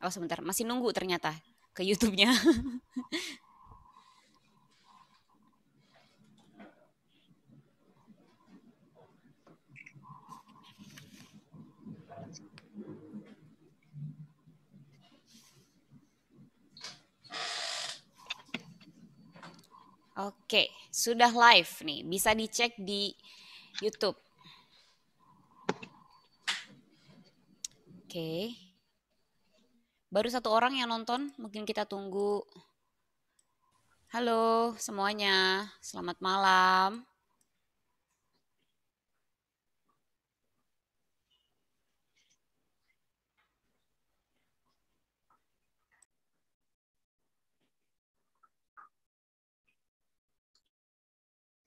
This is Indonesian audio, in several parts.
Oh sebentar, masih nunggu ternyata ke YouTube-nya. Oke, sudah live nih. Bisa dicek di YouTube. Oke. Okay. Baru satu orang yang nonton, mungkin kita tunggu. Halo semuanya, selamat malam.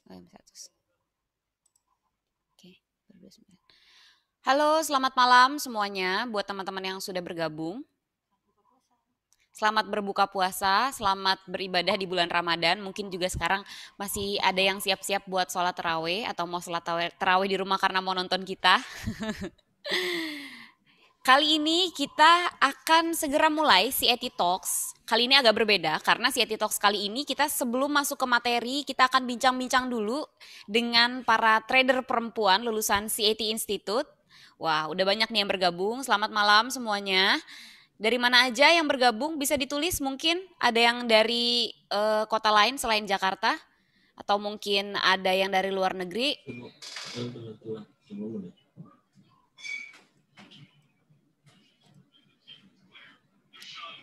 Oh, Halo, selamat malam semuanya buat teman-teman yang sudah bergabung. Selamat berbuka puasa, selamat beribadah di bulan Ramadan. Mungkin juga sekarang masih ada yang siap-siap buat sholat terawih atau mau sholat terawih di rumah karena mau nonton kita. Kali ini kita akan segera mulai Eti Talks. Kali ini agak berbeda karena Eti Talks kali ini kita sebelum masuk ke materi kita akan bincang-bincang dulu dengan para trader perempuan lulusan CET Institute. Wah, udah banyak nih yang bergabung. Selamat malam semuanya dari mana aja yang bergabung bisa ditulis mungkin ada yang dari uh, kota lain selain Jakarta atau mungkin ada yang dari luar negeri.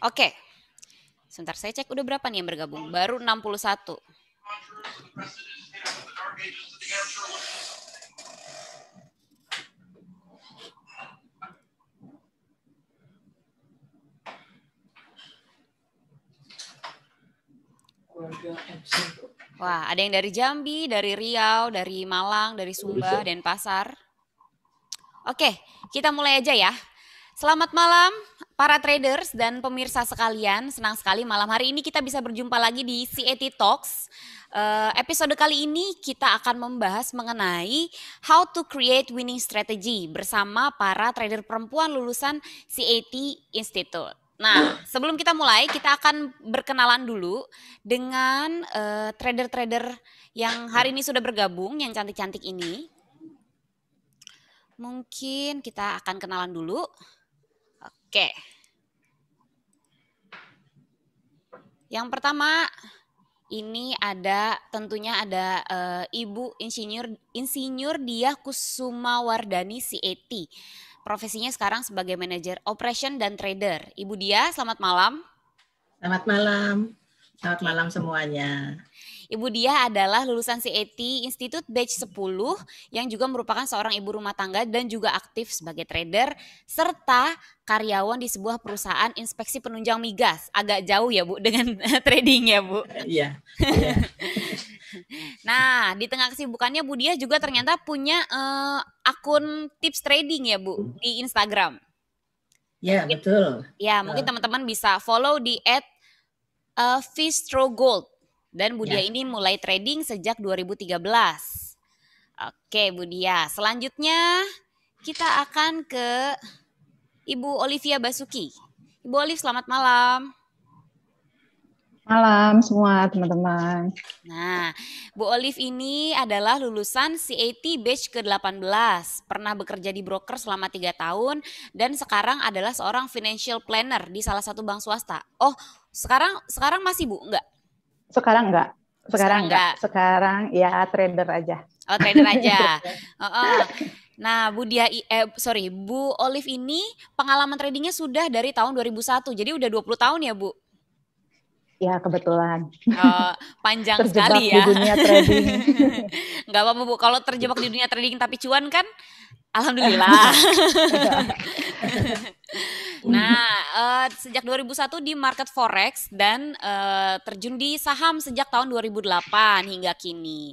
Oke. Okay. Sebentar saya cek udah berapa nih yang bergabung? Baru 61. Wah, ada yang dari Jambi, dari Riau, dari Malang, dari Sumba, dan Pasar. Oke, kita mulai aja ya. Selamat malam para traders dan pemirsa sekalian. Senang sekali malam hari ini kita bisa berjumpa lagi di CET Talks. Eh, episode kali ini kita akan membahas mengenai how to create winning strategy bersama para trader perempuan lulusan CET Institute. Nah, sebelum kita mulai, kita akan berkenalan dulu dengan eh, trader-trader uh, yang hari ini sudah bergabung, yang cantik-cantik ini. Mungkin kita akan kenalan dulu. Oke. Yang pertama, ini ada tentunya ada uh, Ibu Insinyur Insinyur Diah Kusuma Wardani Si profesinya sekarang sebagai manajer operation dan trader. Ibu Dia, selamat malam. Selamat malam. Selamat malam semuanya. Ibu Dia adalah lulusan CET Institut Batch 10 yang juga merupakan seorang ibu rumah tangga dan juga aktif sebagai trader serta karyawan di sebuah perusahaan inspeksi penunjang migas. Agak jauh ya Bu dengan trading ya Bu. Iya. Yeah, yeah. Nah, di tengah kesibukannya Bu Diah juga ternyata punya uh, akun tips trading ya Bu di Instagram. Ya mungkin, betul. Ya mungkin ah. teman-teman bisa follow di at uh, dan Bu ya. ini mulai trading sejak 2013. Oke Bu Diah, selanjutnya kita akan ke Ibu Olivia Basuki. Ibu Olivia, selamat malam. Malam semua teman-teman. Nah, Bu Olive ini adalah lulusan CAT Batch ke-18, pernah bekerja di broker selama tiga tahun, dan sekarang adalah seorang financial planner di salah satu bank swasta. Oh, sekarang sekarang masih Bu, enggak? Sekarang enggak. Sekarang, sekarang enggak. enggak. Sekarang ya trader aja. Oh, trader aja. oh, oh. Nah, Bu Dia eh sorry, Bu Olive ini pengalaman tradingnya sudah dari tahun 2001. Jadi udah 20 tahun ya, Bu? Ya kebetulan. Uh, panjang terjebak sekali ya. di dunia trading. Gak apa-apa Bu, kalau terjebak di dunia trading tapi cuan kan alhamdulillah. nah, uh, sejak 2001 di market forex dan uh, terjun di saham sejak tahun 2008 hingga kini.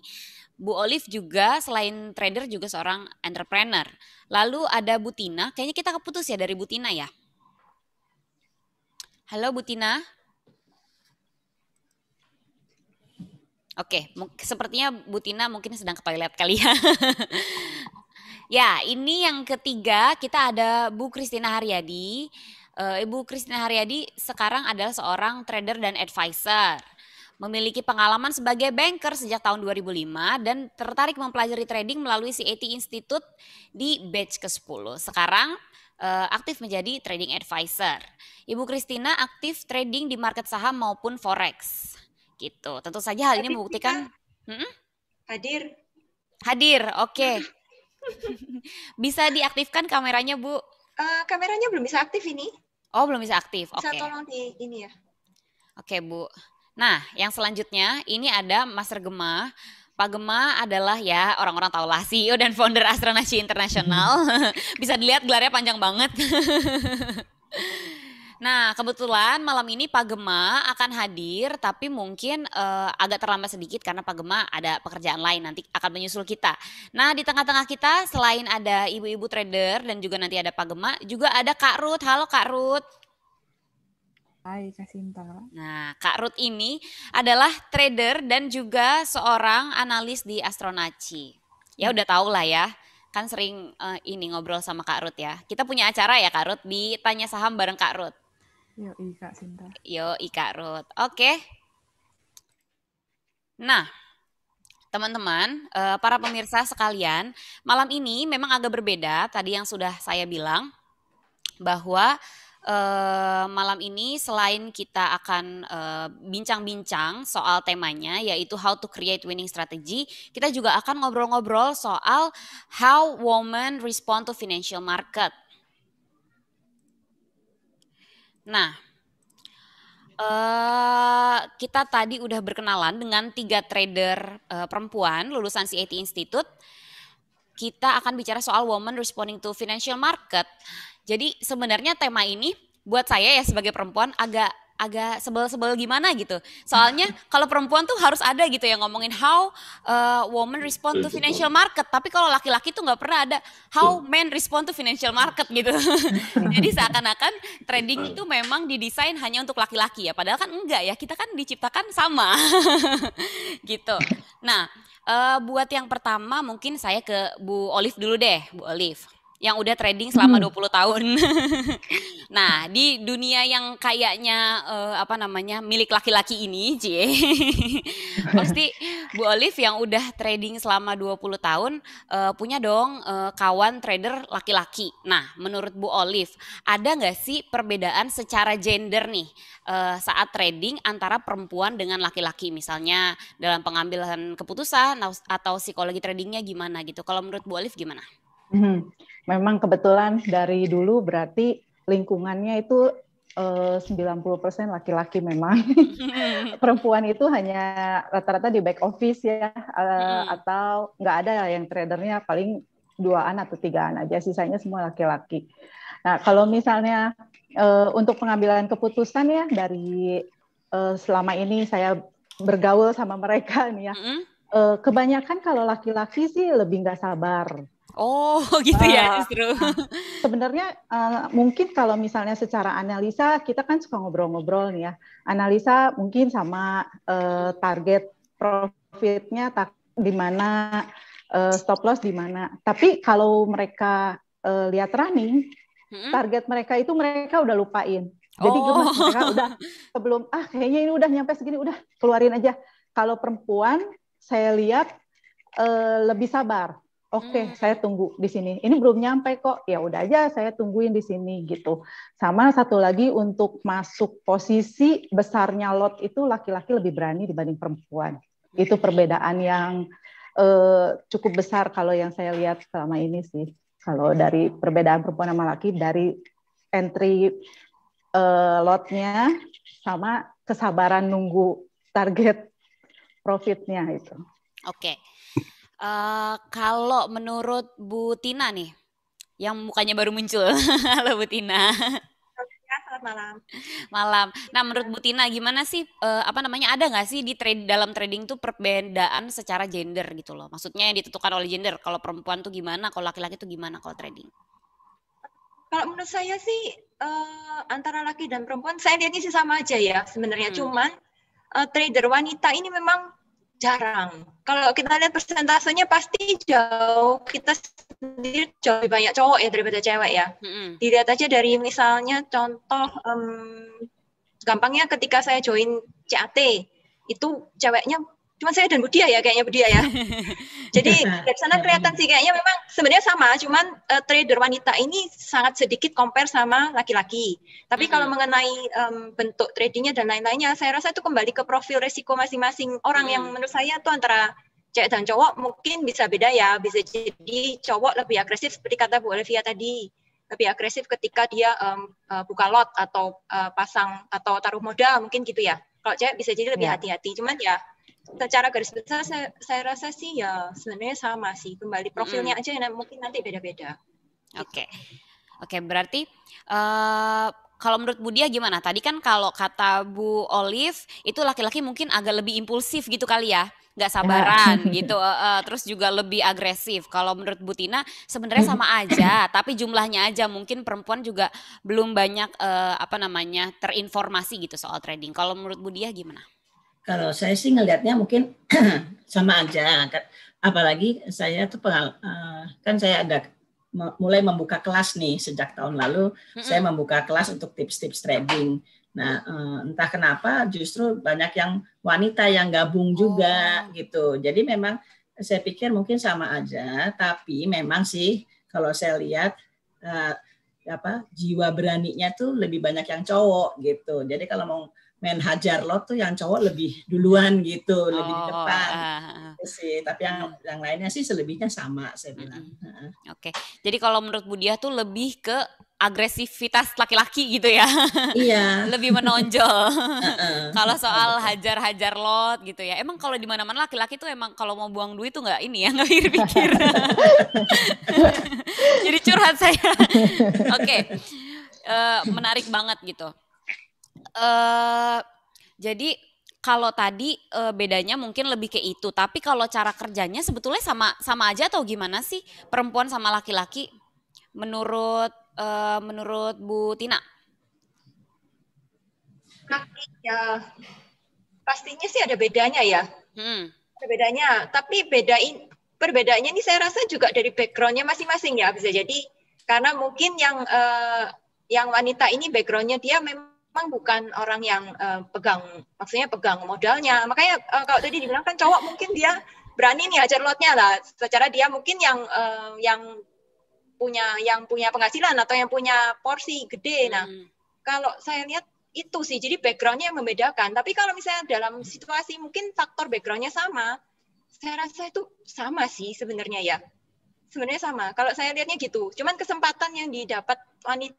Bu Olive juga selain trader juga seorang entrepreneur. Lalu ada Butina kayaknya kita keputus ya dari Butina ya. Halo Butina Tina. Oke, okay. sepertinya Butina mungkin sedang ke toilet kali ya. ya, ini yang ketiga kita ada Bu Kristina Haryadi. Eh, Ibu Kristina Haryadi sekarang adalah seorang trader dan advisor. Memiliki pengalaman sebagai banker sejak tahun 2005 dan tertarik mempelajari trading melalui CAT Institute di batch ke-10. Sekarang uh, aktif menjadi trading advisor. Ibu Kristina aktif trading di market saham maupun forex. Gitu. Tentu saja hal ini membuktikan hmm? hadir. Hadir. Oke. Okay. Hmm. bisa diaktifkan kameranya, Bu? Uh, kameranya belum bisa aktif ini. Oh, belum bisa aktif. Oke. Okay. Bisa tolong di ini ya. Oke, okay, Bu. Nah, yang selanjutnya ini ada Master Gema. Pak Gema adalah ya orang-orang tahu lah CEO dan founder Astronasi Internasional. Bisa dilihat gelarnya panjang banget. Nah, kebetulan malam ini Pak Gema akan hadir, tapi mungkin uh, agak terlambat sedikit karena Pak Gema ada pekerjaan lain nanti akan menyusul kita. Nah, di tengah-tengah kita selain ada ibu-ibu trader dan juga nanti ada Pak Gema, juga ada Kak Ruth. Halo Kak Ruth. Hai Kak Sinta. Nah, Kak Ruth ini adalah trader dan juga seorang analis di Astronaci. Ya hmm. udah tau lah ya, kan sering uh, ini ngobrol sama Kak Rut ya. Kita punya acara ya Kak Rut, di Tanya Saham bareng Kak Rut. Yo Ika Sinta. Yo Ika Ruth. Oke. Okay. Nah, teman-teman, eh, para pemirsa sekalian, malam ini memang agak berbeda tadi yang sudah saya bilang bahwa eh, malam ini selain kita akan eh, bincang-bincang soal temanya yaitu how to create winning strategy, kita juga akan ngobrol-ngobrol soal how women respond to financial market Nah, uh, kita tadi udah berkenalan dengan tiga trader uh, perempuan lulusan CIT Institute. Kita akan bicara soal woman responding to financial market. Jadi sebenarnya tema ini buat saya ya sebagai perempuan agak agak sebel-sebel gimana gitu. Soalnya kalau perempuan tuh harus ada gitu ya ngomongin how uh, woman respond to financial market. Tapi kalau laki-laki tuh nggak pernah ada how men respond to financial market gitu. Jadi seakan-akan trading itu memang didesain hanya untuk laki-laki ya. Padahal kan enggak ya. Kita kan diciptakan sama gitu. Nah, uh, buat yang pertama mungkin saya ke Bu Olive dulu deh, Bu Olive yang udah trading selama hmm. 20 tahun. nah, di dunia yang kayaknya uh, apa namanya milik laki-laki ini, J. Pasti Bu Olive yang udah trading selama 20 tahun uh, punya dong uh, kawan trader laki-laki. Nah, menurut Bu Olive, ada nggak sih perbedaan secara gender nih uh, saat trading antara perempuan dengan laki-laki misalnya dalam pengambilan keputusan atau psikologi tradingnya gimana gitu. Kalau menurut Bu Olive gimana? Hmm, memang kebetulan dari dulu berarti lingkungannya itu eh, 90% laki-laki memang. Perempuan itu hanya rata-rata di back office ya eh, hmm. atau nggak ada yang tradernya paling duaan atau tigaan aja sisanya semua laki-laki. Nah, kalau misalnya eh, untuk pengambilan keputusan ya dari eh, selama ini saya bergaul sama mereka nih ya. -hmm. Eh, kebanyakan kalau laki-laki sih lebih nggak sabar Oh, gitu uh, ya justru. Nah, sebenarnya uh, mungkin kalau misalnya secara analisa kita kan suka ngobrol-ngobrol nih ya. Analisa mungkin sama uh, target profitnya tak di mana uh, stop loss di mana. Tapi kalau mereka uh, lihat running, target mereka itu mereka udah lupain. Jadi oh. mereka udah sebelum ah kayaknya ini udah nyampe segini udah keluarin aja. Kalau perempuan saya lihat uh, lebih sabar Oke, okay, hmm. saya tunggu di sini. Ini belum nyampe kok. Ya udah aja saya tungguin di sini gitu. Sama satu lagi untuk masuk posisi besarnya lot itu laki-laki lebih berani dibanding perempuan. Itu hmm. perbedaan yang eh, cukup besar kalau yang saya lihat selama ini sih. Kalau dari perbedaan perempuan sama laki dari entry eh, lotnya sama kesabaran nunggu target profitnya itu. Oke. Okay. Uh, kalau menurut Bu Tina nih, yang mukanya baru muncul, halo Bu Tina. Ya, selamat malam. Malam. Nah, menurut Bu Tina gimana sih uh, apa namanya ada nggak sih di trade dalam trading tuh perbedaan secara gender gitu loh? Maksudnya yang ditentukan oleh gender. Kalau perempuan tuh gimana, kalau laki-laki tuh gimana kalau trading? Kalau menurut saya sih uh, antara laki dan perempuan saya lihatnya sih sama aja ya sebenarnya. Hmm. Cuman uh, trader wanita ini memang jarang. Kalau kita lihat persentasenya pasti jauh kita sendiri jauh lebih banyak cowok ya daripada cewek ya. Mm-hmm. Dilihat aja dari misalnya contoh um, gampangnya ketika saya join CAT itu ceweknya cuma saya dan Budia ya kayaknya Budia ya. Jadi dari sana kelihatan sih kayaknya memang sebenarnya sama, cuman uh, trader wanita ini sangat sedikit compare sama laki-laki. Tapi mm -hmm. kalau mengenai um, bentuk tradingnya dan lain-lainnya, saya rasa itu kembali ke profil resiko masing-masing orang mm. yang menurut saya tuh antara cewek dan cowok mungkin bisa beda ya. Bisa jadi cowok lebih agresif seperti kata Bu Olivia tadi lebih agresif ketika dia um, uh, buka lot atau uh, pasang atau taruh modal mungkin gitu ya. Kalau cewek bisa jadi lebih ya. hati-hati. Yeah. Hati -hati. Cuman ya secara garis besar saya, saya rasa sih ya sebenarnya sama sih kembali profilnya mm. aja yang mungkin nanti beda-beda. Oke, okay. oke okay, berarti uh, kalau menurut Bu ya gimana? Tadi kan kalau kata Bu Olive itu laki-laki mungkin agak lebih impulsif gitu kali ya, nggak ya. sabaran gitu. Uh, uh, terus juga lebih agresif. Kalau menurut Butina sebenarnya sama aja, tapi jumlahnya aja mungkin perempuan juga belum banyak uh, apa namanya terinformasi gitu soal trading. Kalau menurut Bu ya gimana? kalau saya sih ngelihatnya mungkin sama aja. Kan. Apalagi saya tuh pengal, eh, kan saya ada mulai membuka kelas nih sejak tahun lalu. Mm-hmm. Saya membuka kelas untuk tips-tips trading. Nah, eh, entah kenapa justru banyak yang wanita yang gabung juga oh. gitu. Jadi memang saya pikir mungkin sama aja, tapi memang sih kalau saya lihat eh, apa jiwa beraninya tuh lebih banyak yang cowok gitu. Jadi kalau mau main hajar lot tuh yang cowok lebih duluan gitu, oh, lebih di depan. Uh, sih. Tapi yang hmm. yang lainnya sih selebihnya sama saya hmm, bilang. uh, uh. Oke. Okay. Jadi kalau menurut Budiah tuh lebih ke agresivitas laki-laki gitu ya. Iya. lebih menonjol. uh kalau soal hajar-hajar lot gitu ya. Emang kalau di mana-mana laki-laki tuh emang kalau mau buang duit tuh nggak ini ya, nggak pikir-pikir. Jadi curhat saya. Oke. Okay. Uh, eh, menarik banget gitu uh, jadi kalau tadi uh, bedanya mungkin lebih ke itu, tapi kalau cara kerjanya sebetulnya sama sama aja atau gimana sih perempuan sama laki-laki menurut uh, menurut Bu Tina? Ya pastinya sih ada bedanya ya. Hmm. Ada bedanya, tapi bedain perbedaannya ini saya rasa juga dari backgroundnya masing-masing ya bisa jadi karena mungkin yang uh, yang wanita ini backgroundnya dia memang memang bukan orang yang uh, pegang maksudnya pegang modalnya makanya uh, kalau tadi dibilang kan cowok mungkin dia berani nih hajar lotnya lah secara dia mungkin yang uh, yang punya yang punya penghasilan atau yang punya porsi gede nah hmm. kalau saya lihat itu sih jadi backgroundnya yang membedakan tapi kalau misalnya dalam situasi mungkin faktor backgroundnya sama saya rasa itu sama sih sebenarnya ya sebenarnya sama kalau saya lihatnya gitu cuman kesempatan yang didapat wanita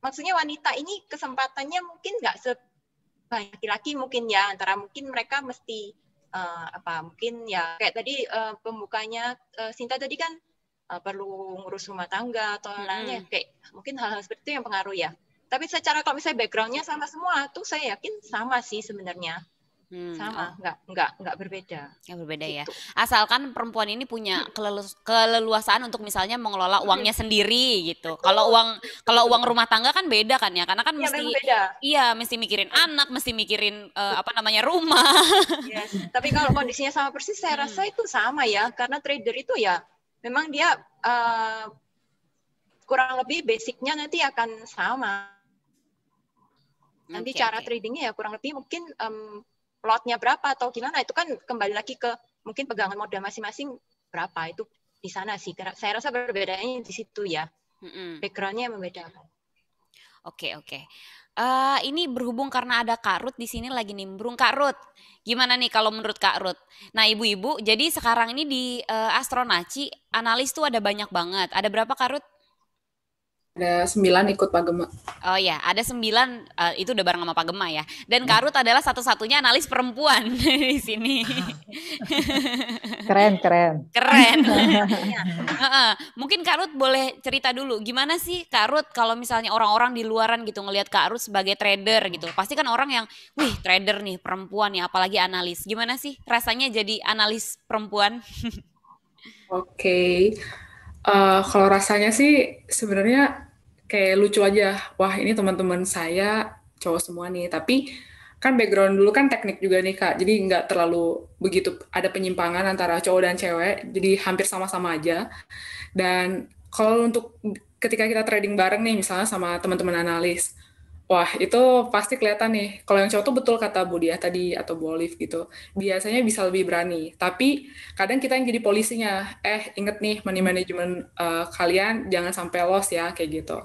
maksudnya wanita ini kesempatannya mungkin nggak sebanyak nah, laki-laki mungkin ya antara mungkin mereka mesti uh, apa mungkin ya kayak tadi uh, pembukanya uh, Sinta tadi kan uh, perlu ngurus rumah tangga atau hmm. lainnya kayak mungkin hal-hal seperti itu yang pengaruh ya tapi secara kalau misalnya backgroundnya sama semua tuh saya yakin sama sih sebenarnya Hmm, sama, oh. nggak nggak nggak berbeda. Nggak berbeda ya. gitu. ya. Asalkan perempuan ini punya keleluasaan untuk misalnya mengelola hmm. uangnya sendiri gitu. Kalau uang kalau uang rumah tangga kan beda kan ya, karena kan ya, mesti beda. iya mesti mikirin anak, mesti mikirin uh, apa namanya rumah. Yes. Iya. Tapi kalau kondisinya sama persis, saya hmm. rasa itu sama ya, karena trader itu ya memang dia uh, kurang lebih basicnya nanti akan sama. Nanti okay, cara okay. tradingnya ya kurang lebih mungkin um, lotnya berapa atau gimana itu kan kembali lagi ke mungkin pegangan modal masing-masing berapa itu di sana sih. Saya rasa berbedanya di situ ya. Mm-hmm. Backgroundnya membedakan. Oke okay, oke. Okay. Uh, eh, ini berhubung karena ada Kak Ruth di sini lagi nimbrung Kak Ruth. Gimana nih kalau menurut Kak Ruth? Nah ibu-ibu, jadi sekarang ini di uh, astronaci analis tuh ada banyak banget. Ada berapa Kak Ruth? ada sembilan ikut Pak Gema. Oh ya, ada sembilan uh, itu udah bareng sama Pak Gema ya. Dan Karut adalah satu-satunya analis perempuan di sini. keren, keren. Keren. Iya. Mungkin Karut boleh cerita dulu, gimana sih Karut kalau misalnya orang-orang di luaran gitu ngelihat Karut sebagai trader gitu, pasti kan orang yang, wih trader nih perempuan ya, apalagi analis. Gimana sih rasanya jadi analis perempuan? Oke. okay Uh, kalau rasanya sih sebenarnya kayak lucu aja. Wah ini teman-teman saya cowok semua nih. Tapi kan background dulu kan teknik juga nih kak. Jadi nggak terlalu begitu ada penyimpangan antara cowok dan cewek. Jadi hampir sama-sama aja. Dan kalau untuk ketika kita trading bareng nih misalnya sama teman-teman analis, Wah, itu pasti kelihatan nih. Kalau yang cowok tuh betul kata Bu Diah tadi atau Bu Olive gitu. Biasanya bisa lebih berani. Tapi kadang kita yang jadi polisinya. Eh, inget nih money management uh, kalian jangan sampai loss ya kayak gitu.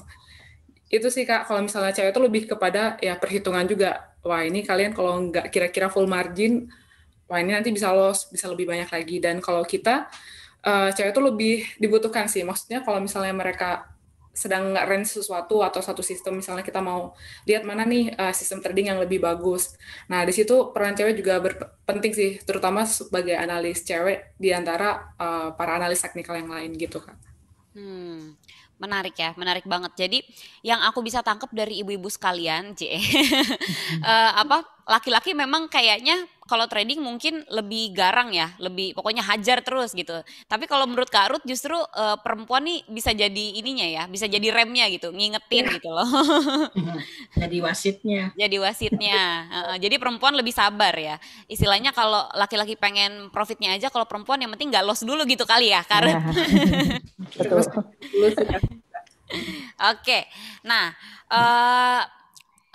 Itu sih Kak, kalau misalnya cewek itu lebih kepada ya perhitungan juga. Wah, ini kalian kalau nggak kira-kira full margin, wah ini nanti bisa loss, bisa lebih banyak lagi. Dan kalau kita uh, cewek itu lebih dibutuhkan sih. Maksudnya kalau misalnya mereka sedang range sesuatu atau satu sistem misalnya kita mau lihat mana nih uh, sistem trading yang lebih bagus. Nah di situ peran cewek juga penting sih terutama sebagai analis cewek di antara uh, para analis teknikal yang lain gitu kan. Hmm, menarik ya, menarik banget. Jadi yang aku bisa tangkap dari ibu-ibu sekalian, J, uh, eh, apa laki-laki memang kayaknya kalau trading mungkin lebih garang ya, lebih pokoknya hajar terus gitu. Tapi kalau menurut Kak Ruth justru uh, perempuan nih bisa jadi ininya ya, bisa jadi remnya gitu, ngingetin ya. gitu loh. jadi wasitnya. Jadi wasitnya. uh, jadi perempuan lebih sabar ya. Istilahnya kalau laki-laki pengen profitnya aja, kalau perempuan yang penting nggak los dulu gitu kali ya, Kak Ruth. Ya. Oke. Okay. Nah, uh,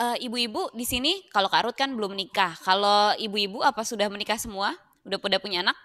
ibu eh, ibu-ibu di sini kalau Karut kan belum menikah. Kalau ibu-ibu apa sudah menikah semua? Udah pada punya anak?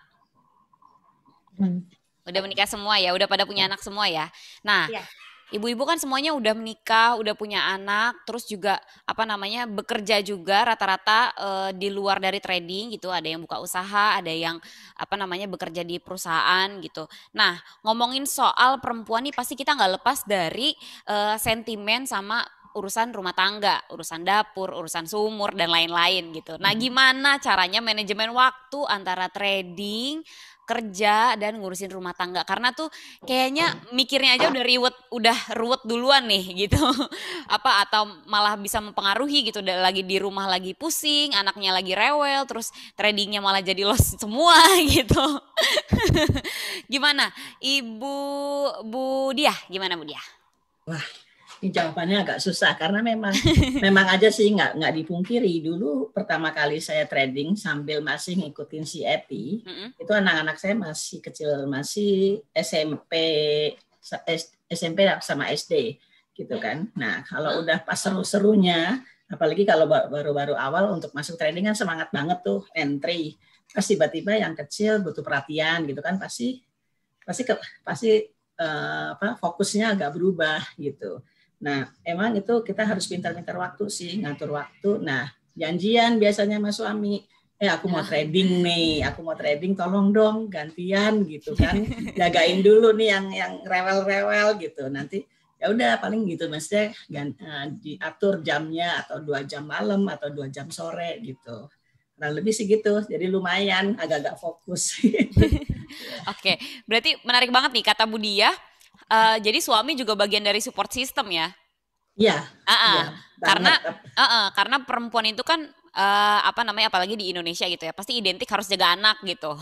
Hmm. Udah menikah semua ya, udah pada punya ya. anak semua ya. Nah, ibu ya. Ibu-ibu kan semuanya udah menikah, udah punya anak, terus juga apa namanya bekerja juga rata-rata uh, di luar dari trading gitu. Ada yang buka usaha, ada yang apa namanya bekerja di perusahaan gitu. Nah ngomongin soal perempuan nih pasti kita nggak lepas dari uh, sentimen sama urusan rumah tangga, urusan dapur, urusan sumur dan lain-lain gitu. Nah, hmm. gimana caranya manajemen waktu antara trading, kerja dan ngurusin rumah tangga karena tuh kayaknya mikirnya aja udah ruwet, udah ruwet duluan nih gitu apa atau malah bisa mempengaruhi gitu udah lagi di rumah lagi pusing anaknya lagi rewel terus tradingnya malah jadi loss semua gitu gimana ibu Bu Diah gimana Bu Diah Wah jawabannya agak susah karena memang memang aja sih nggak nggak dipungkiri dulu pertama kali saya trading sambil masih ngikutin si Epi mm -hmm. itu anak-anak saya masih kecil masih SMP SMP sama SD gitu kan. Nah kalau udah pas seru-serunya apalagi kalau baru-baru awal untuk masuk trading kan semangat banget tuh entry. pasti tiba-tiba yang kecil butuh perhatian gitu kan pasti pasti pasti Uh, apa fokusnya agak berubah gitu. Nah, emang itu kita harus pintar-pintar waktu sih, ngatur waktu. Nah, janjian biasanya sama suami, eh aku mau ya. trading nih, aku mau trading tolong dong gantian gitu kan. Jagain dulu nih yang yang rewel-rewel gitu. Nanti ya udah paling gitu maksudnya ganti, eh, diatur jamnya atau dua jam malam atau dua jam sore gitu. Nah, lebih sih gitu. Jadi lumayan agak-agak fokus. Oke, okay. berarti menarik banget nih kata Budi Ya uh, jadi suami juga bagian dari support system ya? Iya. Uh -uh. ya, karena uh -uh, karena perempuan itu kan uh, apa namanya apalagi di Indonesia gitu ya pasti identik harus jaga anak gitu.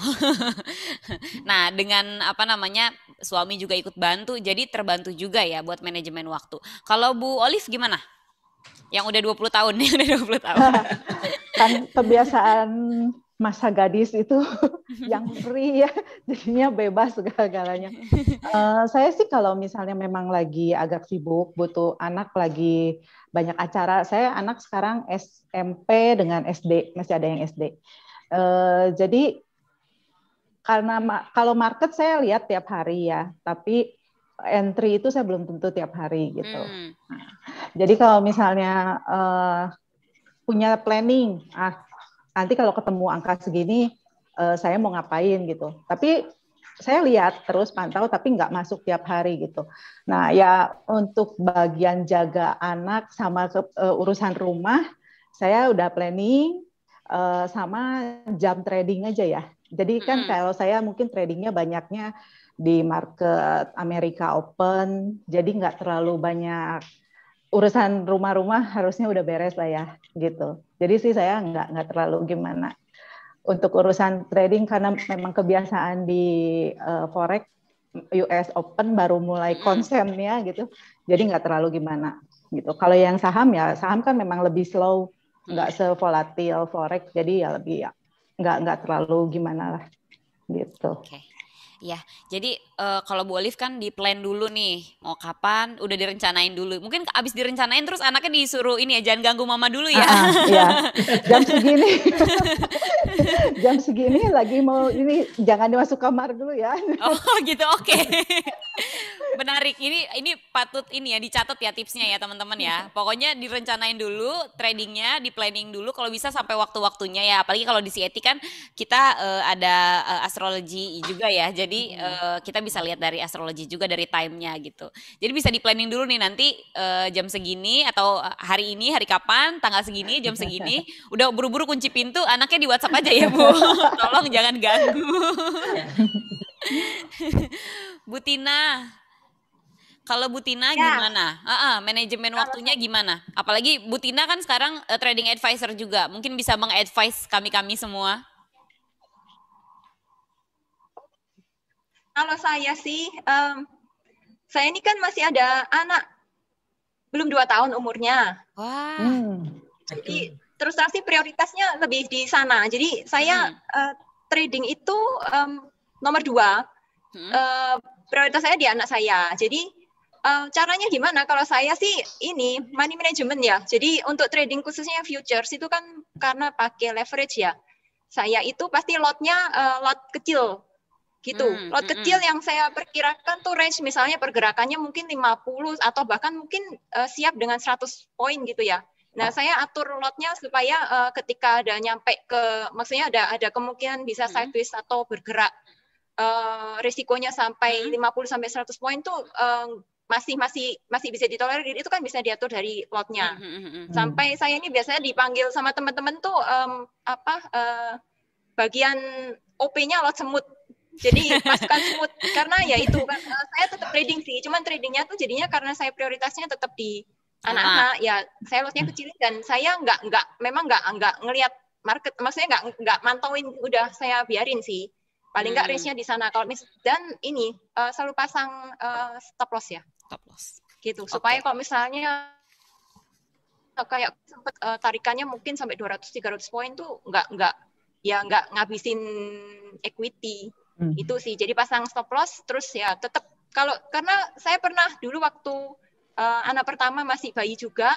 nah dengan apa namanya suami juga ikut bantu jadi terbantu juga ya buat manajemen waktu. Kalau Bu Olive gimana? Yang udah 20 tahun, yang udah 20 tahun. kan kebiasaan masa gadis itu yang free ya jadinya bebas segala-galanya. Uh, saya sih kalau misalnya memang lagi agak sibuk butuh anak lagi banyak acara. Saya anak sekarang SMP dengan SD masih ada yang SD. Uh, eh, jadi karena ma kalau market saya lihat tiap hari ya, tapi entry itu saya belum tentu tiap hari gitu. Hmm. Nah, jadi kalau misalnya uh, punya planning, ah nanti kalau ketemu angka segini uh, saya mau ngapain gitu. Tapi saya lihat terus pantau tapi nggak masuk tiap hari gitu. Nah ya untuk bagian jaga anak sama ke, uh, urusan rumah saya udah planning uh, sama jam trading aja ya. Jadi kan kalau saya mungkin tradingnya banyaknya di market Amerika Open, jadi nggak terlalu banyak urusan rumah-rumah harusnya udah beres lah ya gitu. Jadi sih saya nggak nggak terlalu gimana untuk urusan trading karena memang kebiasaan di uh, forex US Open baru mulai konsennya gitu. Jadi nggak terlalu gimana gitu. Kalau yang saham ya saham kan memang lebih slow, nggak hmm. sevolatil forex. Jadi ya lebih ya nggak nggak terlalu gimana lah gitu. Okay. Ya, jadi uh, kalau Bu Olive kan di plan dulu nih, mau kapan, udah direncanain dulu. Mungkin abis direncanain terus anaknya disuruh ini ya, jangan ganggu mama dulu ya. Uh -uh, iya, jam segini, jam segini lagi mau ini, jangan dimasuk kamar dulu ya. oh gitu, oke. Okay. Menarik, ini ini patut ini ya, dicatat ya tipsnya ya teman-teman ya. Pokoknya direncanain dulu, tradingnya, di planning dulu, kalau bisa sampai waktu-waktunya ya. Apalagi kalau di Sieti kan kita uh, ada uh, astrologi juga ya, jadi jadi uh, kita bisa lihat dari astrologi juga dari timenya gitu. Jadi bisa di planning dulu nih nanti uh, jam segini atau eh, hari ini hari kapan tanggal segini jam segini udah buru-buru kunci pintu anaknya di WhatsApp aja ya Bu. Tolong jangan ganggu. Iya. Butina, kalau Butina ya. gimana? Uh -uh, manajemen Kalo... waktunya gimana? Apalagi Butina kan sekarang uh, trading advisor juga, mungkin bisa mengadvise kami kami semua. Kalau saya sih, um, saya ini kan masih ada anak belum dua tahun umurnya. Wah. Hmm. Jadi terus terang sih prioritasnya lebih di sana. Jadi saya hmm. uh, trading itu um, nomor dua. Hmm. Uh, prioritas saya di anak saya. Jadi uh, caranya gimana? Kalau saya sih ini money management ya. Jadi untuk trading khususnya futures itu kan karena pakai leverage ya. Saya itu pasti lotnya uh, lot kecil gitu. Hmm, Lot hmm, kecil hmm. yang saya perkirakan tuh range misalnya pergerakannya mungkin 50 atau bahkan mungkin uh, siap dengan 100 poin gitu ya. Nah, ah. saya atur lotnya supaya uh, ketika ada nyampe ke maksudnya ada ada kemungkinan bisa hmm. sideways atau bergerak uh, risikonya sampai hmm. 50 sampai 100 poin tuh uh, masih masih masih bisa ditolerir itu kan bisa diatur dari lotnya. Hmm. hmm sampai saya ini biasanya dipanggil sama teman-teman tuh um, apa uh, bagian OP-nya lot semut jadi pasukan smooth karena ya itu kan saya tetap trading sih, cuman tradingnya tuh jadinya karena saya prioritasnya tetap di anak-anak ah. ya saya lotnya kecil dan saya nggak nggak memang nggak nggak ngelihat market maksudnya nggak nggak mantauin udah saya biarin sih paling nggak hmm. range di sana kalau mis dan ini uh, selalu pasang uh, stop loss ya stop loss gitu okay. supaya kalau misalnya kayak sempet uh, tarikannya mungkin sampai 200 300 poin tuh nggak nggak ya nggak ngabisin equity Hmm. Itu sih. Jadi pasang stop loss terus ya tetap kalau karena saya pernah dulu waktu uh, anak pertama masih bayi juga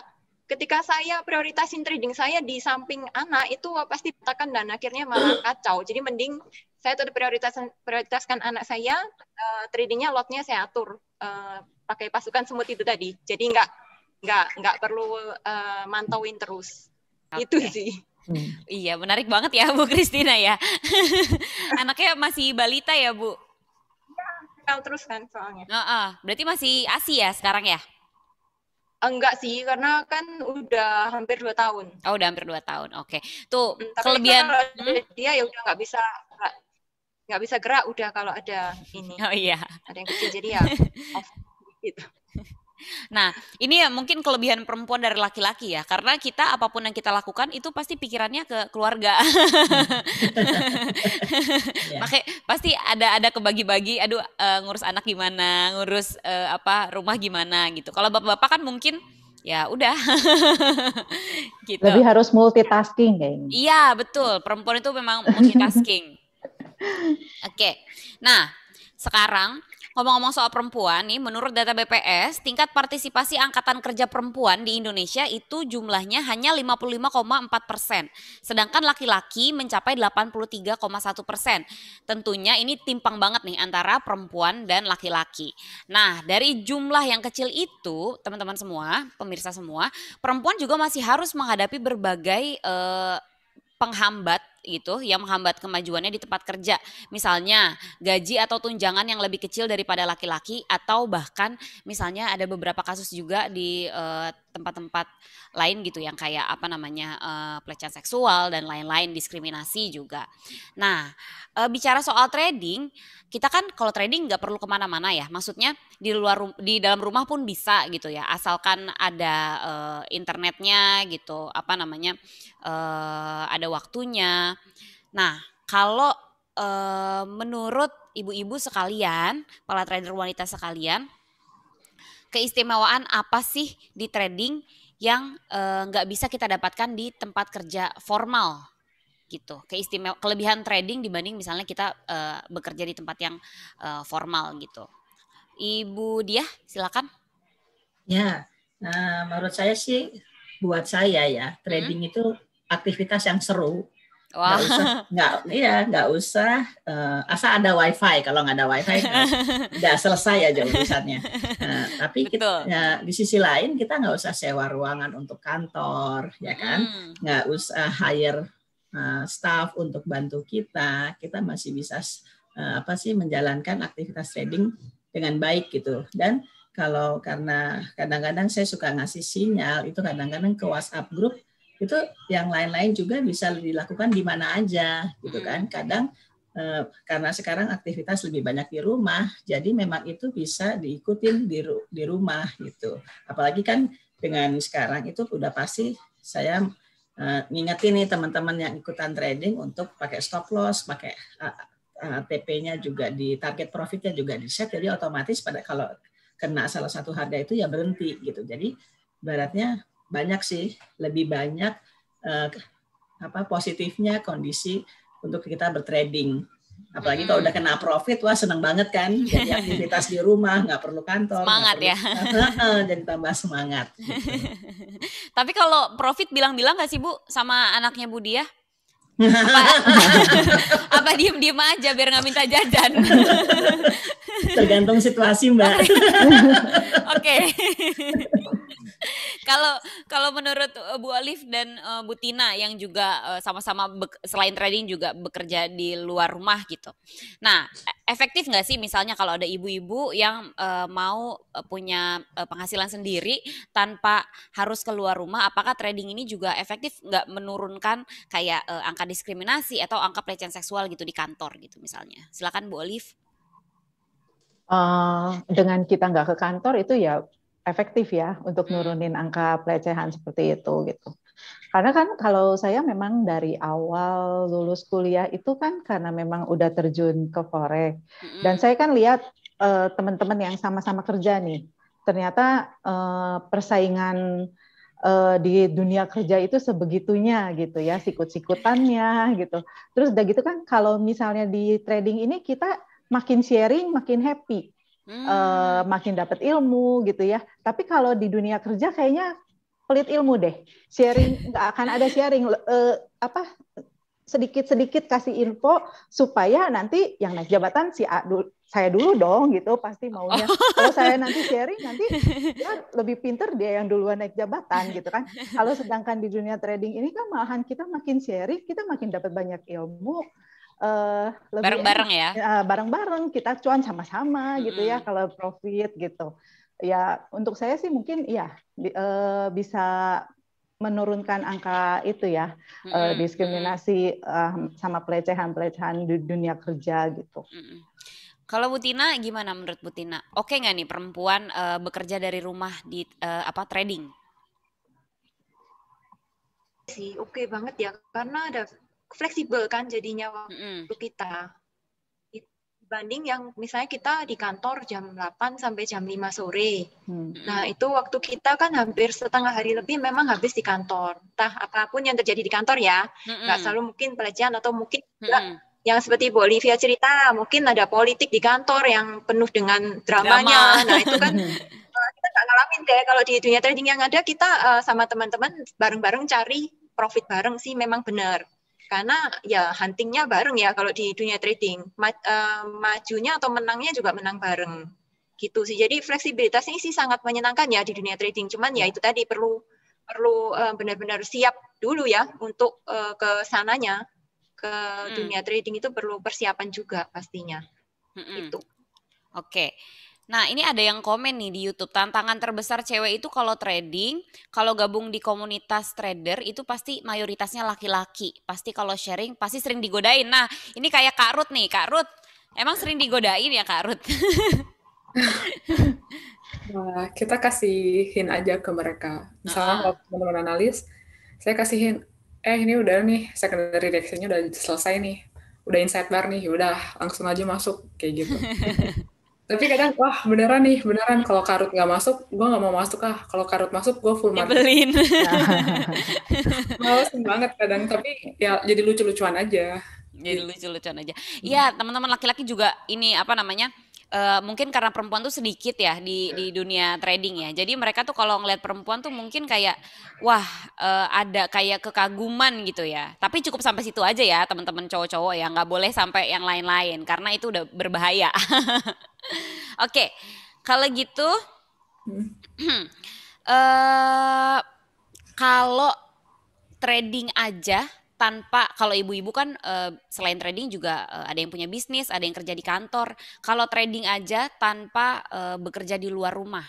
ketika saya prioritasin trading saya di samping anak itu pasti tekan dan akhirnya malah kacau. Jadi mending saya tetap prioritaskan prioritaskan anak saya uh, tradingnya lotnya saya atur uh, pakai pasukan semut itu tadi. Jadi nggak nggak nggak perlu uh, mantauin terus. Okay. Itu sih. Hmm. Iya, menarik banget ya Bu Kristina ya. Anaknya masih balita ya Bu? Ya, terus kan soalnya. Uh -uh. Berarti masih ASI ya sekarang ya? Enggak sih, karena kan udah hampir dua tahun. Oh, udah hampir dua tahun. Oke. Okay. Tuh, hmm, Tapi kan kelebihan hmm? dia ya udah nggak bisa nggak bisa gerak udah kalau ada ini. Oh iya. Ada yang kecil jadi ya gitu. Nah, ini ya mungkin kelebihan perempuan dari laki-laki ya, karena kita apapun yang kita lakukan itu pasti pikirannya ke keluarga. Hmm. Ya. pakai pasti ada ada kebagi-bagi, aduh uh, ngurus anak gimana, ngurus uh, apa rumah gimana gitu. Kalau bapak-bapak kan mungkin ya udah gitu. Lebih harus multitasking kayaknya. Iya, betul. Perempuan itu memang multitasking. Oke. Okay. Nah, sekarang ngomong-ngomong soal perempuan nih, menurut data BPS, tingkat partisipasi angkatan kerja perempuan di Indonesia itu jumlahnya hanya 55,4 persen, sedangkan laki-laki mencapai 83,1 persen. Tentunya ini timpang banget nih antara perempuan dan laki-laki. Nah, dari jumlah yang kecil itu, teman-teman semua, pemirsa semua, perempuan juga masih harus menghadapi berbagai eh, penghambat gitu yang menghambat kemajuannya di tempat kerja. Misalnya gaji atau tunjangan yang lebih kecil daripada laki-laki atau bahkan misalnya ada beberapa kasus juga di tempat eh, tempat-tempat lain gitu yang kayak apa namanya uh, pelecehan seksual dan lain-lain diskriminasi juga. Nah uh, bicara soal trading, kita kan kalau trading nggak perlu kemana-mana ya, maksudnya di luar di dalam rumah pun bisa gitu ya, asalkan ada uh, internetnya gitu, apa namanya uh, ada waktunya, Nah, kalau e, menurut ibu-ibu sekalian, para trader wanita sekalian, keistimewaan apa sih di trading yang eh, nggak e, bisa kita dapatkan di tempat kerja formal gitu keistimewa kelebihan trading dibanding misalnya kita uh, bekerja di tempat yang uh, formal gitu ibu dia silakan ya nah, menurut saya sih buat saya ya hmm. trading hmm. itu aktivitas yang seru Wow. Nggak usah, gak, iya, nggak usah. Uh, asal ada wifi. Kalau nggak ada wifi, nggak selesai aja urusannya. Nah, tapi kita, ya, di sisi lain kita nggak usah sewa ruangan untuk kantor, ya kan? Hmm. usah hire uh, staff untuk bantu kita. Kita masih bisa uh, apa sih menjalankan aktivitas trading dengan baik gitu. Dan kalau karena kadang-kadang saya suka ngasih sinyal itu kadang-kadang ke WhatsApp grup itu yang lain-lain juga bisa dilakukan di mana aja gitu kan hmm. kadang eh, karena sekarang aktivitas lebih banyak di rumah jadi memang itu bisa diikuti di di rumah gitu apalagi kan dengan sekarang itu udah pasti saya eh, ngingetin nih teman-teman yang ikutan trading untuk pakai stop loss pakai eh, eh, TP-nya juga di target profitnya juga di set jadi otomatis pada kalau kena salah satu harga itu ya berhenti gitu jadi baratnya banyak sih, lebih banyak uh, apa positifnya kondisi untuk kita bertrading. Apalagi hmm. kalau udah hmm. kena profit, wah seneng banget kan. Jadi aktivitas di rumah, nggak perlu kantor. Semangat perlu, ya. jadi tambah semangat. Gitu. Tapi kalau profit bilang-bilang nggak sih Bu sama anaknya budi ya apa, apa diem-diem aja biar nggak minta jajan? Tergantung situasi Mbak. Oke. Kalau kalau menurut eh, Bu Olive dan uh, Bu Tina yang juga eh, sama-sama uh, selain trading juga bekerja di luar rumah gitu. Nah, e, efektif nggak sih misalnya kalau ada ibu-ibu yang uh, mau punya uh, penghasilan sendiri tanpa harus keluar rumah, apakah trading ini juga efektif nggak menurunkan kayak uh, angka diskriminasi atau angka pelecehan seksual gitu di kantor gitu misalnya? Silakan Bu Olive. Uh, dengan kita nggak ke kantor itu ya efektif ya untuk hmm. nurunin angka pelecehan seperti itu gitu. Karena kan kalau saya memang dari awal lulus kuliah itu kan karena memang udah terjun ke forex hmm. dan saya kan lihat eh, teman-teman yang sama-sama kerja nih ternyata eh, persaingan eh, di dunia kerja itu sebegitunya gitu ya sikut-sikutannya gitu. Terus udah gitu kan kalau misalnya di trading ini kita makin sharing makin happy Eh, hmm. uh, makin dapat ilmu gitu ya. Tapi kalau di dunia kerja kayaknya pelit ilmu deh. Sharing nggak akan ada sharing uh, apa sedikit-sedikit kasih info supaya nanti yang naik jabatan si A dulu, saya dulu dong gitu pasti maunya. Oh. Kalau saya nanti sharing nanti ya, lebih pinter dia yang duluan naik jabatan gitu kan. Kalau sedangkan di dunia trading ini kan malahan kita makin sharing kita makin dapat banyak ilmu uh, bareng-bareng ya eh, bareng-bareng kita cuan sama-sama hmm. gitu ya kalau profit gitu ya untuk saya sih mungkin ya uh, bisa menurunkan angka itu ya -hmm. uh, diskriminasi uh, sama pelecehan-pelecehan di dunia kerja gitu. Mm -hmm. Kalau Butina gimana menurut Butina? Oke okay nggak nih perempuan uh, bekerja dari rumah di uh, apa trading? sih oke okay banget ya karena ada fleksibel kan jadinya waktu mm kita dibanding yang misalnya kita di kantor jam 8 sampai jam 5 sore. Hmm. Nah, itu waktu kita kan hampir setengah hari lebih memang habis di kantor. Entah apapun yang terjadi di kantor ya. Hmm. Nggak selalu mungkin pelecehan atau mungkin mm hmm. yang seperti Bolivia cerita, mungkin ada politik di kantor yang penuh dengan dramanya. Drama. Nah, itu kan eh, kita nggak ngalamin deh. Kalau di dunia trading yang ada, kita uh, sama teman-teman bareng-bareng cari profit bareng sih memang benar karena ya huntingnya bareng ya kalau di dunia trading Ma, uh, majunya atau menangnya juga menang bareng gitu sih jadi fleksibilitas ini sih sangat menyenangkan ya di dunia trading cuman ya, ya. itu tadi perlu perlu benar eh, benar-benar siap dulu ya untuk uh, ke sananya ke hmm. dunia trading itu perlu persiapan juga pastinya hmm. itu oke okay. Nah, ini ada yang komen nih di YouTube. Tantangan terbesar cewek itu kalau trading, kalau gabung di komunitas trader itu pasti mayoritasnya laki-laki. Pasti kalau sharing pasti sering digodain. Nah, ini kayak Kak Ruth nih, Kak Ruth. Emang sering digodain ya Kak Ruth? nah, kita kasihin aja ke mereka. Misalnya uh -huh. kalau teman-teman analis, saya kasihin, eh ini udah nih, secondary reaction-nya udah selesai nih. Udah insight bar nih, ya udah langsung aja masuk kayak gitu. tapi kadang wah beneran nih beneran kalau karut nggak masuk gue nggak mau masuk ah kalau karut masuk gue full market Dibelin. males banget kadang tapi ya jadi lucu-lucuan aja jadi lucu-lucuan aja iya hmm. teman-teman laki-laki juga ini apa namanya uh, mungkin karena perempuan tuh sedikit ya di di iya. dunia trading ya. Jadi mereka tuh kalau ngeliat perempuan tuh mungkin kayak wah uh, ada kayak kekaguman gitu ya. Tapi cukup sampai situ aja ya teman-teman cowok-cowok ya. Nggak boleh sampai yang lain-lain karena itu udah berbahaya. Oke, okay. kalau gitu. Hmm. uh, kalau trading aja tanpa kalau ibu-ibu kan uh, selain trading juga uh, ada yang punya bisnis, ada yang kerja di kantor. Kalau trading aja tanpa uh, bekerja di luar rumah,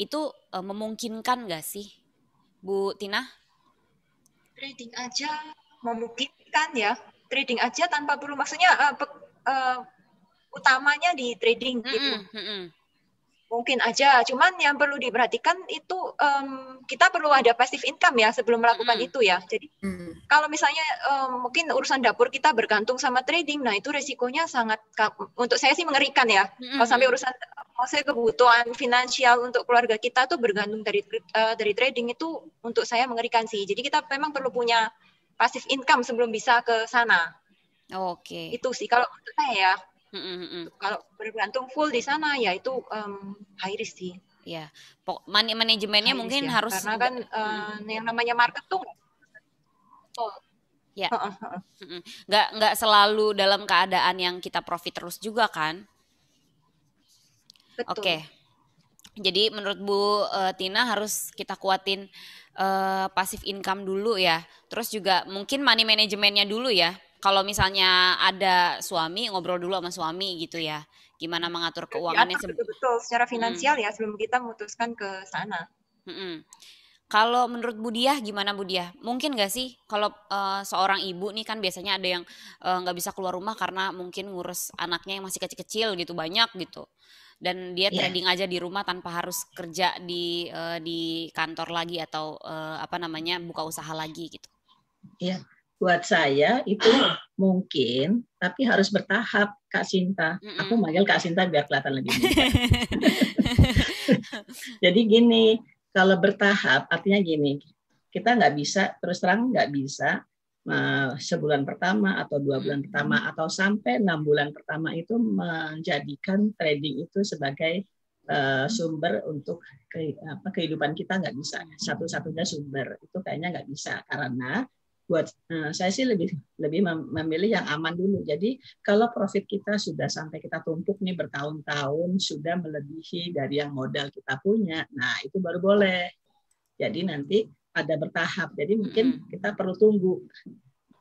itu uh, memungkinkan nggak sih, Bu Tina? Trading aja memungkinkan ya. Trading aja tanpa perlu maksudnya uh, uh, utamanya di trading mm -mm, gitu. Mm -hmm. Mungkin aja, cuman yang perlu diperhatikan itu um, kita perlu ada passive income ya sebelum melakukan mm. itu ya. Jadi mm. kalau misalnya um, mungkin urusan dapur kita bergantung sama trading, nah itu resikonya sangat untuk saya sih mengerikan ya. Mm. Kalau sampai urusan saya kebutuhan finansial untuk keluarga kita tuh bergantung dari uh, dari trading itu untuk saya mengerikan sih. Jadi kita memang perlu punya passive income sebelum bisa ke sana. Oke. Okay. Itu sih kalau untuk saya ya. Mm-hmm. Kalau bergantung full di sana ya itu um, high risk sih. Ya, Man- manajemennya mungkin ya. harus karena kan uh, yang namanya market tuh. Oh. Ya, Enggak enggak selalu dalam keadaan yang kita profit terus juga kan? Oke. Okay. Jadi menurut Bu uh, Tina harus kita kuatin uh, eh, pasif income dulu ya. Terus juga mungkin money manajemennya dulu ya kalau misalnya ada suami ngobrol dulu sama suami gitu ya gimana mengatur iya, keuangannya betul-betul secara hmm. finansial hmm. ya sebelum kita memutuskan ke sana hmm. Kalau menurut Budiah gimana Budiah? Mungkin gak sih kalau uh, seorang ibu nih kan biasanya ada yang eh, nggak uh, bisa keluar rumah karena mungkin ngurus anaknya yang masih kecil-kecil gitu banyak gitu. Dan dia yeah. trading aja di rumah tanpa harus kerja di uh, di kantor lagi atau uh, apa namanya buka usaha lagi gitu. Iya. Yeah buat saya itu ah. mungkin tapi harus bertahap Kak Sinta. mm hmm Aku manggil Kak Sinta biar kelihatan lebih Jadi gini, kalau bertahap artinya gini, kita nggak bisa terus terang nggak bisa eh, sebulan pertama atau dua bulan pertama atau sampai enam bulan pertama itu menjadikan trading itu sebagai uh, sumber untuk ke, apa, kehidupan kita nggak bisa satu-satunya sumber itu kayaknya nggak bisa karena buat eh, saya sih lebih lebih memilih yang aman dulu. Jadi kalau profit kita sudah sampai kita tumpuk nih bertahun-tahun sudah melebihi dari yang modal kita punya, nah itu baru boleh. Jadi nanti ada bertahap. Jadi mungkin hmm. kita perlu tunggu.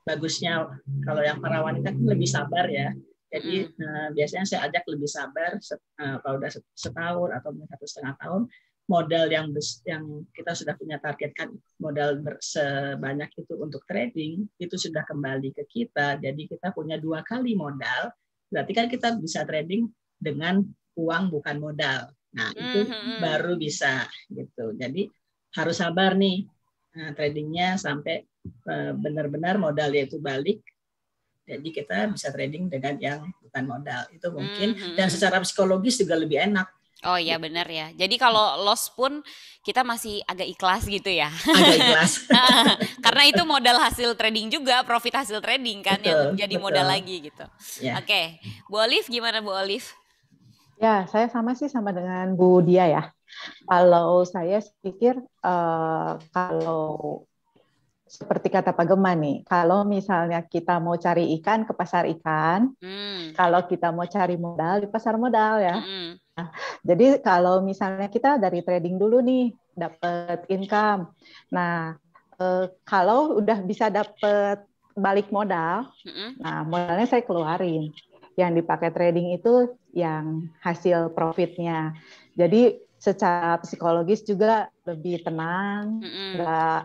Bagusnya kalau yang para wanita kan lebih sabar ya. Jadi hmm. eh, biasanya saya ajak lebih sabar, eh, kalau udah setahun atau satu setengah tahun, modal yang yang kita sudah punya targetkan modal sebanyak itu untuk trading itu sudah kembali ke kita jadi kita punya dua kali modal berarti kan kita bisa trading dengan uang bukan modal nah itu mm-hmm. baru bisa gitu jadi harus sabar nih eh, tradingnya sampai eh, benar-benar modal yaitu balik jadi kita bisa trading dengan yang bukan modal itu mungkin mm-hmm. dan secara psikologis juga lebih enak Oh iya benar ya. Jadi kalau loss pun kita masih agak ikhlas gitu ya. Agak ikhlas. Karena itu modal hasil trading juga, profit hasil trading kan betul, yang jadi betul. modal lagi gitu. Yeah. Oke, okay. Bu Olive gimana Bu Olive? Ya, saya sama sih sama dengan Bu Dia ya. Kalau saya pikir uh, kalau seperti kata Pak Gema nih, kalau misalnya kita mau cari ikan ke pasar ikan, hmm. kalau kita mau cari modal di pasar modal ya. Hmm. Nah, jadi kalau misalnya kita dari trading dulu nih dapat income. Nah, eh, kalau udah bisa dapat balik modal, mm-hmm. nah modalnya saya keluarin. Yang dipakai trading itu yang hasil profitnya. Jadi secara psikologis juga lebih tenang, nggak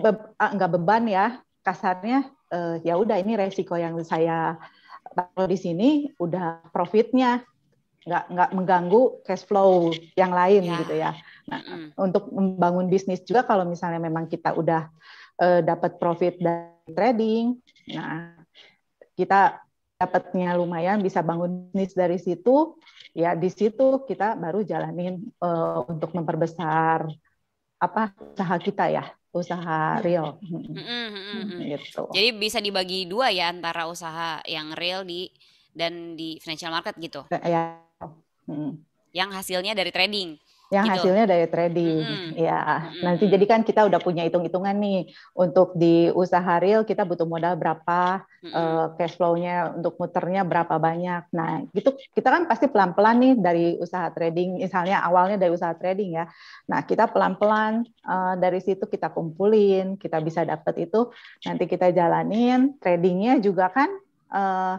mm-hmm. be, beban ya kasarnya. Eh, ya udah ini resiko yang saya taruh di sini udah profitnya nggak nggak mengganggu cash flow yang lain ya. gitu ya. Nah, mm. untuk membangun bisnis juga kalau misalnya memang kita udah uh, dapat profit dari trading, nah kita dapatnya lumayan bisa bangun bisnis dari situ, ya di situ kita baru jalanin uh, untuk memperbesar apa usaha kita ya usaha real gitu. Jadi bisa dibagi dua ya antara usaha yang real di dan di financial market gitu. Ya, ya. Hmm. Yang hasilnya dari trading. Yang gitu. hasilnya dari trading, hmm. ya. Hmm. Nanti jadi kan kita udah punya hitung-hitungan nih untuk di usaha real kita butuh modal berapa, hmm. uh, cash flow-nya untuk muternya berapa banyak. Nah, gitu kita kan pasti pelan-pelan nih dari usaha trading, misalnya awalnya dari usaha trading ya. Nah, kita pelan-pelan uh, dari situ kita kumpulin, kita bisa dapat itu. Nanti kita jalanin tradingnya juga kan. Uh,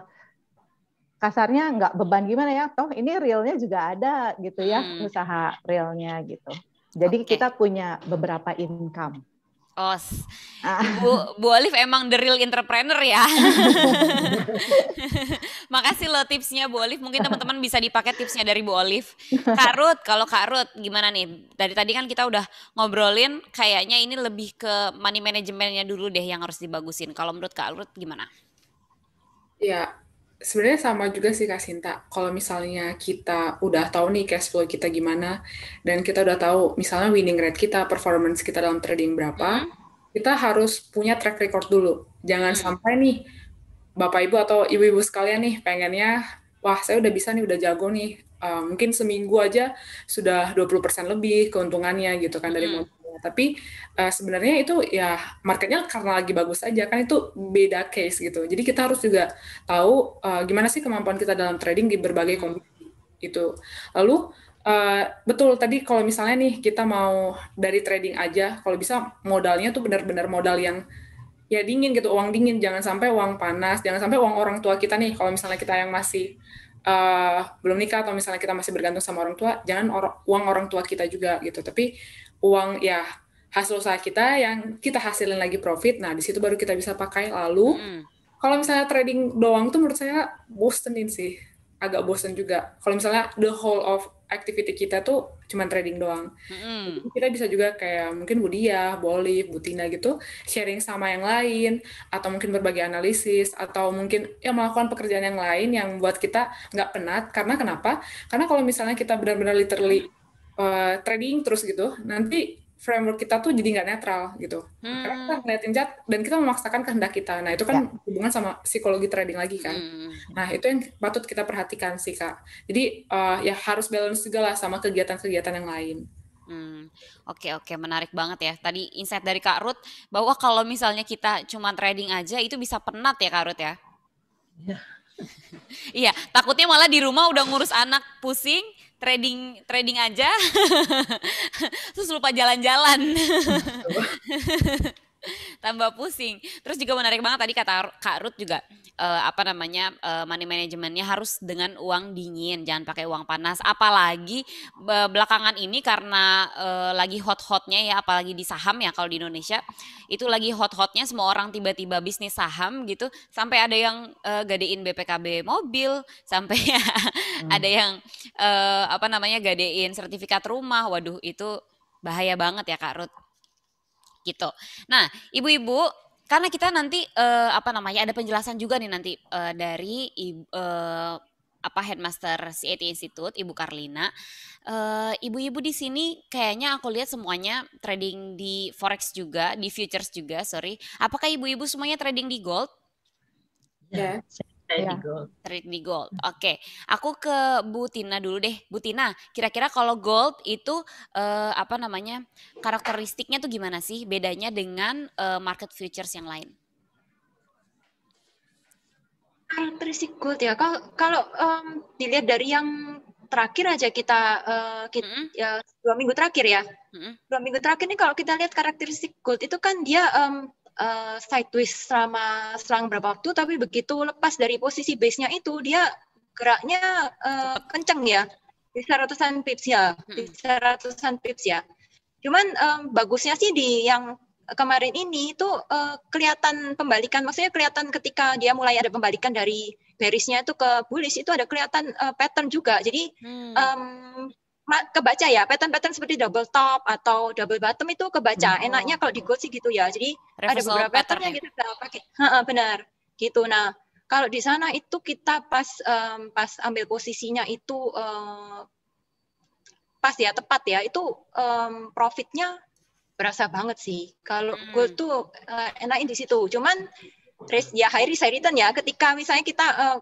kasarnya nggak beban gimana ya toh ini realnya juga ada gitu ya hmm. usaha realnya gitu jadi okay. kita punya beberapa income os ah. Bu Bu Olive emang the real entrepreneur ya makasih loh tipsnya Bu Olive mungkin teman-teman bisa dipakai tipsnya dari Bu Olive Kak Ruth kalau Kak Ruth gimana nih dari tadi kan kita udah ngobrolin kayaknya ini lebih ke money managementnya dulu deh yang harus dibagusin kalau menurut Kak Ruth gimana Ya, sebenarnya sama juga sih Kak Sinta. Kalau misalnya kita udah tahu nih cash flow kita gimana dan kita udah tahu misalnya winning rate kita, performance kita dalam trading berapa, mm-hmm. kita harus punya track record dulu. Jangan mm-hmm. sampai nih Bapak Ibu atau Ibu-ibu sekalian nih pengennya wah saya udah bisa nih udah jago nih. Uh, mungkin seminggu aja sudah 20% lebih keuntungannya gitu kan dari hmm. Tapi uh, sebenarnya itu ya marketnya karena lagi bagus aja kan itu beda case gitu. Jadi kita harus juga tahu uh, gimana sih kemampuan kita dalam trading di berbagai hmm. kondisi itu. Lalu uh, betul tadi kalau misalnya nih kita mau dari trading aja, kalau bisa modalnya tuh benar-benar modal yang ya dingin gitu, uang dingin. Jangan sampai uang panas, jangan sampai uang orang tua kita nih. Kalau misalnya kita yang masih uh, belum nikah atau misalnya kita masih bergantung sama orang tua, jangan or uang orang tua kita juga gitu. Tapi uang ya hasil usaha kita yang kita hasilin lagi profit. Nah, di situ baru kita bisa pakai lalu. Mm. Kalau misalnya trading doang tuh menurut saya bosenin sih. Agak bosen juga. Kalau misalnya the whole of activity kita tuh cuma trading doang. Mm. kita bisa juga kayak mungkin Budia, Boli, Butina gitu sharing sama yang lain atau mungkin berbagi analisis atau mungkin ya melakukan pekerjaan yang lain yang buat kita nggak penat. Karena kenapa? Karena kalau misalnya kita benar-benar literally Eh, trading terus gitu nanti framework kita tuh jadi nggak netral gitu hmm. karena kita ngeliatin chat dan kita memaksakan kehendak kita nah itu kan ya. hubungan sama psikologi trading lagi kan hmm. nah itu yang patut kita perhatikan sih kak jadi uh, ya harus balance juga lah sama kegiatan-kegiatan yang lain Hmm, oke oke menarik banget ya. Tadi insight dari Kak Ruth bahwa kalau misalnya kita cuma trading aja itu bisa penat ya Kak Ruth ya. Iya, iya takutnya malah di rumah udah ngurus anak pusing, trading trading aja terus lupa jalan-jalan tambah pusing terus juga menarik banget tadi kata Kak Ruth juga uh, apa namanya uh, money manajemennya harus dengan uang dingin jangan pakai uang panas apalagi uh, belakangan ini karena uh, lagi hot-hotnya ya apalagi di saham ya kalau di Indonesia itu lagi hot-hotnya semua orang tiba-tiba bisnis saham gitu sampai ada yang uh, gadein BPKB mobil sampai ya Hmm. Ada yang uh, apa namanya gadein sertifikat rumah. Waduh, itu bahaya banget ya Kak Ruth. Gitu. Nah, ibu-ibu karena kita nanti uh, apa namanya ada penjelasan juga nih nanti uh, dari uh, apa headmaster CIT Institute Ibu Karlina. ibu ibu-ibu di sini kayaknya aku lihat semuanya trading di forex juga, di futures juga, sorry. Apakah ibu-ibu semuanya trading di gold? Ya. Yeah. Iya. Trade yeah. gold. Trade di gold. Oke, okay. aku ke Butina dulu deh. Butina, kira-kira kalau gold itu uh, apa namanya karakteristiknya tuh gimana sih? Bedanya dengan uh, market futures yang lain? Karakteristik gold ya. Kalau kalau um, dilihat dari yang terakhir aja kita, uh, eh, kita mm -hmm. ya, dua minggu terakhir ya. Mm -hmm. Dua minggu terakhir ini kalau kita lihat karakteristik gold itu kan dia um, uh, side twist selama selang berapa waktu tapi begitu lepas dari posisi base-nya itu dia geraknya uh, kenceng ya bisa ratusan pips ya bisa ratusan pips ya cuman um, bagusnya sih di yang kemarin ini itu uh, kelihatan pembalikan maksudnya kelihatan ketika dia mulai ada pembalikan dari berisnya itu ke bullish itu ada kelihatan uh, pattern juga jadi hmm. um, kebaca ya pattern-pattern seperti double top atau double bottom itu kebaca. Oh. Enaknya kalau di gold sih gitu ya. Jadi Reversal ada beberapa pattern yang ya? kita pakai. benar. Gitu. Nah, kalau di sana itu kita pas um, pas ambil posisinya itu um, pas ya tepat ya. Itu um, profitnya berasa banget sih. Kalau hmm. gold tuh uh, enakin di situ. Cuman risk ya high risk high return ya. Ketika misalnya kita uh,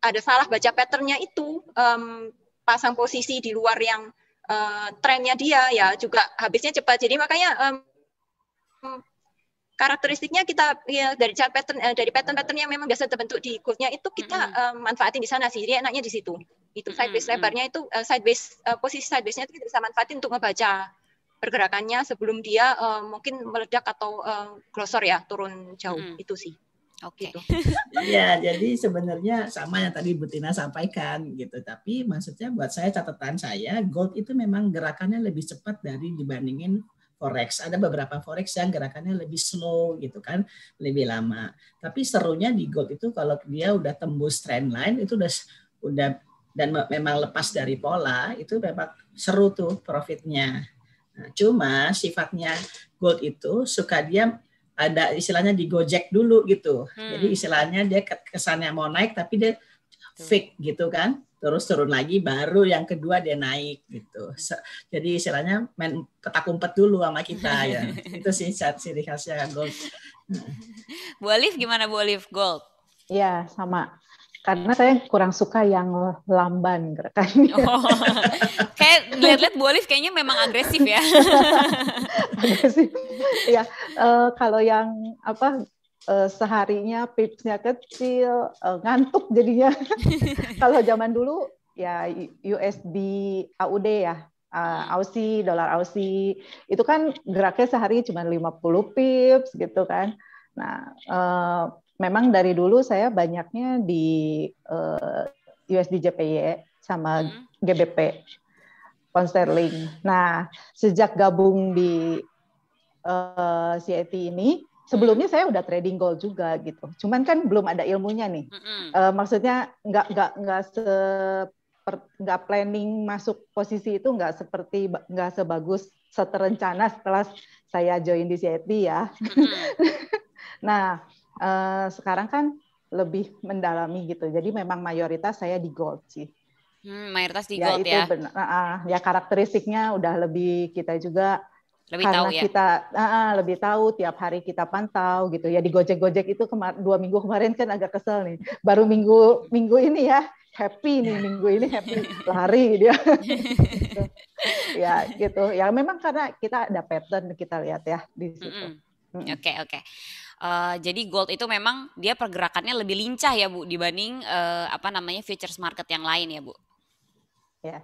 ada salah baca patternnya itu um, pasang posisi di luar yang uh, trennya dia ya juga habisnya cepat. Jadi makanya um, karakteristiknya kita ya, dari chart pattern uh, dari pattern-pattern yang memang biasa terbentuk di goalnya itu kita mm -hmm. um, manfaatin di sana sih. Jadi enaknya di situ. Itu sideways mm -hmm. lebarnya itu uh, sideways uh, posisi sidewaysnya itu kita bisa manfaatin untuk ngebaca pergerakannya sebelum dia uh, mungkin meledak atau uh, glosor ya turun jauh mm -hmm. itu sih. Oke. Okay. Gitu. ya, jadi sebenarnya sama yang tadi Butina sampaikan gitu. Tapi maksudnya buat saya catatan saya, gold itu memang gerakannya lebih cepat dari dibandingin forex. Ada beberapa forex yang gerakannya lebih slow gitu kan, lebih lama. Tapi serunya di gold itu kalau dia udah tembus trend line itu udah udah dan memang lepas dari pola itu memang seru tuh profitnya. Nah, cuma sifatnya gold itu suka dia ada istilahnya di Gojek dulu gitu. Hmm. Jadi istilahnya dia kesannya mau naik tapi dia fake gitu kan. Terus turun lagi baru yang kedua dia naik gitu. Hmm. So, jadi istilahnya main petak umpet dulu sama kita ya. Itu sih ciri khasnya gold. Hmm. Bu Alif gimana Bu Alif gold? Iya, sama karena saya kurang suka yang lamban gerakannya. Oh, kayak lihat-lihat Bu Olive kayaknya memang agresif ya. agresif. Ya, uh, kalau yang apa uh, seharinya pipsnya kecil, uh, ngantuk jadinya. kalau zaman dulu ya USD AUD ya, uh, Aussie, dolar Aussie. Itu kan geraknya sehari cuma 50 pips gitu kan. Nah, uh, memang dari dulu saya banyaknya di uh, eh, USD JPY e sama hmm. GBP pound sterling. Nah, sejak gabung di uh, eh, CIT ini, sebelumnya hmm. saya udah trading gold juga gitu. Cuman kan belum ada ilmunya nih. Uh, maksudnya nggak nggak nggak se nggak planning masuk posisi itu nggak seperti nggak sebagus seterencana setelah saya join di CIT ya. nah, Eh, sekarang kan lebih mendalami gitu. Jadi memang mayoritas saya di gold sih. Hmm, mayoritas di ya, gold itu ya. Benar, uh, ya karakteristiknya udah lebih kita juga lebih karena tahu ya. kita uh, lebih tahu tiap hari kita pantau gitu ya di Gojek-Gojek itu kemar dua minggu kemarin kan agak kesel nih. Baru minggu minggu ini ya happy nih ya. minggu ini happy lari dia. Gitu ya. ya gitu. Ya memang karena kita ada pattern kita lihat ya di situ. Oke, mm oke. Okay, okay. Uh, jadi gold itu memang dia pergerakannya lebih lincah ya Bu dibanding uh, apa namanya futures market yang lain ya Bu. Ya.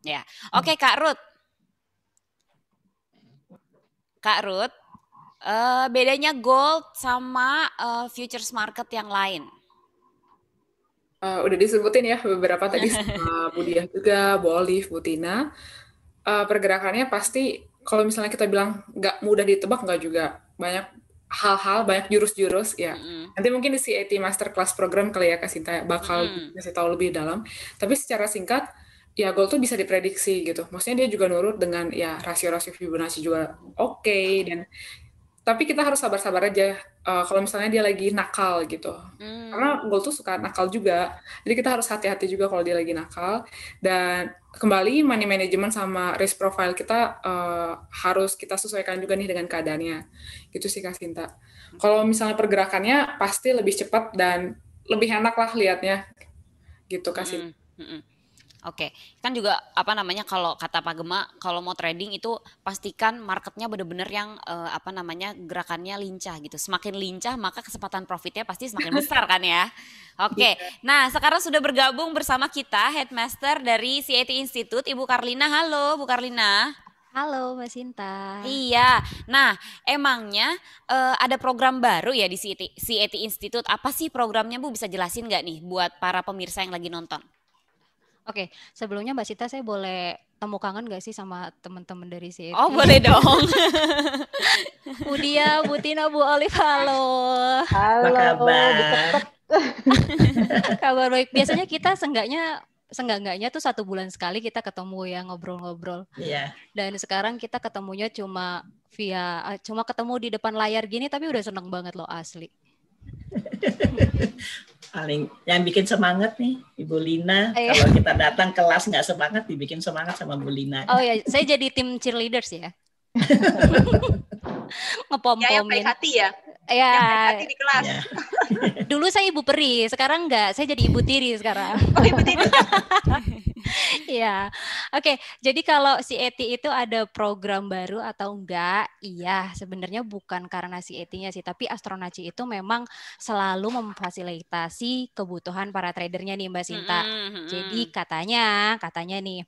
Ya. Oke okay, Kak Ruth. Kak Ruth, uh, bedanya gold sama uh, futures market yang lain. Uh, udah disebutin ya beberapa tadi sama Budiah juga, Bu Olive, Uh, pergerakannya pasti kalau misalnya kita bilang nggak mudah ditebak nggak juga banyak hal-hal banyak jurus-jurus ya. Mm. Nanti mungkin di CIT Masterclass program kali ya kasih tanya bakal mm. kasih tahu lebih dalam. Tapi secara singkat ya goal tuh bisa diprediksi gitu. Maksudnya dia juga nurut dengan ya rasio-rasio Fibonacci juga oke okay, dan tapi kita harus sabar-sabar aja uh, kalau misalnya dia lagi nakal gitu. Mm. Karena goal tuh suka nakal juga. Jadi kita harus hati-hati juga kalau dia lagi nakal dan kembali money management sama risk profile kita uh, harus kita sesuaikan juga nih dengan keadaannya. Gitu sih Kak Sinta. Kalau misalnya pergerakannya pasti lebih cepat dan lebih enak lah liatnya. Gitu Kak Sinta. Mm -hmm. Oke, kan juga apa namanya kalau kata Pak Gema kalau mau trading itu pastikan marketnya benar-benar yang eh, apa namanya gerakannya lincah gitu. Semakin lincah maka kesempatan profitnya pasti semakin besar kan ya. Oke, iya. nah sekarang sudah bergabung bersama kita headmaster dari CIT Institute Ibu Karlina. Halo Bu Karlina. Halo Mbak Sinta. Iya. Nah, emangnya uh, ada program baru ya di CIT, CIT Institute. Apa sih programnya Bu? Bisa jelasin nggak nih buat para pemirsa yang lagi nonton? Oke, sebelumnya Mbak Sita saya boleh temu kangen gak sih sama teman-teman dari sini? Oh boleh dong. Bu Butina, Bu Olive, halo. Halo. Apa kabar? kabar baik. Biasanya kita seenggaknya seenggak-enggaknya tuh satu bulan sekali kita ketemu ya ngobrol-ngobrol. Iya. -ngobrol. Yeah. Dan sekarang kita ketemunya cuma via eh, cuma ketemu di depan layar gini tapi udah seneng banget loh asli. paling yang bikin semangat nih Ibu Lina. Oh, Ayo. Iya. Kalau kita datang kelas nggak semangat, dibikin semangat sama Bu Lina. Oh ya, saya jadi tim cheerleaders ya. Ngepom-pomin. Ya, yang baik hati ya. Ya. Yang baik hati di kelas. Ya. Dulu saya Ibu Peri, sekarang nggak. Saya jadi Ibu Tiri sekarang. Oh, Ibu Tiri. Iya. Oke, okay, jadi kalau si Eti itu ada program baru atau enggak? Iya, sebenarnya bukan karena si Etinya sih, tapi Astronaci itu memang selalu memfasilitasi kebutuhan para tradernya nih Mbak Sinta. Mm-hmm. Jadi katanya, katanya nih,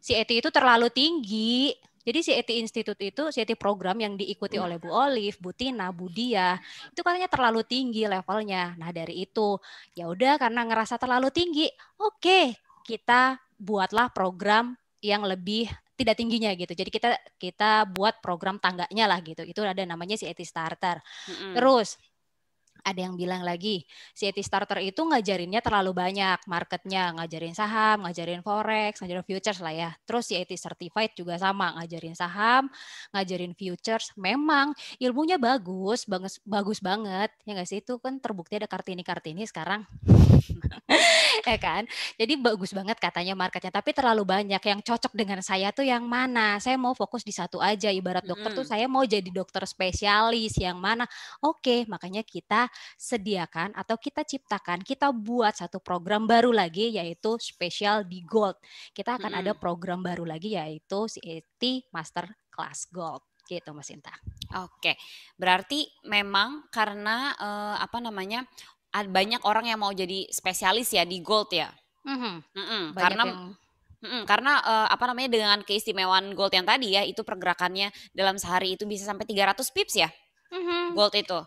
si Eti itu terlalu tinggi jadi si ETI Institute itu, si ETI program yang diikuti oleh Bu Olive, Bu Tina, Bu Dia, itu katanya terlalu tinggi levelnya. Nah dari itu, ya udah karena ngerasa terlalu tinggi, oke okay, kita buatlah program yang lebih tidak tingginya gitu. Jadi kita kita buat program tangganya lah gitu. Itu ada namanya si Eti Starter. Mm -hmm. Terus ada yang bilang lagi, si Eti Starter itu ngajarinnya terlalu banyak marketnya, ngajarin saham, ngajarin forex, ngajarin futures lah ya. Terus si Eti Certified juga sama, ngajarin saham, ngajarin futures. Memang ilmunya bagus, bagus, bagus banget. Ya nggak sih, itu kan terbukti ada Kartini-Kartini sekarang. ya kan? Jadi bagus banget katanya marketnya, tapi terlalu banyak yang cocok dengan saya tuh yang mana? Saya mau fokus di satu aja. Ibarat dokter mm tuh saya mau jadi dokter spesialis yang mana? Oke, makanya kita sediakan atau kita ciptakan, kita buat satu program baru lagi yaitu spesial di Gold. Kita akan mm ada program baru lagi yaitu CET Master Class Gold gitu Mas Inta. Oke, berarti memang karena uh, apa namanya banyak orang yang mau jadi spesialis ya di gold ya. Mm -hmm. Mm -hmm. Karena yang... mm -hmm. karena uh, apa namanya dengan keistimewaan gold yang tadi ya itu pergerakannya dalam sehari itu bisa sampai 300 pips ya. Mm -hmm. Gold itu.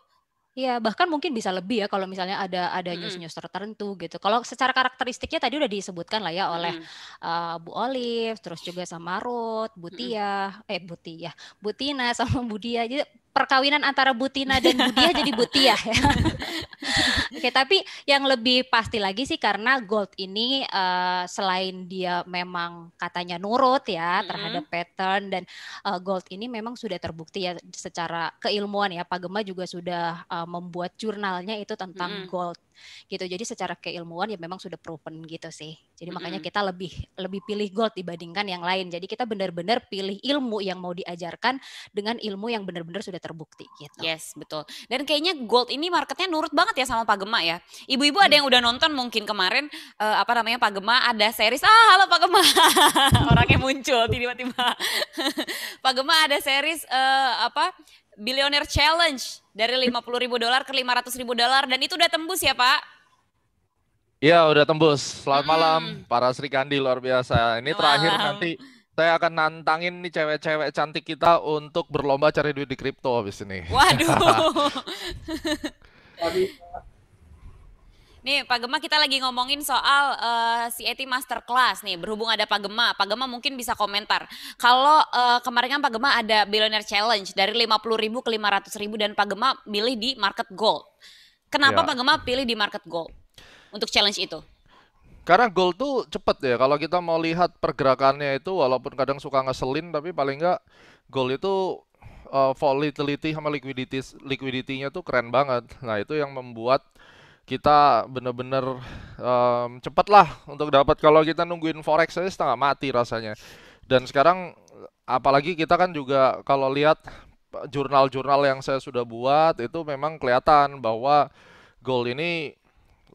Iya, bahkan mungkin bisa lebih ya kalau misalnya ada ada news-news tertentu gitu. Kalau secara karakteristiknya tadi udah disebutkan lah ya oleh mm. uh, Bu Olive, terus juga sama Ruth, Butia, mm. eh Butia, Butina sama Budia. Jadi perkawinan antara Butina dan Budia jadi Butia ya. Oke, tapi yang lebih pasti lagi sih karena Gold ini uh, selain dia memang katanya nurut ya mm -hmm. terhadap pattern dan uh, Gold ini memang sudah terbukti ya secara keilmuan ya Pak Gemma juga sudah uh, membuat jurnalnya itu tentang mm -hmm. Gold gitu. Jadi secara keilmuan ya memang sudah proven gitu sih. Jadi makanya kita lebih lebih pilih gold dibandingkan yang lain. Jadi kita benar-benar pilih ilmu yang mau diajarkan dengan ilmu yang benar-benar sudah terbukti gitu. Yes, betul. Dan kayaknya gold ini marketnya nurut banget ya sama Pak Gemma ya. Ibu-ibu ada hmm. yang udah nonton mungkin kemarin uh, apa namanya Pak Gemma ada series ah halo Pak Gemma. Orangnya muncul tiba-tiba. Pak Gemma ada series uh, apa Billionaire Challenge dari 50 ribu dolar ke 500 ribu dolar dan itu udah tembus ya Pak? Iya udah tembus. Selamat hmm. malam para Sri Kandi luar biasa. Ini malam. terakhir nanti saya akan nantangin nih cewek-cewek cantik kita untuk berlomba cari duit di kripto habis ini. Waduh. Nih Pak Gema kita lagi ngomongin soal uh, eh, CIT Masterclass nih berhubung ada Pak Gema. Pak Gema mungkin bisa komentar. Kalau uh, kemarin kan Pak Gema ada Billionaire Challenge dari 50 ribu ke 500 ribu dan Pak Gema milih di Market Gold. Kenapa ya. Pak Gema pilih di Market Gold untuk challenge itu? Karena gold tuh cepet ya. Kalau kita mau lihat pergerakannya itu walaupun kadang suka ngeselin tapi paling enggak gold itu uh, volatility sama liquidity liquidity-nya tuh keren banget. Nah, itu yang membuat kita bener-bener um, cepet lah untuk dapat kalau kita nungguin forex aja setengah mati rasanya dan sekarang apalagi kita kan juga kalau lihat jurnal-jurnal yang saya sudah buat itu memang kelihatan bahwa gold ini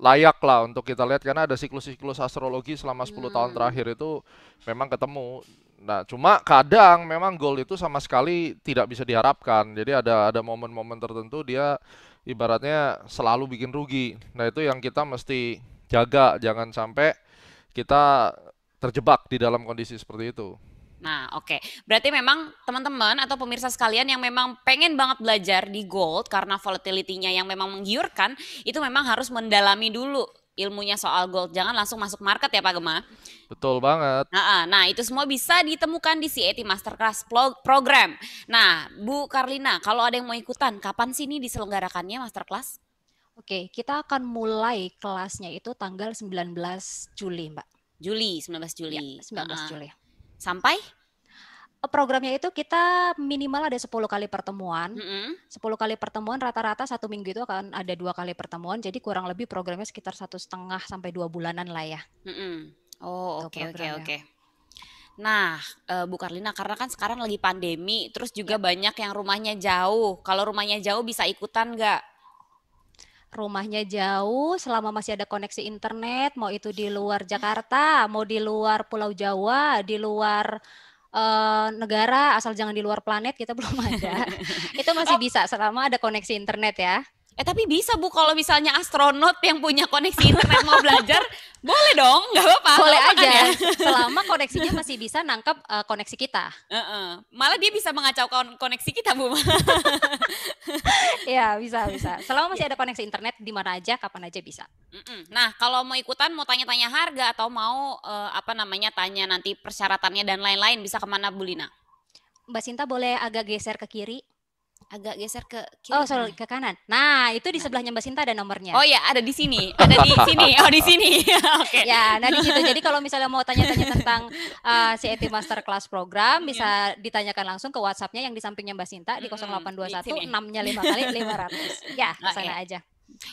layak lah untuk kita lihat karena ada siklus-siklus astrologi selama 10 hmm. tahun terakhir itu memang ketemu. Nah, cuma kadang memang gold itu sama sekali tidak bisa diharapkan. Jadi ada ada momen-momen tertentu dia ibaratnya selalu bikin rugi. Nah, itu yang kita mesti jaga jangan sampai kita terjebak di dalam kondisi seperti itu. Nah, oke. Okay. Berarti memang teman-teman atau pemirsa sekalian yang memang pengen banget belajar di gold karena volatility-nya yang memang menggiurkan, itu memang harus mendalami dulu ilmunya soal gold. Jangan langsung masuk market ya Pak Gema. Betul banget. Nah, nah itu semua bisa ditemukan di CET Masterclass Program. Nah, Bu Karlina, kalau ada yang mau ikutan, kapan sih ini diselenggarakannya Masterclass? Oke, kita akan mulai kelasnya itu tanggal 19 Juli, Mbak. Juli, 19 Juli. Ya, 19 uh -uh. Juli. Sampai? Eh, programnya itu kita minimal ada 10 kali pertemuan. Mm -hmm. 10 kali pertemuan rata-rata satu minggu itu akan ada dua kali pertemuan. Jadi kurang lebih programnya sekitar satu setengah sampai dua bulanan lah ya. Mm -hmm. Oh oke oke oke. Nah, eh, Bu Karlina, karena kan sekarang lagi pandemi, terus juga ya. banyak yang rumahnya jauh. Kalau rumahnya jauh bisa ikutan nggak? rumahnya jauh, selama masih ada koneksi internet, mau itu di luar Jakarta, mau di luar Pulau Jawa, di luar uh, negara asal jangan di luar planet kita belum ada. itu masih oh. bisa selama ada koneksi internet ya. Eh tapi bisa bu kalau misalnya astronot yang punya koneksi internet mau belajar boleh dong nggak apa-apa. Boleh kan aja ya. selama koneksinya masih bisa nangkap uh, eh, koneksi kita. Uh -uh. Malah dia bisa mengacaukan koneksi kita bu. ya bisa bisa selama masih ada koneksi internet di mana aja kapan aja bisa. Nah kalau mau ikutan mau tanya-tanya harga atau mau uh, apa namanya tanya nanti persyaratannya dan lain-lain bisa kemana Bu Lina? Mbak Sinta boleh agak geser ke kiri agak geser ke kiri. Oh, sorry, ke kanan. Nah, itu di sebelahnya Mbak Sinta ada nomornya. Oh ya, ada di sini. Ada di sini. Oh, di sini. Oke. okay. Ya, nah di situ. Jadi kalau misalnya mau tanya-tanya tentang uh, eh, CET Masterclass program, iya. bisa ditanyakan langsung ke WhatsAppnya yang di sampingnya Mbak Sinta di 0821 6-nya 5 kali 500. Ya, nah, ke sana iya. aja.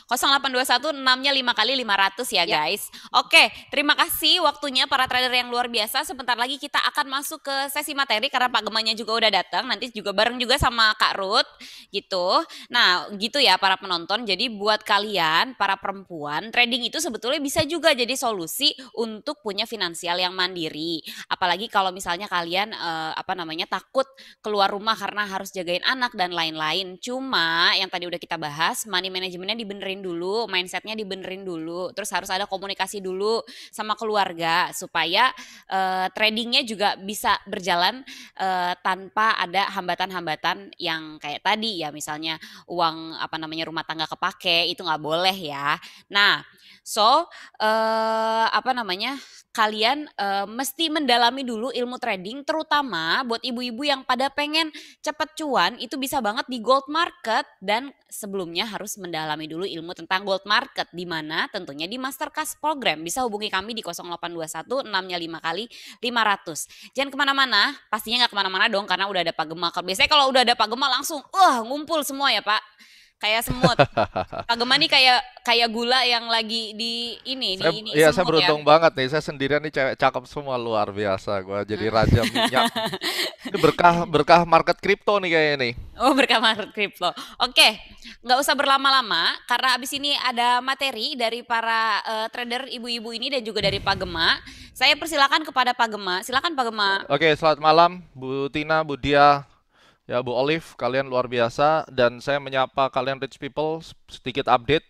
0821 6-nya 5 kali 500 ya, ya. guys. Oke, terima kasih waktunya para trader yang luar biasa. Sebentar lagi kita akan masuk ke sesi materi karena Pak Gemanya juga udah datang. Nanti juga bareng juga sama Kak Ruth gitu. Nah, gitu ya para penonton. Jadi buat kalian para perempuan, trading itu sebetulnya bisa juga jadi solusi untuk punya finansial yang mandiri. Apalagi kalau misalnya kalian eh, apa namanya takut keluar rumah karena harus jagain anak dan lain-lain. Cuma yang tadi udah kita bahas, money manajemennya di dibenerin dulu, mindsetnya dibenerin dulu, terus harus ada komunikasi dulu sama keluarga supaya uh, tradingnya juga bisa berjalan uh, tanpa ada hambatan-hambatan yang kayak tadi ya misalnya uang apa namanya rumah tangga kepake itu nggak boleh ya. Nah, so uh, apa namanya kalian uh, mesti mendalami dulu ilmu trading terutama buat ibu-ibu yang pada pengen cepet cuan itu bisa banget di gold market dan sebelumnya harus mendalami dulu ilmu tentang gold market di mana tentunya di masterclass program bisa hubungi kami di 0821 6 nya 5 kali 500 jangan kemana-mana pastinya nggak kemana-mana dong karena udah ada Pak Gemal biasanya kalau udah ada Pak gemal langsung wah uh, ngumpul semua ya Pak kayak semut. Kagema nih kayak kayak gula yang lagi di ini saya, ini. Iya, saya ya. beruntung ya. banget nih. Saya sendirian nih cewek cakep semua luar biasa. Gua jadi hmm. raja minyak. ini berkah berkah market kripto nih kayaknya nih. Oh, berkah market kripto. Oke, nggak usah berlama-lama karena abis ini ada materi dari para uh, trader ibu-ibu ini dan juga dari Pak Gema. Saya persilakan kepada Pak Gema. Silakan Pak Gema. Oke, selamat malam Bu Tina, Bu Dia, Ya, Bu Olive, kalian luar biasa dan saya menyapa kalian rich people sedikit update.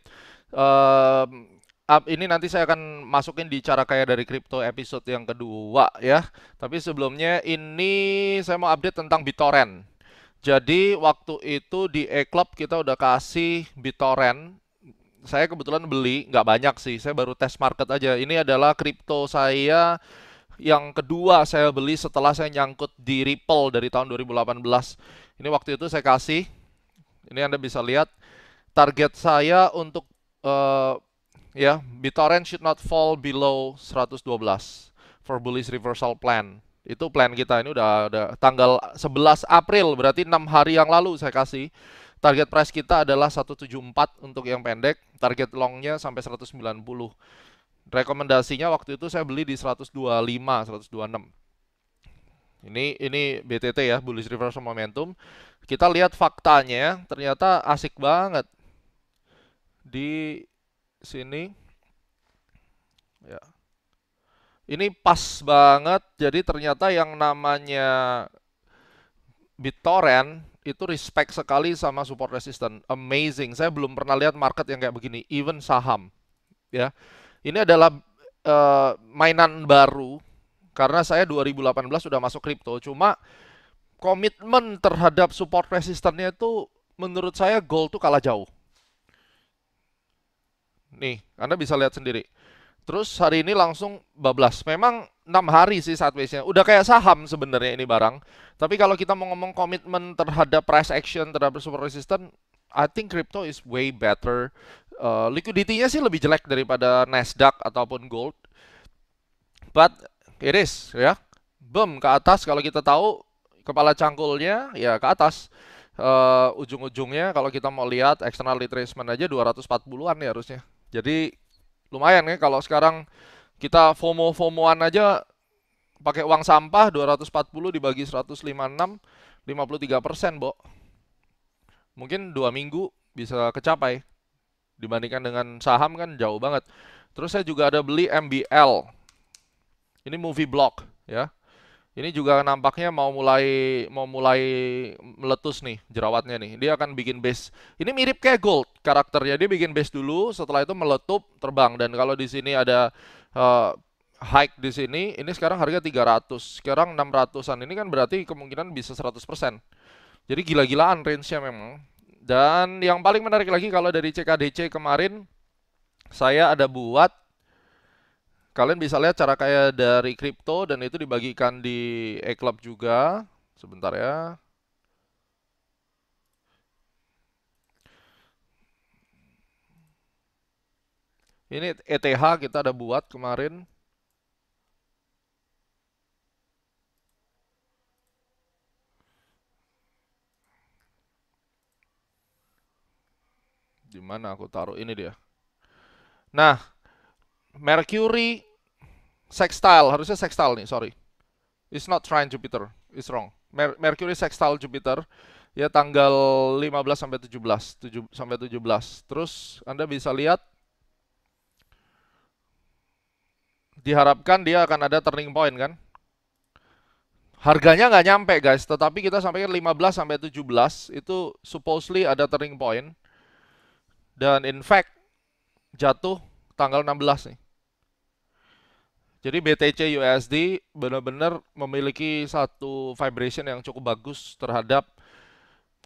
Uh, up ini nanti saya akan masukin di cara kaya dari crypto episode yang kedua ya. Tapi sebelumnya ini saya mau update tentang BitTorrent. Jadi waktu itu di E-Club kita udah kasih BitTorrent. Saya kebetulan beli, nggak banyak sih. Saya baru tes market aja. Ini adalah crypto saya yang kedua saya beli setelah saya nyangkut di Ripple dari tahun 2018. Ini waktu itu saya kasih, ini Anda bisa lihat, target saya untuk uh, ya, yeah, BitTorrent should not fall below 112 for bullish reversal plan. Itu plan kita, ini udah, udah tanggal 11 April, berarti 6 hari yang lalu saya kasih. Target price kita adalah 174 untuk yang pendek, target longnya sampai 190 rekomendasinya waktu itu saya beli di 125, 126. Ini ini BTT ya, bullish reversal momentum. Kita lihat faktanya, ternyata asik banget. Di sini ya. Ini pas banget. Jadi ternyata yang namanya BitTorrent itu respect sekali sama support resistance. Amazing. Saya belum pernah lihat market yang kayak begini, even saham. Ya ini adalah uh, mainan baru karena saya 2018 sudah masuk kripto. Cuma komitmen terhadap support resistennya itu menurut saya goal tuh kalah jauh. Nih, Anda bisa lihat sendiri. Terus hari ini langsung bablas. Memang enam hari sih sideways-nya. Udah kayak saham sebenarnya ini barang. Tapi kalau kita mau ngomong komitmen terhadap price action, terhadap support resistance, I think crypto is way better. Uh, liquidity sih lebih jelek daripada Nasdaq ataupun gold. But it is ya. Yeah. Bem ke atas kalau kita tahu kepala cangkulnya ya ke atas. Uh, ujung-ujungnya kalau kita mau lihat external retracement aja 240-an ya harusnya. Jadi lumayan ya kalau sekarang kita FOMO-FOMOan aja pakai uang sampah 240 dibagi 156 53 persen, Bo mungkin dua minggu bisa kecapai dibandingkan dengan saham kan jauh banget. Terus saya juga ada beli MBL. Ini movie block ya. Ini juga nampaknya mau mulai mau mulai meletus nih jerawatnya nih. Dia akan bikin base. Ini mirip kayak gold karakternya. Dia bikin base dulu, setelah itu meletup terbang. Dan kalau di sini ada uh, hike di sini, ini sekarang harga 300, sekarang 600-an. Ini kan berarti kemungkinan bisa 100%. Jadi gila-gilaan range-nya memang. Dan yang paling menarik lagi kalau dari CKDC kemarin saya ada buat kalian bisa lihat cara kayak dari kripto dan itu dibagikan di eClub juga. Sebentar ya. Ini ETH kita ada buat kemarin. di mana aku taruh ini dia. Nah, Mercury sextile, harusnya sextile nih, sorry. It's not trine Jupiter, it's wrong. Mer Mercury sextile Jupiter ya tanggal 15 sampai 17, 7 sampai 17. Terus Anda bisa lihat diharapkan dia akan ada turning point kan? Harganya nggak nyampe guys, tetapi kita sampaikan 15 sampai 17 itu supposedly ada turning point dan in fact jatuh tanggal 16 nih. Jadi BTC USD benar-benar memiliki satu vibration yang cukup bagus terhadap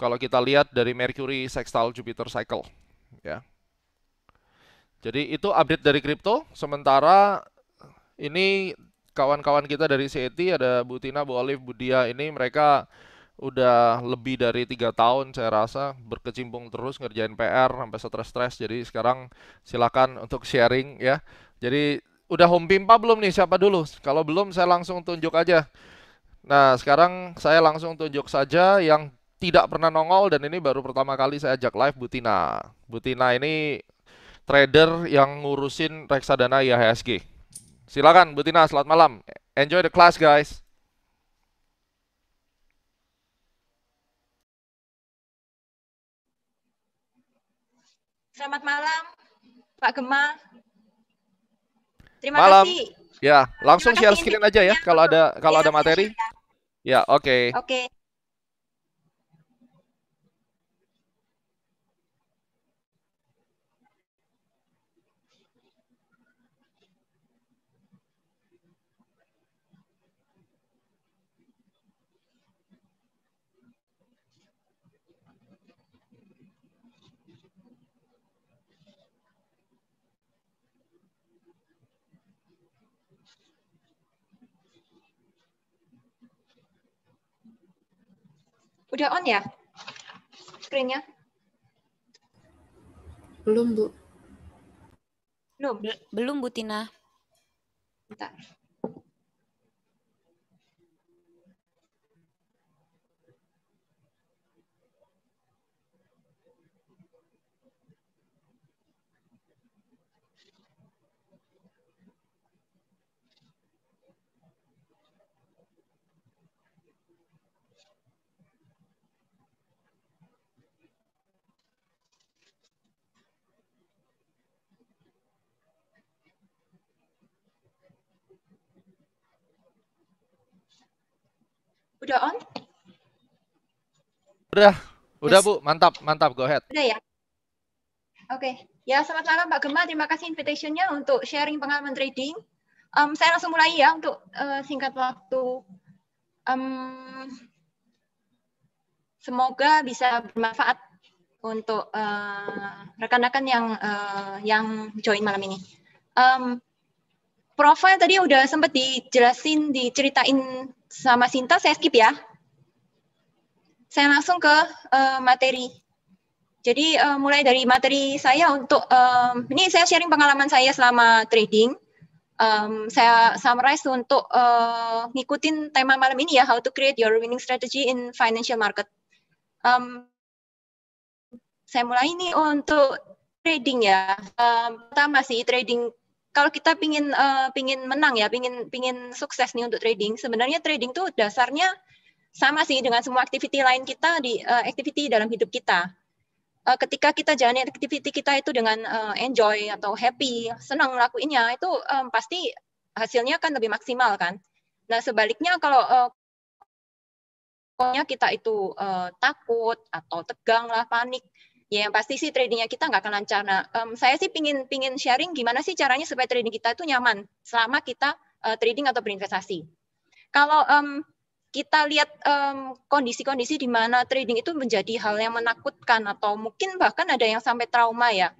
kalau kita lihat dari Mercury sextile Jupiter cycle ya. Jadi itu update dari kripto sementara ini kawan-kawan kita dari CET ada Butina, Bu Olive, Bu ini mereka udah lebih dari tiga tahun saya rasa berkecimpung terus ngerjain PR sampai stres-stres jadi sekarang silakan untuk sharing ya jadi udah home pimpa belum nih siapa dulu kalau belum saya langsung tunjuk aja nah sekarang saya langsung tunjuk saja yang tidak pernah nongol dan ini baru pertama kali saya ajak live Butina Butina ini trader yang ngurusin reksadana IHSG silakan Butina selamat malam enjoy the class guys Selamat malam, Pak Gema. Terima malam. kasih. Ya, langsung share screen aja ya kalau ada kalau ya, ada materi. Ya, oke. Ya, oke. Okay. Okay. Udah on ya screennya? Belum, Bu. Belum. Belum, Bu Tina. Bentar. Udah on? Udah. Udah, yes. Bu. Mantap, mantap. Go ahead. Udah ya? Oke. Okay. Ya, selamat malam Pak Gemma. Terima kasih invitation-nya untuk sharing pengalaman trading. Um, saya langsung mulai ya untuk uh, singkat waktu. Um, semoga bisa bermanfaat untuk eh, rekan-rekan uh, yang uh, yang join malam ini. Um, profil tadi udah sempat dijelasin, diceritain sama Sinta, saya skip ya. Saya langsung ke uh, materi. Jadi uh, mulai dari materi saya untuk um, ini saya sharing pengalaman saya selama trading. Um, saya summarize untuk uh, ngikutin tema malam ini ya, how to create your winning strategy in financial market. Um, saya mulai ini untuk trading ya. Um, pertama sih trading kalau kita pingin uh, pingin menang ya, pingin pingin sukses nih untuk trading, sebenarnya trading tuh dasarnya sama sih dengan semua activity lain kita di uh, activity dalam hidup kita. Uh, ketika kita jalani activity kita itu dengan uh, enjoy atau happy, senang ngelakuinnya itu um, pasti hasilnya akan lebih maksimal kan. Nah sebaliknya kalau uh, kita itu uh, takut atau tegang lah, panik ya yang pasti sih tradingnya kita nggak akan lancar. Nah, um, saya sih pingin pingin sharing gimana sih caranya supaya trading kita itu nyaman selama kita uh, trading atau berinvestasi. Kalau um, kita lihat kondisi kondisi-kondisi di mana trading itu menjadi hal yang menakutkan atau mungkin bahkan ada yang sampai trauma ya.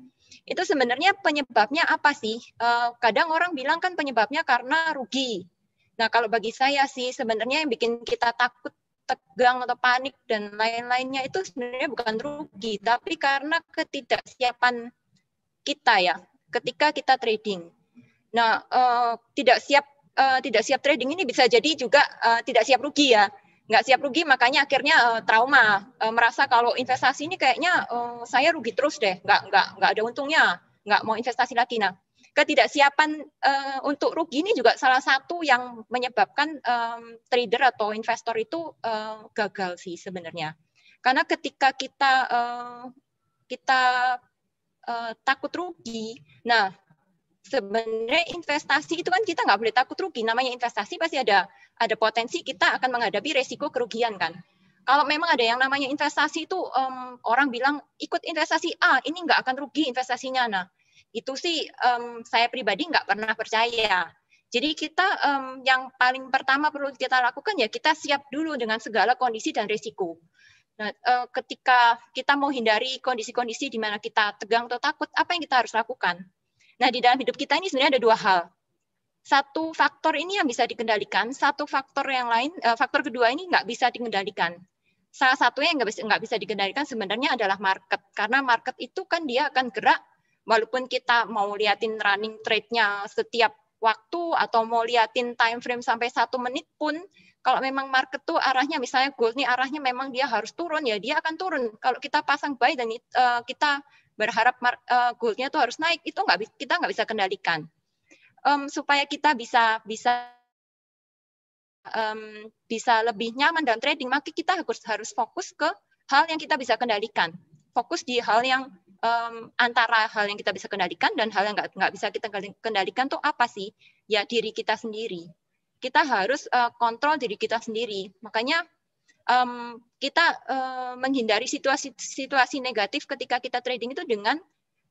Itu sebenarnya penyebabnya apa sih? Uh, kadang orang bilang kan penyebabnya karena rugi. Nah, kalau bagi saya sih sebenarnya yang bikin kita takut tegang atau panik dan lain-lainnya itu sebenarnya bukan rugi, tapi karena ketidaksiapan kita ya ketika kita trading. Nah, uh, tidak siap uh, tidak siap trading ini bisa jadi juga uh, tidak siap rugi ya. Nggak siap rugi makanya akhirnya uh, trauma, uh, merasa kalau investasi ini kayaknya uh, saya rugi terus deh, nggak nggak nggak ada untungnya, nggak mau investasi lagi. Nah, ketidaksiapan uh, untuk rugi ini juga salah satu yang menyebabkan um, trader atau investor itu uh, gagal sih sebenarnya. Karena ketika kita uh, kita uh, takut rugi, nah sebenarnya investasi itu kan kita nggak boleh takut rugi. Namanya investasi pasti ada ada potensi kita akan menghadapi resiko kerugian kan. Kalau memang ada yang namanya investasi itu um, orang bilang ikut investasi A ah, ini nggak akan rugi investasinya. Nah itu sih um, saya pribadi nggak pernah percaya. Jadi kita um, yang paling pertama perlu kita lakukan ya kita siap dulu dengan segala kondisi dan risiko. Nah, uh, ketika kita mau hindari kondisi-kondisi di mana kita tegang atau takut, apa yang kita harus lakukan? Nah, di dalam hidup kita ini sebenarnya ada dua hal. Satu faktor ini yang bisa dikendalikan, satu faktor yang lain, uh, faktor kedua ini nggak bisa dikendalikan salah satunya yang nggak bisa bisa dikendalikan sebenarnya adalah market karena market itu kan dia akan gerak walaupun kita mau liatin running trade-nya setiap waktu atau mau liatin time frame sampai satu menit pun kalau memang market tuh arahnya misalnya gold nih arahnya memang dia harus turun ya dia akan turun kalau kita pasang buy dan uh, kita berharap uh, goldnya tuh harus naik itu nggak kita nggak bisa kendalikan um, supaya kita bisa bisa um, bisa lebih nyaman dalam trading maka kita harus harus fokus ke hal yang kita bisa kendalikan fokus di hal yang um, antara hal yang kita bisa kendalikan dan hal yang nggak bisa kita kendalikan tuh apa sih? Ya diri kita sendiri. Kita harus uh, kontrol diri kita sendiri. Makanya um, kita uh, menghindari situasi situasi negatif ketika kita trading itu dengan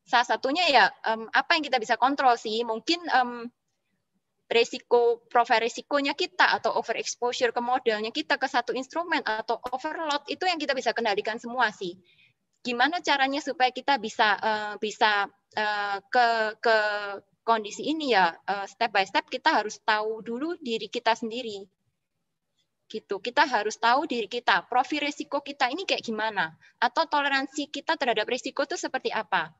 salah satunya ya um, apa yang kita bisa kontrol sih? Mungkin um, resiko profil resikonya kita atau over exposure ke modalnya kita ke satu instrumen atau overload itu yang kita bisa kendalikan semua sih gimana caranya supaya kita bisa uh, bisa uh, ke ke kondisi ini ya uh, step by step kita harus tahu dulu diri kita sendiri gitu kita harus tahu diri kita profil risiko kita ini kayak gimana atau toleransi kita terhadap risiko itu seperti apa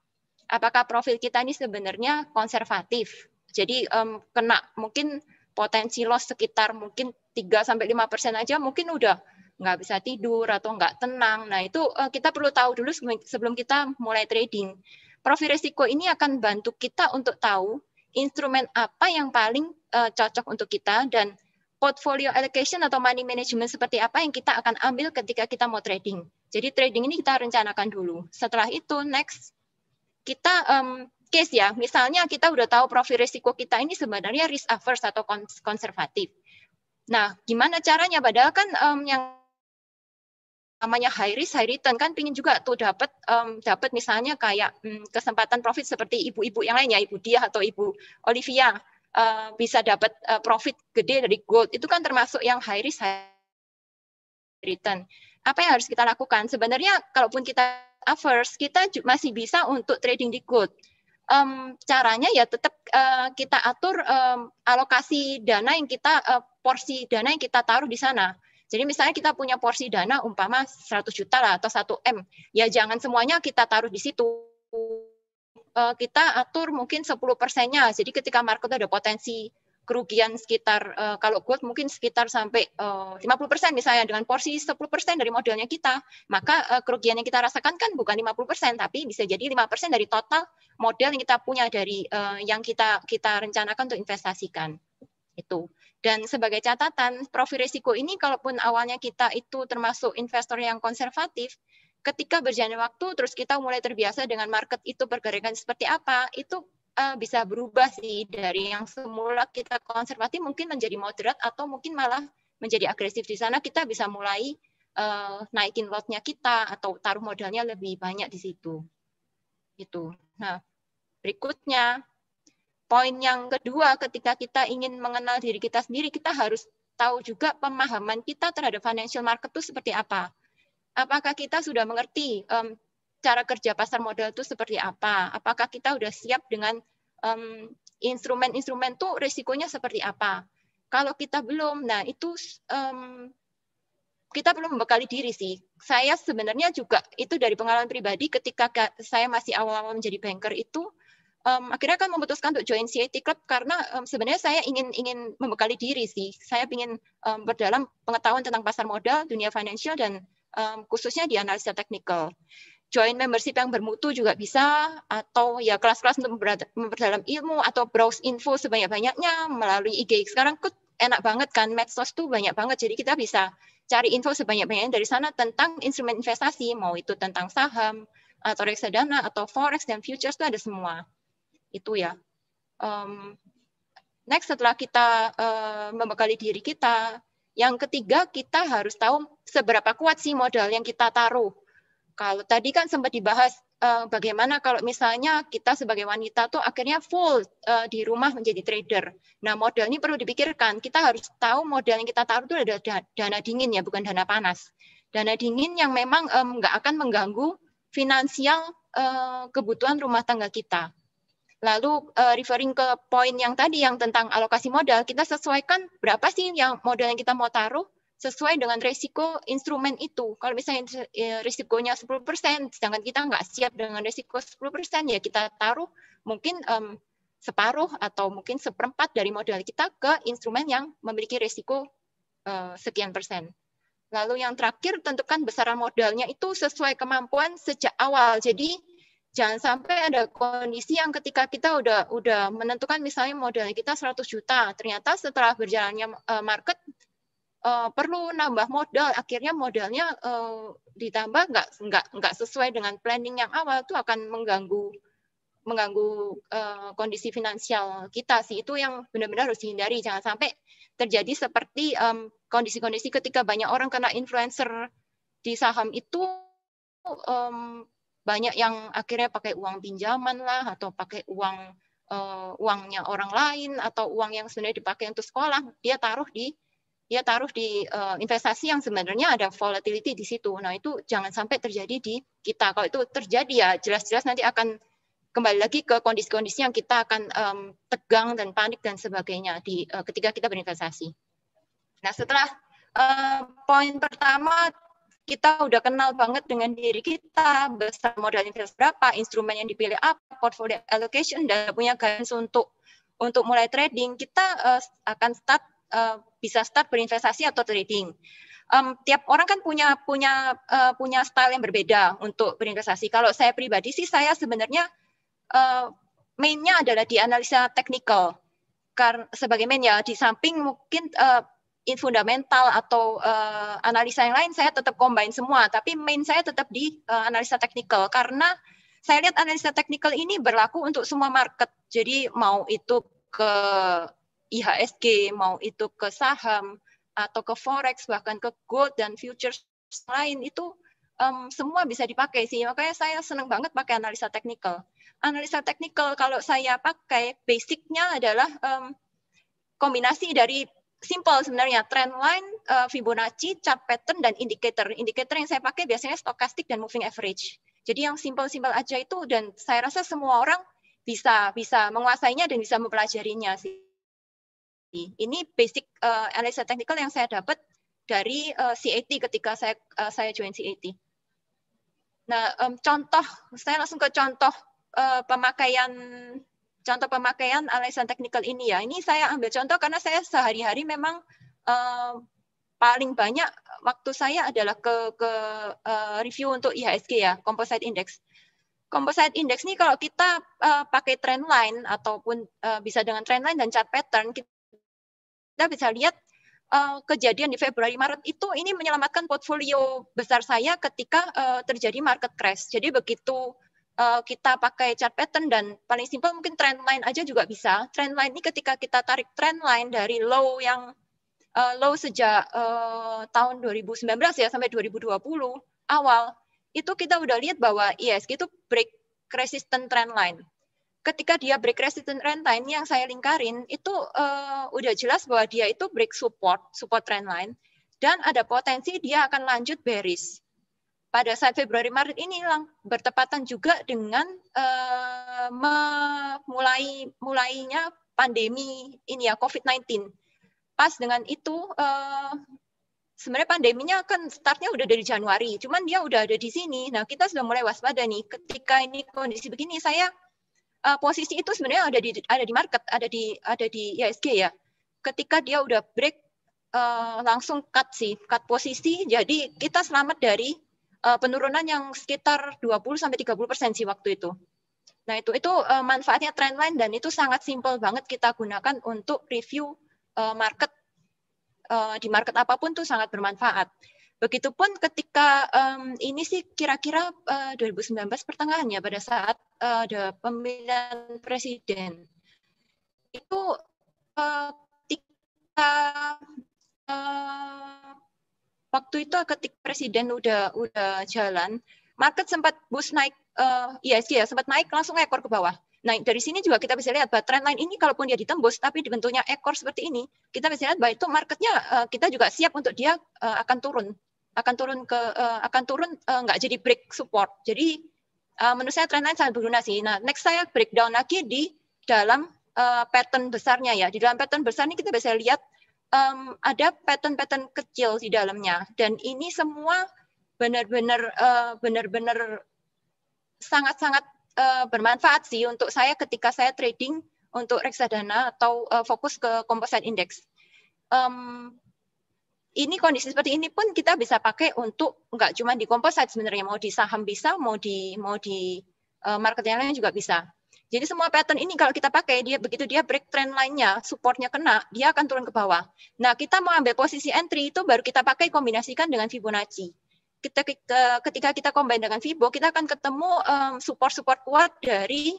apakah profil kita ini sebenarnya konservatif jadi um, kena mungkin potensi loss sekitar mungkin 3 sampai 5% aja mungkin udah nggak bisa tidur atau nggak tenang. Nah itu uh, kita perlu tahu dulu sebelum, kita mulai trading. Profil risiko ini akan bantu kita untuk tahu instrumen apa yang paling uh, cocok untuk kita dan portfolio allocation atau money management seperti apa yang kita akan ambil ketika kita mau trading. Jadi trading ini kita rencanakan dulu. Setelah itu next kita um, case ya, misalnya kita udah tahu profil risiko kita ini sebenarnya risk averse atau konservatif. Nah, gimana caranya? Padahal kan um, yang namanya high risk high return kan pingin juga tuh dapat um, dapat misalnya kayak um, kesempatan profit seperti ibu-ibu yang lainnya ibu dia atau ibu Olivia uh, bisa dapat uh, eh, profit gede dari gold itu kan termasuk yang high risk high return apa yang harus kita lakukan sebenarnya kalaupun kita averse kita masih bisa untuk trading di gold um, caranya ya tetap uh, eh, kita atur um, alokasi dana yang kita uh, porsi dana yang kita taruh di sana jadi misalnya kita punya porsi dana umpama 100 juta lah atau 1 M, ya jangan semuanya kita taruh di situ. Eh, kita atur mungkin 10 persennya. Jadi ketika market ada potensi kerugian sekitar eh, kalau gold mungkin sekitar sampai 50 eh, persen misalnya dengan porsi 10% persen dari modelnya kita, maka kerugian yang kita rasakan kan bukan 50% persen tapi bisa jadi 5% persen dari total model yang kita punya dari yang kita kita rencanakan untuk investasikan itu. Dan sebagai catatan, profil risiko ini kalaupun awalnya kita itu termasuk investor yang konservatif, ketika berjalan waktu terus kita mulai terbiasa dengan market itu pergerakan seperti apa, itu uh, bisa berubah sih dari yang semula kita konservatif mungkin menjadi moderat atau mungkin malah menjadi agresif di sana kita bisa mulai uh, naikin lotnya kita atau taruh modalnya lebih banyak di situ. itu. Nah, berikutnya poin yang kedua ketika kita ingin mengenal diri kita sendiri kita harus tahu juga pemahaman kita terhadap financial market itu seperti apa apakah kita sudah mengerti um, cara kerja pasar modal itu seperti apa apakah kita sudah siap dengan um, instrumen-instrumen itu resikonya seperti apa kalau kita belum nah itu um, kita belum membekali diri sih. Saya sebenarnya juga itu dari pengalaman pribadi ketika saya masih awal-awal menjadi banker itu um, akhirnya kan memutuskan untuk join CIT Club karena um, sebenarnya saya ingin ingin membekali diri sih. Saya ingin um, berdalam pengetahuan tentang pasar modal, dunia financial dan um, khususnya di analisa teknikal. Join membership yang bermutu juga bisa atau ya kelas-kelas untuk memperdalam ilmu atau browse info sebanyak-banyaknya melalui IG. Sekarang enak banget kan medsos tuh banyak banget jadi kita bisa cari info sebanyak-banyaknya dari sana tentang instrumen investasi mau itu tentang saham atau reksadana atau forex dan futures itu ada semua itu ya. Um, next setelah kita uh, membekali diri kita, yang ketiga kita harus tahu seberapa kuat sih modal yang kita taruh. Kalau tadi kan sempat dibahas uh, bagaimana kalau misalnya kita sebagai wanita tuh akhirnya full uh, di rumah menjadi trader. Nah modal ini perlu dipikirkan. Kita harus tahu modal yang kita taruh itu adalah dana dingin ya, bukan dana panas. Dana dingin yang memang nggak um, akan mengganggu finansial uh, kebutuhan rumah tangga kita. Lalu uh, referring ke poin yang tadi yang tentang alokasi modal, kita sesuaikan berapa sih yang modal yang kita mau taruh sesuai dengan risiko instrumen itu. Kalau misalnya risikonya ya, 10%, sedangkan kita nggak siap dengan risiko 10%, ya kita taruh mungkin um, separuh atau mungkin seperempat dari modal kita ke instrumen yang memiliki risiko uh, eh, sekian persen. Lalu yang terakhir, tentukan besaran modalnya itu sesuai kemampuan sejak awal. Jadi jangan sampai ada kondisi yang ketika kita udah udah menentukan misalnya modal kita 100 juta, ternyata setelah berjalannya eh, market uh, perlu nambah modal, akhirnya modalnya uh, ditambah nggak nggak nggak sesuai dengan planning yang awal itu akan mengganggu mengganggu uh, kondisi finansial kita sih itu yang benar-benar harus dihindari jangan sampai terjadi seperti kondisi kondisi-kondisi ketika banyak orang kena influencer di saham itu um, banyak yang akhirnya pakai uang pinjaman lah atau pakai uang uh, uangnya orang lain atau uang yang sebenarnya dipakai untuk sekolah dia taruh di dia taruh di uh, investasi yang sebenarnya ada volatility di situ. Nah, itu jangan sampai terjadi di kita. Kalau itu terjadi ya jelas-jelas nanti akan kembali lagi ke kondisi-kondisi yang kita akan um, tegang dan panik dan sebagainya di uh, ketika kita berinvestasi. Nah, setelah uh, poin pertama kita udah kenal banget dengan diri kita, besar modal investasi berapa, instrumen yang dipilih apa, portfolio allocation, dan punya guidance untuk untuk mulai trading, kita uh, akan start uh, bisa start berinvestasi atau trading. Um, tiap orang kan punya punya uh, punya style yang berbeda untuk berinvestasi. Kalau saya pribadi sih saya sebenarnya uh, mainnya adalah di analisa teknikal. Karena sebagai main ya di samping mungkin uh, fundamental atau uh, analisa yang lain saya tetap combine semua, tapi main saya tetap di uh, analisa teknikal karena saya lihat analisa teknikal ini berlaku untuk semua market. Jadi mau itu ke IHSG, mau itu ke saham atau ke forex bahkan ke gold dan futures lain itu um, semua bisa dipakai sih. Makanya saya senang banget pakai analisa teknikal. Analisa teknikal kalau saya pakai basicnya adalah um, kombinasi dari Simpel sebenarnya trendline, uh, eh, Fibonacci, chart pattern dan indicator. Indicator yang saya pakai biasanya stochastic dan moving average. Jadi yang simpel-simpel aja itu dan saya rasa semua orang bisa bisa menguasainya dan bisa mempelajarinya sih. Ini basic uh, analisa teknikal yang saya dapat dari uh, eh, CAT ketika saya uh, saya join CAT. Nah, um, contoh saya langsung ke contoh uh, pemakaian contoh pemakaian analisa teknikal ini ya. Ini saya ambil contoh karena saya sehari-hari memang uh, paling banyak waktu saya adalah ke, ke uh, review untuk IHSG ya, Composite Index. Composite Index ini kalau kita uh, pakai trend line ataupun uh, bisa dengan trend line dan chart pattern, kita bisa lihat uh, kejadian di Februari Maret itu ini menyelamatkan portfolio besar saya ketika uh, terjadi market crash. Jadi begitu uh, kita pakai chart pattern dan paling simpel mungkin trend line aja juga bisa. Trend line ini ketika kita tarik trend line dari low yang uh, low sejak uh, tahun 2019 ya sampai 2020 awal itu kita udah lihat bahwa yes, itu break resistant trend line. Ketika dia break resistant trend line yang saya lingkarin itu uh, udah jelas bahwa dia itu break support support trend line dan ada potensi dia akan lanjut bearish pada saat Februari Maret ini hilang bertepatan juga dengan uh, eh, mulai mulainya pandemi ini ya COVID-19. Pas dengan itu uh, sebenarnya pandeminya kan startnya udah dari Januari, cuman dia udah ada di sini. Nah kita sudah mulai waspada nih. Ketika ini kondisi begini, saya uh, posisi itu sebenarnya ada di ada di market, ada di ada di ISG ya. Ketika dia udah break uh, langsung cut sih, cut posisi. Jadi kita selamat dari uh, penurunan yang sekitar 20 sampai 30 persen sih waktu itu. Nah itu itu uh, manfaatnya trendline dan itu sangat simpel banget kita gunakan untuk review uh, market uh, di market apapun tuh sangat bermanfaat. Begitupun ketika um, ini sih kira-kira uh, 2019 pertengahan pada saat uh, ada pemilihan presiden itu uh, ketika uh, waktu itu ketika presiden udah udah jalan, market sempat bus naik uh, eh, yes iya ya, sempat naik langsung ekor ke bawah. Nah, dari sini juga kita bisa lihat bahwa trend line ini kalaupun dia ditembus tapi bentuknya ekor seperti ini, kita bisa lihat bahwa itu marketnya uh, kita juga siap untuk dia uh, akan turun, akan turun ke uh, akan turun uh, nggak jadi break support. Jadi uh, menurut saya trend line sangat berguna sih. Nah, next saya breakdown lagi di dalam uh, pattern besarnya ya. Di dalam pattern besar ini kita bisa lihat um, ada pattern-pattern kecil di dalamnya dan ini semua benar-benar uh, benar-benar sangat-sangat uh, bermanfaat sih untuk saya ketika saya trading untuk reksadana atau uh, fokus ke komposit indeks. Um, ini kondisi seperti ini pun kita bisa pakai untuk nggak cuma di komposit sebenarnya mau di saham bisa mau di mau di uh, market yang lain juga bisa. Jadi semua pattern ini kalau kita pakai, dia begitu dia break trend lainnya, supportnya kena, dia akan turun ke bawah. Nah, kita mau ambil posisi entry itu baru kita pakai kombinasikan dengan Fibonacci. Kita, ketika kita combine dengan Fibo, kita akan ketemu support-support kuat dari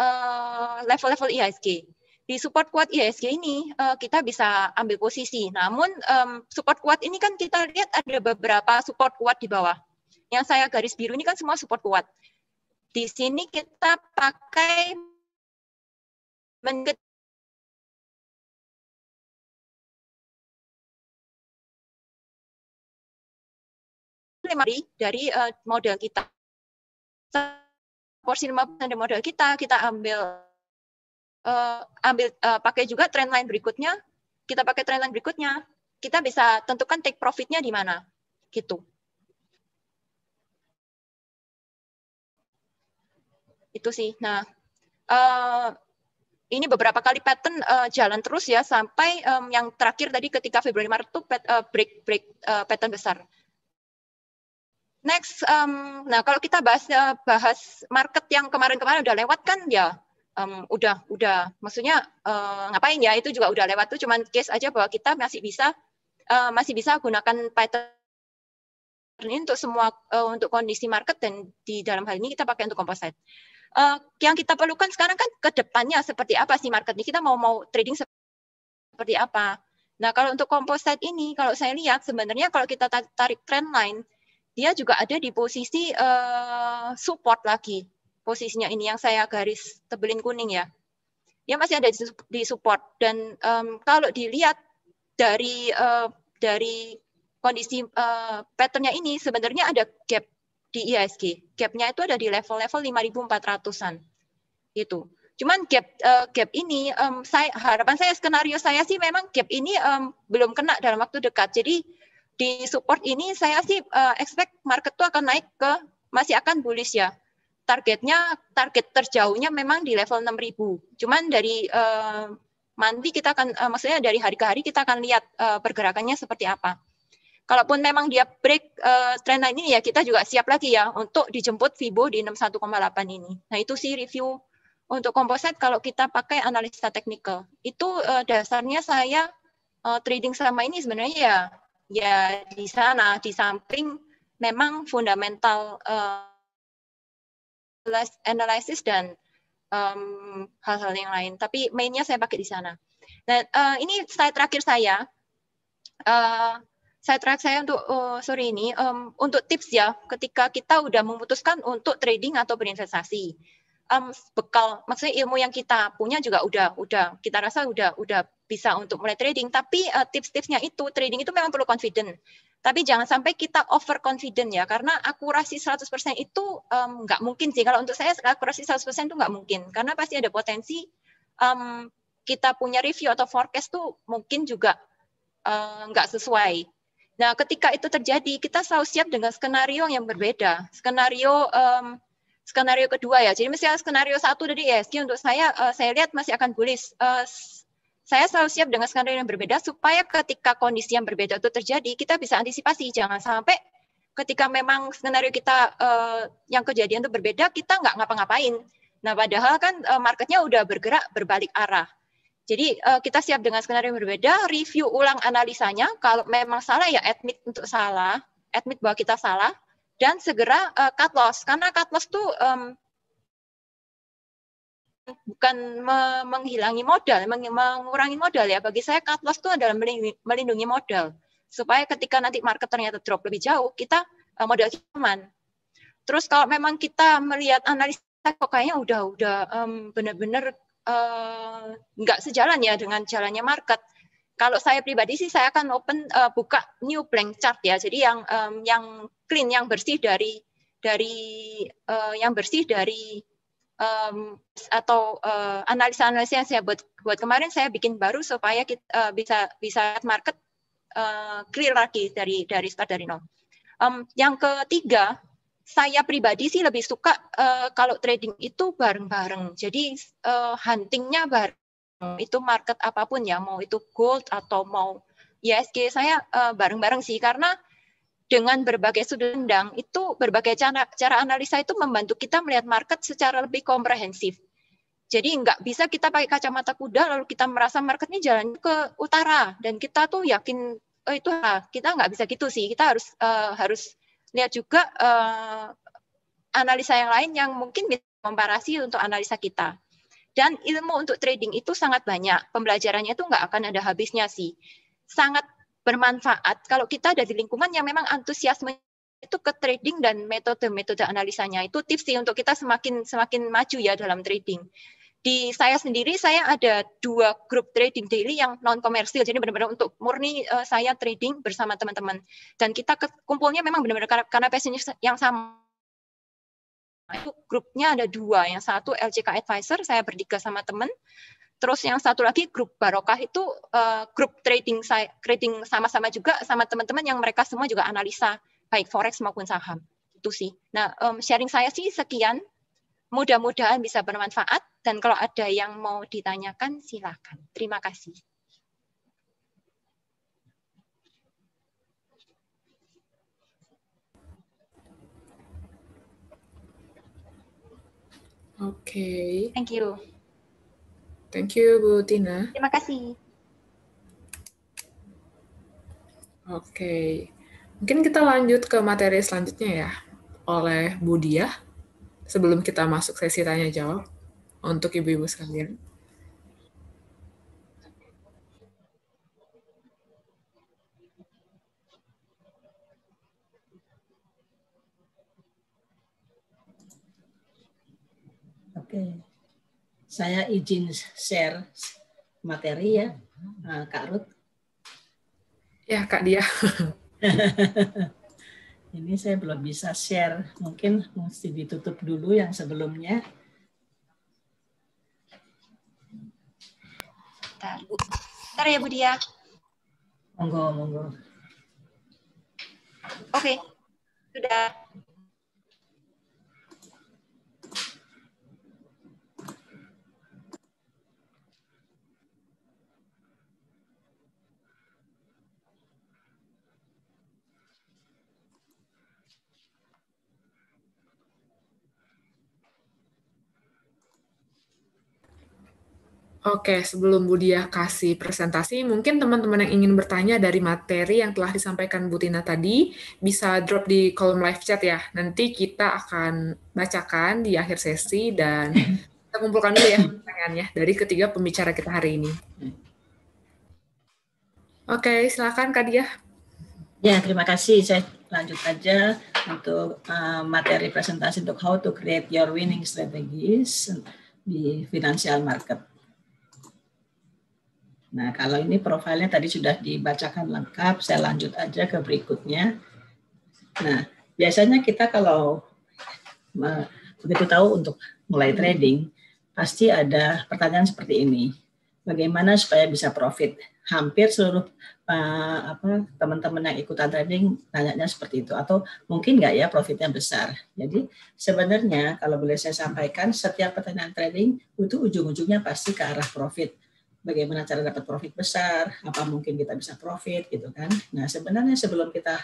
eh, level-level uh, Di support kuat IHSG e ini uh, kita bisa ambil posisi. Namun um, support kuat ini kan kita lihat ada beberapa support kuat di bawah. Yang saya garis biru ini kan semua support kuat. Di sini kita pakai menit dari, dari uh, eh, model kita. Porsi 50% dari model kita, kita ambil uh, ambil uh, pakai juga trend line berikutnya. Kita pakai trend line berikutnya, kita bisa tentukan take profitnya di mana. Gitu. itu sih. Nah, uh, ini beberapa kali pattern uh, jalan terus ya sampai um, yang terakhir tadi ketika Februari Maret itu pat, uh, break break uh, pattern besar. Next, um, nah kalau kita bahas uh, bahas market yang kemarin-kemarin udah lewat kan ya um, udah udah maksudnya uh, ngapain ya itu juga udah lewat tuh cuman case aja bahwa kita masih bisa uh, masih bisa gunakan pattern ini untuk semua uh, untuk kondisi market dan di dalam hal ini kita pakai untuk komposit uh, yang kita perlukan sekarang kan ke depannya seperti apa sih marketnya? Kita mau mau trading seperti apa? Nah, kalau untuk composite ini, kalau saya lihat sebenarnya kalau kita tarik trendline dia juga ada di posisi uh, support lagi. Posisinya ini yang saya garis tebelin kuning ya. Dia masih ada di support dan um, kalau dilihat dari uh, dari kondisi uh, patternnya ini sebenarnya ada gap di e IHSG. Gapnya itu ada di level-level 5.400-an. Itu. Cuman gap uh, gap ini um, saya harapan saya skenario saya sih memang gap ini um, belum kena dalam waktu dekat. Jadi di support ini saya sih uh, expect market itu akan naik ke masih akan bullish ya. Targetnya target terjauhnya memang di level 6.000. Cuman dari uh, eh, nanti kita akan maksudnya dari hari ke hari kita akan lihat pergerakannya seperti apa. Kalaupun memang dia break uh, eh, trend ini ya kita juga siap lagi ya untuk dijemput Fibo di 61,8 ini. Nah itu sih review untuk komposit kalau kita pakai analisa teknikal. Itu uh, dasarnya saya uh, trading selama ini sebenarnya ya ya di sana di samping memang fundamental uh, analysis dan hal hal-hal yang lain. Tapi mainnya saya pakai di sana. Nah, uh, ini slide terakhir saya. Uh, saya track saya untuk uh, eh, sore ini um, untuk tips ya ketika kita udah memutuskan untuk trading atau berinvestasi um, bekal maksudnya ilmu yang kita punya juga udah udah kita rasa udah udah bisa untuk mulai trading tapi uh, tips-tipsnya itu trading itu memang perlu confident tapi jangan sampai kita over confident ya karena akurasi 100% itu um, nggak mungkin sih kalau untuk saya akurasi 100% itu nggak mungkin karena pasti ada potensi um, kita punya review atau forecast tuh mungkin juga uh, nggak sesuai Nah, ketika itu terjadi, kita selalu siap dengan skenario yang berbeda. Skenario um, skenario kedua ya. Jadi misalnya skenario satu dari ESG ya, untuk saya, uh, saya lihat masih akan bullish. Uh, saya selalu siap dengan skenario yang berbeda supaya ketika kondisi yang berbeda itu terjadi, kita bisa antisipasi. Jangan sampai ketika memang skenario kita uh, yang kejadian itu berbeda, kita nggak ngapa-ngapain. Nah, padahal kan uh, marketnya udah bergerak berbalik arah. Jadi uh, kita siap dengan skenario yang berbeda, review ulang analisanya. Kalau memang salah ya admit untuk salah, admit bahwa kita salah, dan segera uh, cut loss karena cut loss itu um, bukan me menghilangi modal, meng mengurangi modal ya. Bagi saya cut loss itu adalah melindungi modal supaya ketika nanti market ternyata drop lebih jauh, kita uh, modal aman. Terus kalau memang kita melihat analisa kok kayaknya udah udah um, benar-benar uh, nggak sejalan ya dengan jalannya market. Kalau saya pribadi sih saya akan open uh, buka new blank chart ya. Jadi yang um, yang clean, yang bersih dari dari uh, yang bersih dari um, atau uh, analisa-analisa yang saya buat buat kemarin saya bikin baru supaya kita uh, bisa bisa market uh, clear lagi dari dari start dari nol. Um, yang ketiga saya pribadi sih lebih suka uh, kalau trading itu bareng-bareng. Jadi uh, huntingnya bareng. Itu market apapun ya, mau itu gold atau mau ISG e saya bareng eh, bareng-bareng sih karena dengan berbagai sudut pandang itu berbagai cara cara analisa itu membantu kita melihat market secara lebih komprehensif. Jadi nggak bisa kita pakai kacamata kuda lalu kita merasa market ini jalan ke utara dan kita tuh yakin oh, itu ah, kita nggak bisa gitu sih. Kita harus uh, harus lihat juga uh, analisa yang lain yang mungkin bisa untuk analisa kita. Dan ilmu untuk trading itu sangat banyak. Pembelajarannya itu nggak akan ada habisnya sih. Sangat bermanfaat kalau kita ada di lingkungan yang memang antusiasme itu ke trading dan metode-metode analisanya itu tips sih untuk kita semakin semakin maju ya dalam trading di saya sendiri saya ada dua grup trading daily yang non komersil jadi benar-benar untuk murni uh, saya trading bersama teman-teman dan kita ke, kumpulnya memang benar-benar karena, karena passionnya yang sama itu grupnya ada dua yang satu LCK Advisor saya bertiga sama teman terus yang satu lagi grup Barokah itu uh, grup trading saya trading sama-sama juga sama teman-teman yang mereka semua juga analisa baik forex maupun saham itu sih nah um, sharing saya sih sekian Mudah-mudahan bisa bermanfaat dan kalau ada yang mau ditanyakan silakan. Terima kasih. Oke. Okay. Thank you. Thank you Bu Tina. Terima kasih. Oke. Okay. Mungkin kita lanjut ke materi selanjutnya ya oleh Budiah sebelum kita masuk sesi tanya jawab untuk ibu-ibu sekalian? Oke, saya izin share materi ya, hmm. eh, Kak Ruth. Ya, Kak Dia. Ini saya belum bisa share. Mungkin mesti ditutup dulu yang sebelumnya. Bentar, Bu. Bentar ya, Bu Dia. Monggo, monggo. Oke. Okay. Sudah. Oke, sebelum Bu Diah kasih presentasi, mungkin teman-teman yang ingin bertanya dari materi yang telah disampaikan Bu Tina tadi, bisa drop di kolom live chat ya. Nanti kita akan bacakan di akhir sesi dan kita kumpulkan dulu ya pertanyaannya dari ketiga pembicara kita hari ini. Oke, silakan Kak Diah. Ya, terima kasih. Saya lanjut aja untuk eh, materi presentasi untuk how to create your winning strategies di financial market. Nah, kalau ini profilnya tadi sudah dibacakan lengkap, saya lanjut aja ke berikutnya. Nah, biasanya kita kalau begitu tahu untuk mulai trading, pasti ada pertanyaan seperti ini. Bagaimana supaya bisa profit? Hampir seluruh teman-teman yang ikutan trading tanyanya seperti itu atau mungkin nggak ya profitnya besar. Jadi sebenarnya kalau boleh saya sampaikan setiap pertanyaan trading itu ujung-ujungnya pasti ke arah profit bagaimana cara dapat profit besar, apa mungkin kita bisa profit gitu kan. Nah, sebenarnya sebelum kita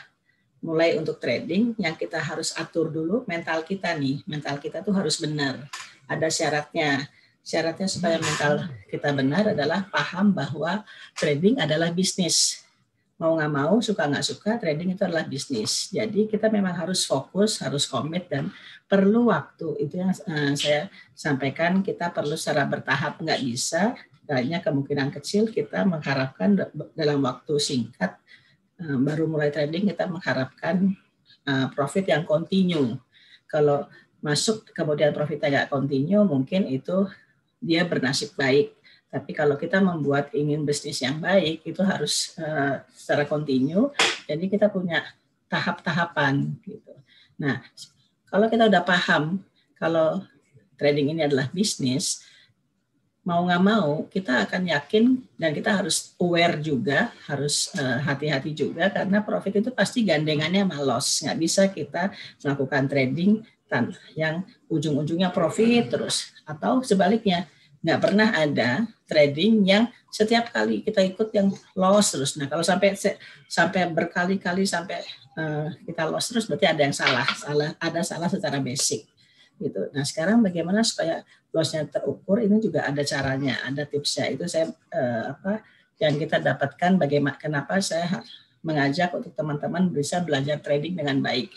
mulai untuk trading, yang kita harus atur dulu mental kita nih. Mental kita tuh harus benar. Ada syaratnya. Syaratnya supaya mental kita benar adalah paham bahwa trading adalah bisnis. Mau nggak mau, suka nggak suka, trading itu adalah bisnis. Jadi kita memang harus fokus, harus komit, dan perlu waktu. Itu yang eh, saya sampaikan, kita perlu secara bertahap nggak bisa, banyak kemungkinan kecil kita mengharapkan dalam waktu singkat eh, baru mulai trading kita mengharapkan eh, profit yang kontinu. Kalau masuk kemudian profit nggak kontinu, mungkin itu dia bernasib baik. Tapi kalau kita membuat ingin bisnis yang baik, itu harus eh, secara kontinu. Jadi kita punya tahap-tahapan. Gitu. Nah, kalau kita udah paham kalau trading ini adalah bisnis, mau nggak mau kita akan yakin dan kita harus aware juga, harus eh, hati-hati uh, juga karena profit itu pasti gandengannya sama loss. Nggak bisa kita melakukan trading yang ujung-ujungnya profit terus atau sebaliknya nggak pernah ada trading yang setiap kali kita ikut yang loss terus. Nah kalau sampai sampai berkali-kali sampai uh, kita loss terus berarti ada yang salah, salah ada salah secara basic gitu. Nah sekarang bagaimana supaya lossnya terukur ini juga ada caranya, ada tipsnya. Itu saya eh, apa yang kita dapatkan bagaimana kenapa saya mengajak untuk teman-teman bisa belajar trading dengan baik.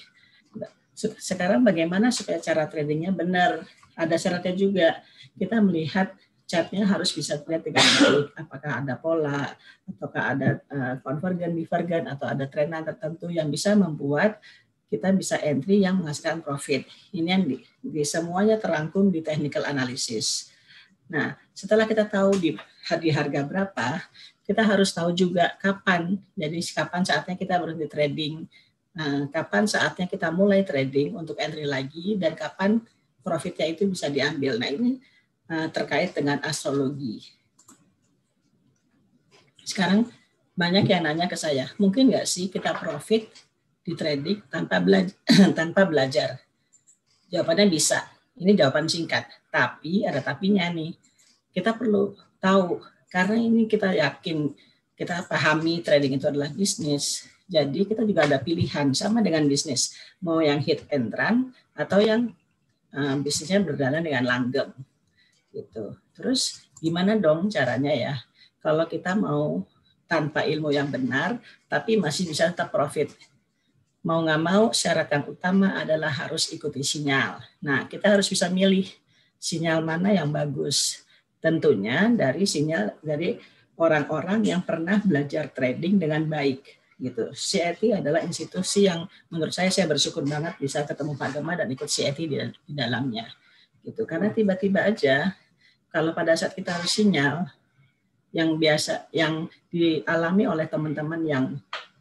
Sekarang bagaimana supaya cara tradingnya benar? Ada syaratnya juga. Kita melihat chartnya harus bisa terlihat dengan baik apakah ada pola ataukah ada konvergen eh, divergen atau ada trenan tertentu yang bisa membuat kita bisa entry yang menghasilkan profit. Ini yang di, di semuanya terangkum di technical analysis. Nah, setelah kita tahu di, di harga berapa, kita harus tahu juga kapan. Jadi kapan saatnya kita berhenti trading, nah, kapan saatnya kita mulai trading untuk entry lagi, dan kapan profitnya itu bisa diambil. Nah, ini eh, terkait dengan astrologi. Sekarang banyak yang nanya ke saya, mungkin nggak sih kita profit trading tanpa belajar, tanpa belajar? Jawabannya bisa. Ini jawaban singkat, tapi ada tapinya nih. Kita perlu tahu karena ini kita yakin kita pahami trading itu adalah bisnis. Jadi kita juga ada pilihan sama dengan bisnis, mau yang hit and run atau yang uh, bisnisnya berjalan dengan langgeng. Gitu. Terus gimana dong caranya ya? Kalau kita mau tanpa ilmu yang benar tapi masih bisa tetap profit mau nggak mau syarat yang utama adalah harus ikuti sinyal. Nah, kita harus bisa milih sinyal mana yang bagus. Tentunya dari sinyal dari orang-orang yang pernah belajar trading dengan baik gitu. CIT adalah institusi yang menurut saya saya bersyukur banget bisa ketemu Pak Gema dan ikut CIT di, di dalamnya. Gitu. Karena tiba-tiba aja kalau pada saat kita harus sinyal yang biasa yang dialami oleh teman-teman yang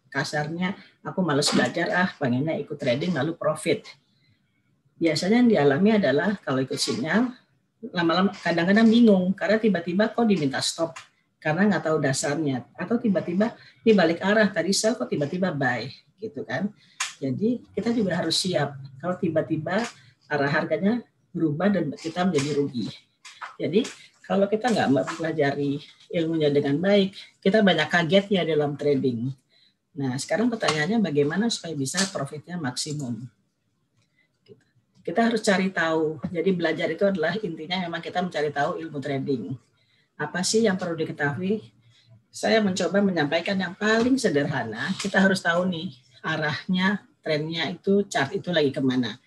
kasarnya aku males belajar ah pengennya ikut trading lalu profit biasanya yang dialami adalah kalau ikut sinyal lama-lama kadang-kadang bingung karena tiba-tiba kok diminta stop karena nggak tahu dasarnya atau tiba-tiba ini balik arah tadi sell kok tiba-tiba buy gitu kan jadi kita juga harus siap kalau tiba-tiba arah harganya berubah dan kita menjadi rugi jadi kalau kita nggak mempelajari ilmunya dengan baik, kita banyak kagetnya dalam trading. Nah, sekarang pertanyaannya bagaimana supaya bisa profitnya maksimum? Kita harus cari tahu. Jadi belajar itu adalah intinya memang kita mencari tahu ilmu trading. Apa sih yang perlu diketahui? Saya mencoba menyampaikan yang paling sederhana. Kita harus tahu nih arahnya, trennya itu, chart itu lagi kemana.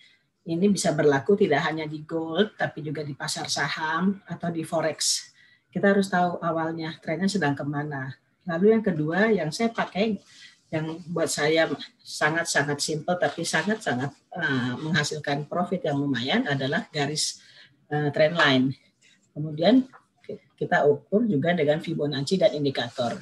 Ini bisa berlaku tidak hanya di gold, tapi juga di pasar saham atau di forex. Kita harus tahu awalnya trennya sedang kemana. Lalu yang kedua yang saya pakai yang buat saya sangat-sangat simpel tapi sangat-sangat uh, menghasilkan profit yang lumayan adalah garis uh, trend line. Kemudian kita ukur juga dengan Fibonacci dan indikator.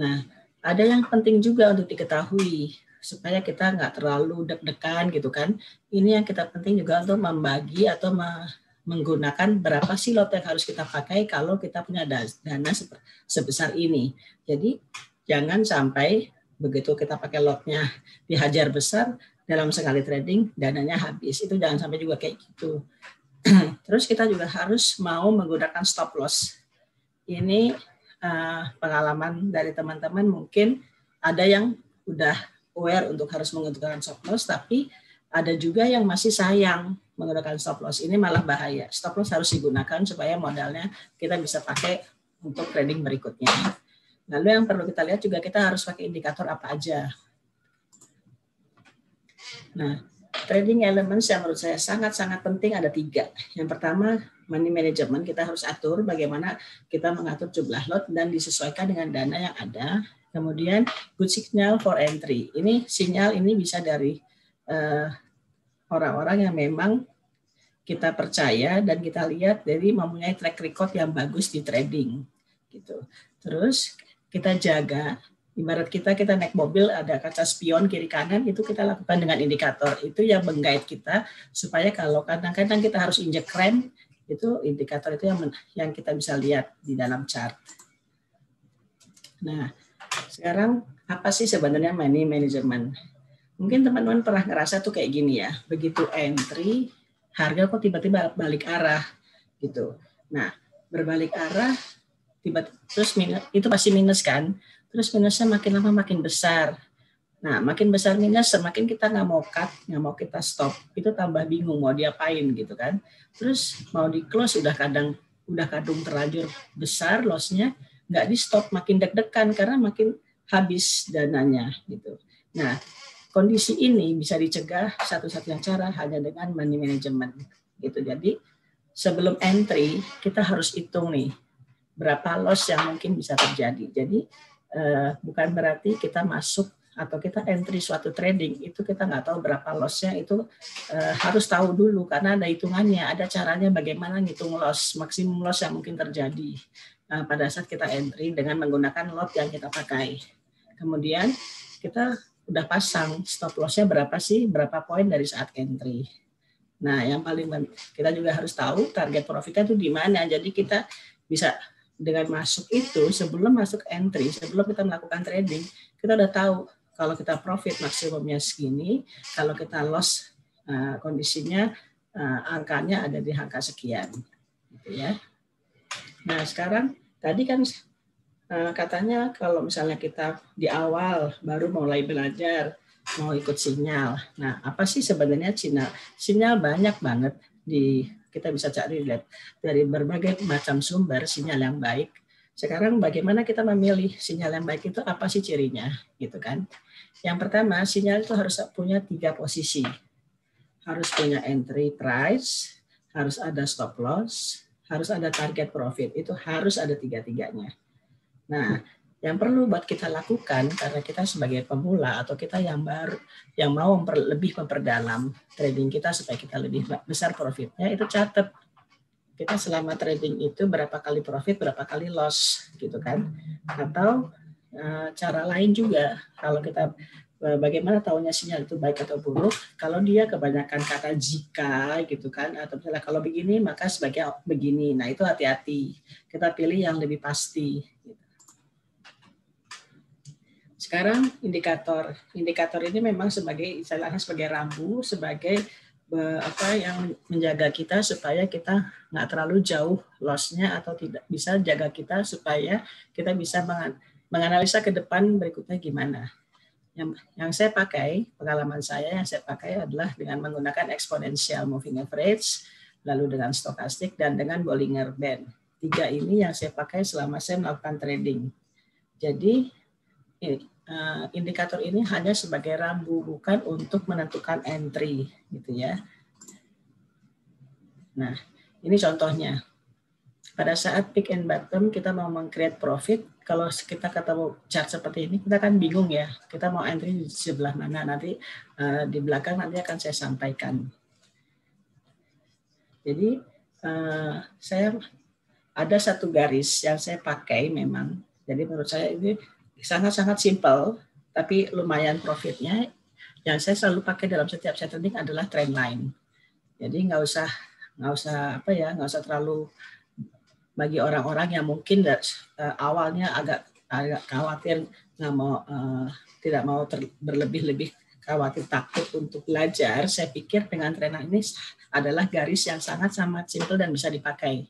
Nah, ada yang penting juga untuk diketahui supaya kita nggak terlalu deg-degan gitu kan. Ini yang kita penting juga untuk membagi atau me menggunakan berapa sih lot yang harus kita pakai kalau kita punya dana sebesar ini. Jadi jangan sampai begitu kita pakai lotnya dihajar besar dalam sekali trading dananya habis itu jangan sampai juga kayak gitu terus kita juga harus mau menggunakan stop loss ini uh, pengalaman dari teman-teman mungkin ada yang udah aware untuk harus menggunakan stop loss tapi ada juga yang masih sayang menggunakan stop loss ini malah bahaya stop loss harus digunakan supaya modalnya kita bisa pakai untuk trading berikutnya. Lalu yang perlu kita lihat juga kita harus pakai indikator apa aja. Nah, trading elements yang menurut saya sangat-sangat penting ada tiga. Yang pertama, money management. Kita harus atur bagaimana kita mengatur jumlah lot dan disesuaikan dengan dana yang ada. Kemudian, good signal for entry. Ini sinyal ini bisa dari eh, orang-orang uh, yang memang kita percaya dan kita lihat dari mempunyai track record yang bagus di trading gitu. Terus kita jaga ibarat kita kita naik mobil ada kaca spion kiri kanan itu kita lakukan dengan indikator itu yang menggait kita supaya kalau kadang-kadang kita harus injek rem itu indikator itu yang yang kita bisa lihat di dalam chart. Nah, sekarang apa sih sebenarnya money management? Mungkin teman-teman pernah ngerasa tuh kayak gini ya, begitu entry harga kok tiba-tiba balik arah gitu. Nah, berbalik arah tiba terus minus itu pasti minus kan terus minusnya makin lama makin besar nah makin besar minus semakin kita nggak mau cut nggak mau kita stop itu tambah bingung mau diapain gitu kan terus mau di close udah kadang udah kadung terlanjur besar lossnya nggak di stop makin deg-degan karena makin habis dananya gitu nah kondisi ini bisa dicegah satu-satunya cara hanya dengan money management gitu jadi sebelum entry kita harus hitung nih berapa loss yang mungkin bisa terjadi. Jadi eh, bukan berarti kita masuk atau kita entry suatu trading itu kita nggak tahu berapa lossnya itu eh, harus tahu dulu karena ada hitungannya, ada caranya bagaimana ngitung loss maksimum loss yang mungkin terjadi eh, pada saat kita entry dengan menggunakan lot yang kita pakai. Kemudian kita udah pasang stop lossnya berapa sih, berapa poin dari saat entry. Nah, yang paling kita juga harus tahu target profitnya itu di mana. Jadi kita bisa dengan masuk itu sebelum masuk entry, sebelum kita melakukan trading, kita udah tahu kalau kita profit maksimumnya segini, kalau kita loss uh, kondisinya uh, angkanya ada di angka sekian, gitu ya. Nah sekarang tadi kan uh, katanya kalau misalnya kita di awal baru mulai belajar mau ikut sinyal. Nah apa sih sebenarnya sinyal? Sinyal banyak banget di kita bisa cari lihat dari berbagai macam sumber sinyal yang baik. Sekarang bagaimana kita memilih sinyal yang baik itu apa sih cirinya gitu kan? Yang pertama sinyal itu harus punya tiga posisi, harus punya entry price, harus ada stop loss, harus ada target profit. Itu harus ada tiga tiganya. Nah yang perlu buat kita lakukan karena kita sebagai pemula atau kita yang baru yang mau memper, lebih memperdalam trading kita supaya kita lebih besar profitnya itu catat kita selama trading itu berapa kali profit berapa kali loss gitu kan atau eh, cara lain juga kalau kita eh, bagaimana tahunya sinyal itu baik atau buruk kalau dia kebanyakan kata jika gitu kan atau misalnya kalau begini maka sebagai begini nah itu hati-hati kita pilih yang lebih pasti gitu sekarang indikator. Indikator ini memang sebagai istilahnya sebagai rambu, sebagai apa yang menjaga kita supaya kita nggak terlalu jauh lossnya atau tidak bisa jaga kita supaya kita bisa menganalisa ke depan berikutnya gimana. Yang, yang saya pakai, pengalaman saya yang saya pakai adalah dengan menggunakan exponential moving average, lalu dengan stokastik dan dengan Bollinger Band. Tiga ini yang saya pakai selama saya melakukan trading. Jadi ini, Eh, indikator ini hanya sebagai rambu bukan untuk menentukan entry gitu ya. Nah, ini contohnya. Pada saat peak and bottom kita mau mengcreate profit, kalau kita ketemu chart seperti ini, kita akan bingung ya. Kita mau entry di sebelah mana nanti eh, di belakang nanti akan saya sampaikan. Jadi eh, saya ada satu garis yang saya pakai memang. Jadi menurut saya ini sangat-sangat simple, tapi lumayan profitnya. Yang saya selalu pakai dalam setiap trading adalah trendline. Jadi nggak usah nggak usah apa ya nggak usah terlalu bagi orang-orang yang mungkin eh, awalnya agak agak khawatir nggak mau uh, tidak mau ter, berlebih-lebih khawatir takut untuk belajar saya pikir dengan trendline ini adalah garis yang sangat sangat simpel dan bisa dipakai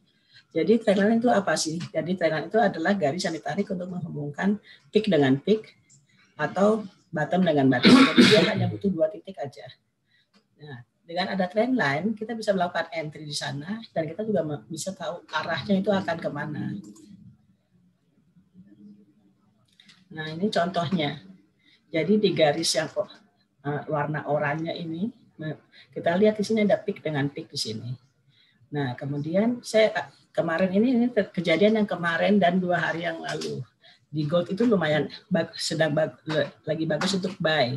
jadi trailer itu apa sih? Jadi trailer itu adalah garis yang ditarik untuk menghubungkan peak dengan peak atau bottom dengan bottom. Jadi dia hanya butuh dua titik aja. Nah, dengan ada trend line, kita bisa melakukan entry di sana dan kita juga bisa tahu arahnya itu akan kemana. Nah, ini contohnya. Jadi di garis yang kok e, warna oranye ini, kita lihat di sini ada peak dengan peak di sini. Nah, kemudian saya kemarin ini, ini kejadian yang kemarin dan dua hari yang lalu di gold itu lumayan bagus, sedang bagus, lagi bagus untuk buy.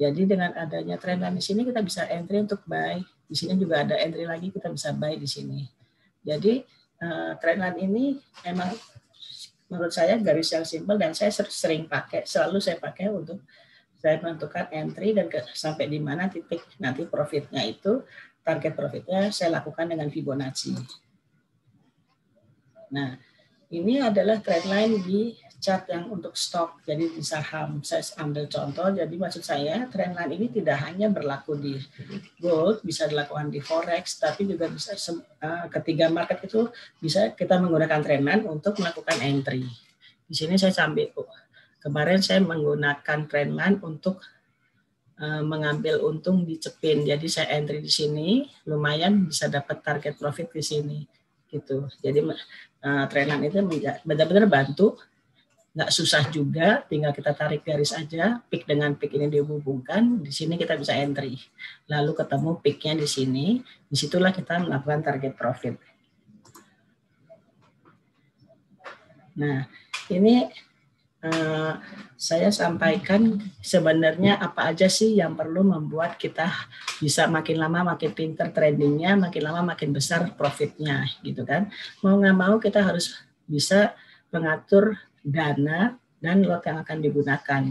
Jadi dengan adanya trend di sini kita bisa entry untuk buy. Di sini juga ada entry lagi kita bisa buy di sini. Jadi uh, eh, trendline ini memang menurut saya garis yang simpel dan saya sering pakai, selalu saya pakai untuk saya menentukan entry dan ke, sampai di mana titik nanti profitnya itu target profitnya saya lakukan dengan Fibonacci. Nah, ini adalah trendline di chart yang untuk stok, jadi di saham. Saya ambil contoh, jadi maksud saya trendline ini tidak hanya berlaku di gold, bisa dilakukan di forex, tapi juga bisa eh, ketiga market itu bisa kita menggunakan trendline untuk melakukan entry. Di sini saya sampai kemarin saya menggunakan trendline untuk eh, mengambil untung di cepin. Jadi saya entry di sini, lumayan bisa dapat target profit di sini gitu. Jadi Eh, Trenan itu benar-benar bantu nggak susah juga tinggal kita tarik garis aja pick dengan pick ini dihubungkan di sini kita bisa entry lalu ketemu picknya di sini disitulah kita melakukan target profit nah ini Eh, saya sampaikan sebenarnya apa aja sih yang perlu membuat kita bisa makin lama makin pinter tradingnya, makin lama makin besar profitnya gitu kan. Mau nggak mau kita harus bisa mengatur dana dan lot yang akan digunakan.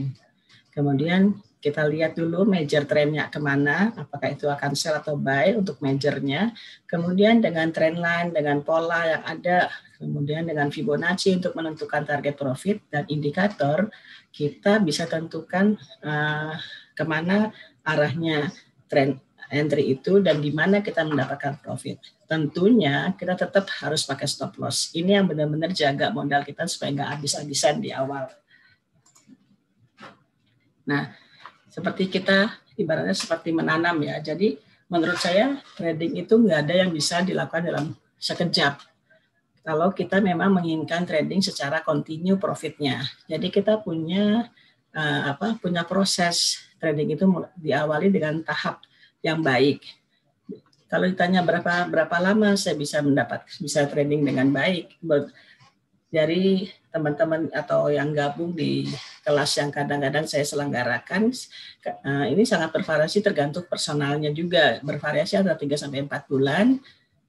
Kemudian kita lihat dulu major trennya kemana, apakah itu akan sell atau buy untuk majornya. Kemudian dengan trend line, dengan pola yang ada, kemudian dengan Fibonacci untuk menentukan target profit dan indikator, kita bisa tentukan uh, kemana arahnya trend entry itu dan di mana kita mendapatkan profit. Tentunya kita tetap harus pakai stop loss. Ini yang benar-benar jaga modal kita supaya nggak habis-habisan di awal. Nah, seperti kita ibaratnya seperti menanam ya. Jadi menurut saya trading itu nggak ada yang bisa dilakukan dalam sekejap. Kalau kita memang menginginkan trading secara kontinu profitnya. Jadi kita punya uh, apa punya proses trading itu diawali dengan tahap yang baik. Kalau ditanya berapa berapa lama saya bisa mendapat bisa trading dengan baik, dari teman-teman atau yang gabung di kelas yang kadang-kadang saya selenggarakan eh, ini sangat bervariasi tergantung personalnya juga bervariasi antara 3 sampai 4 bulan.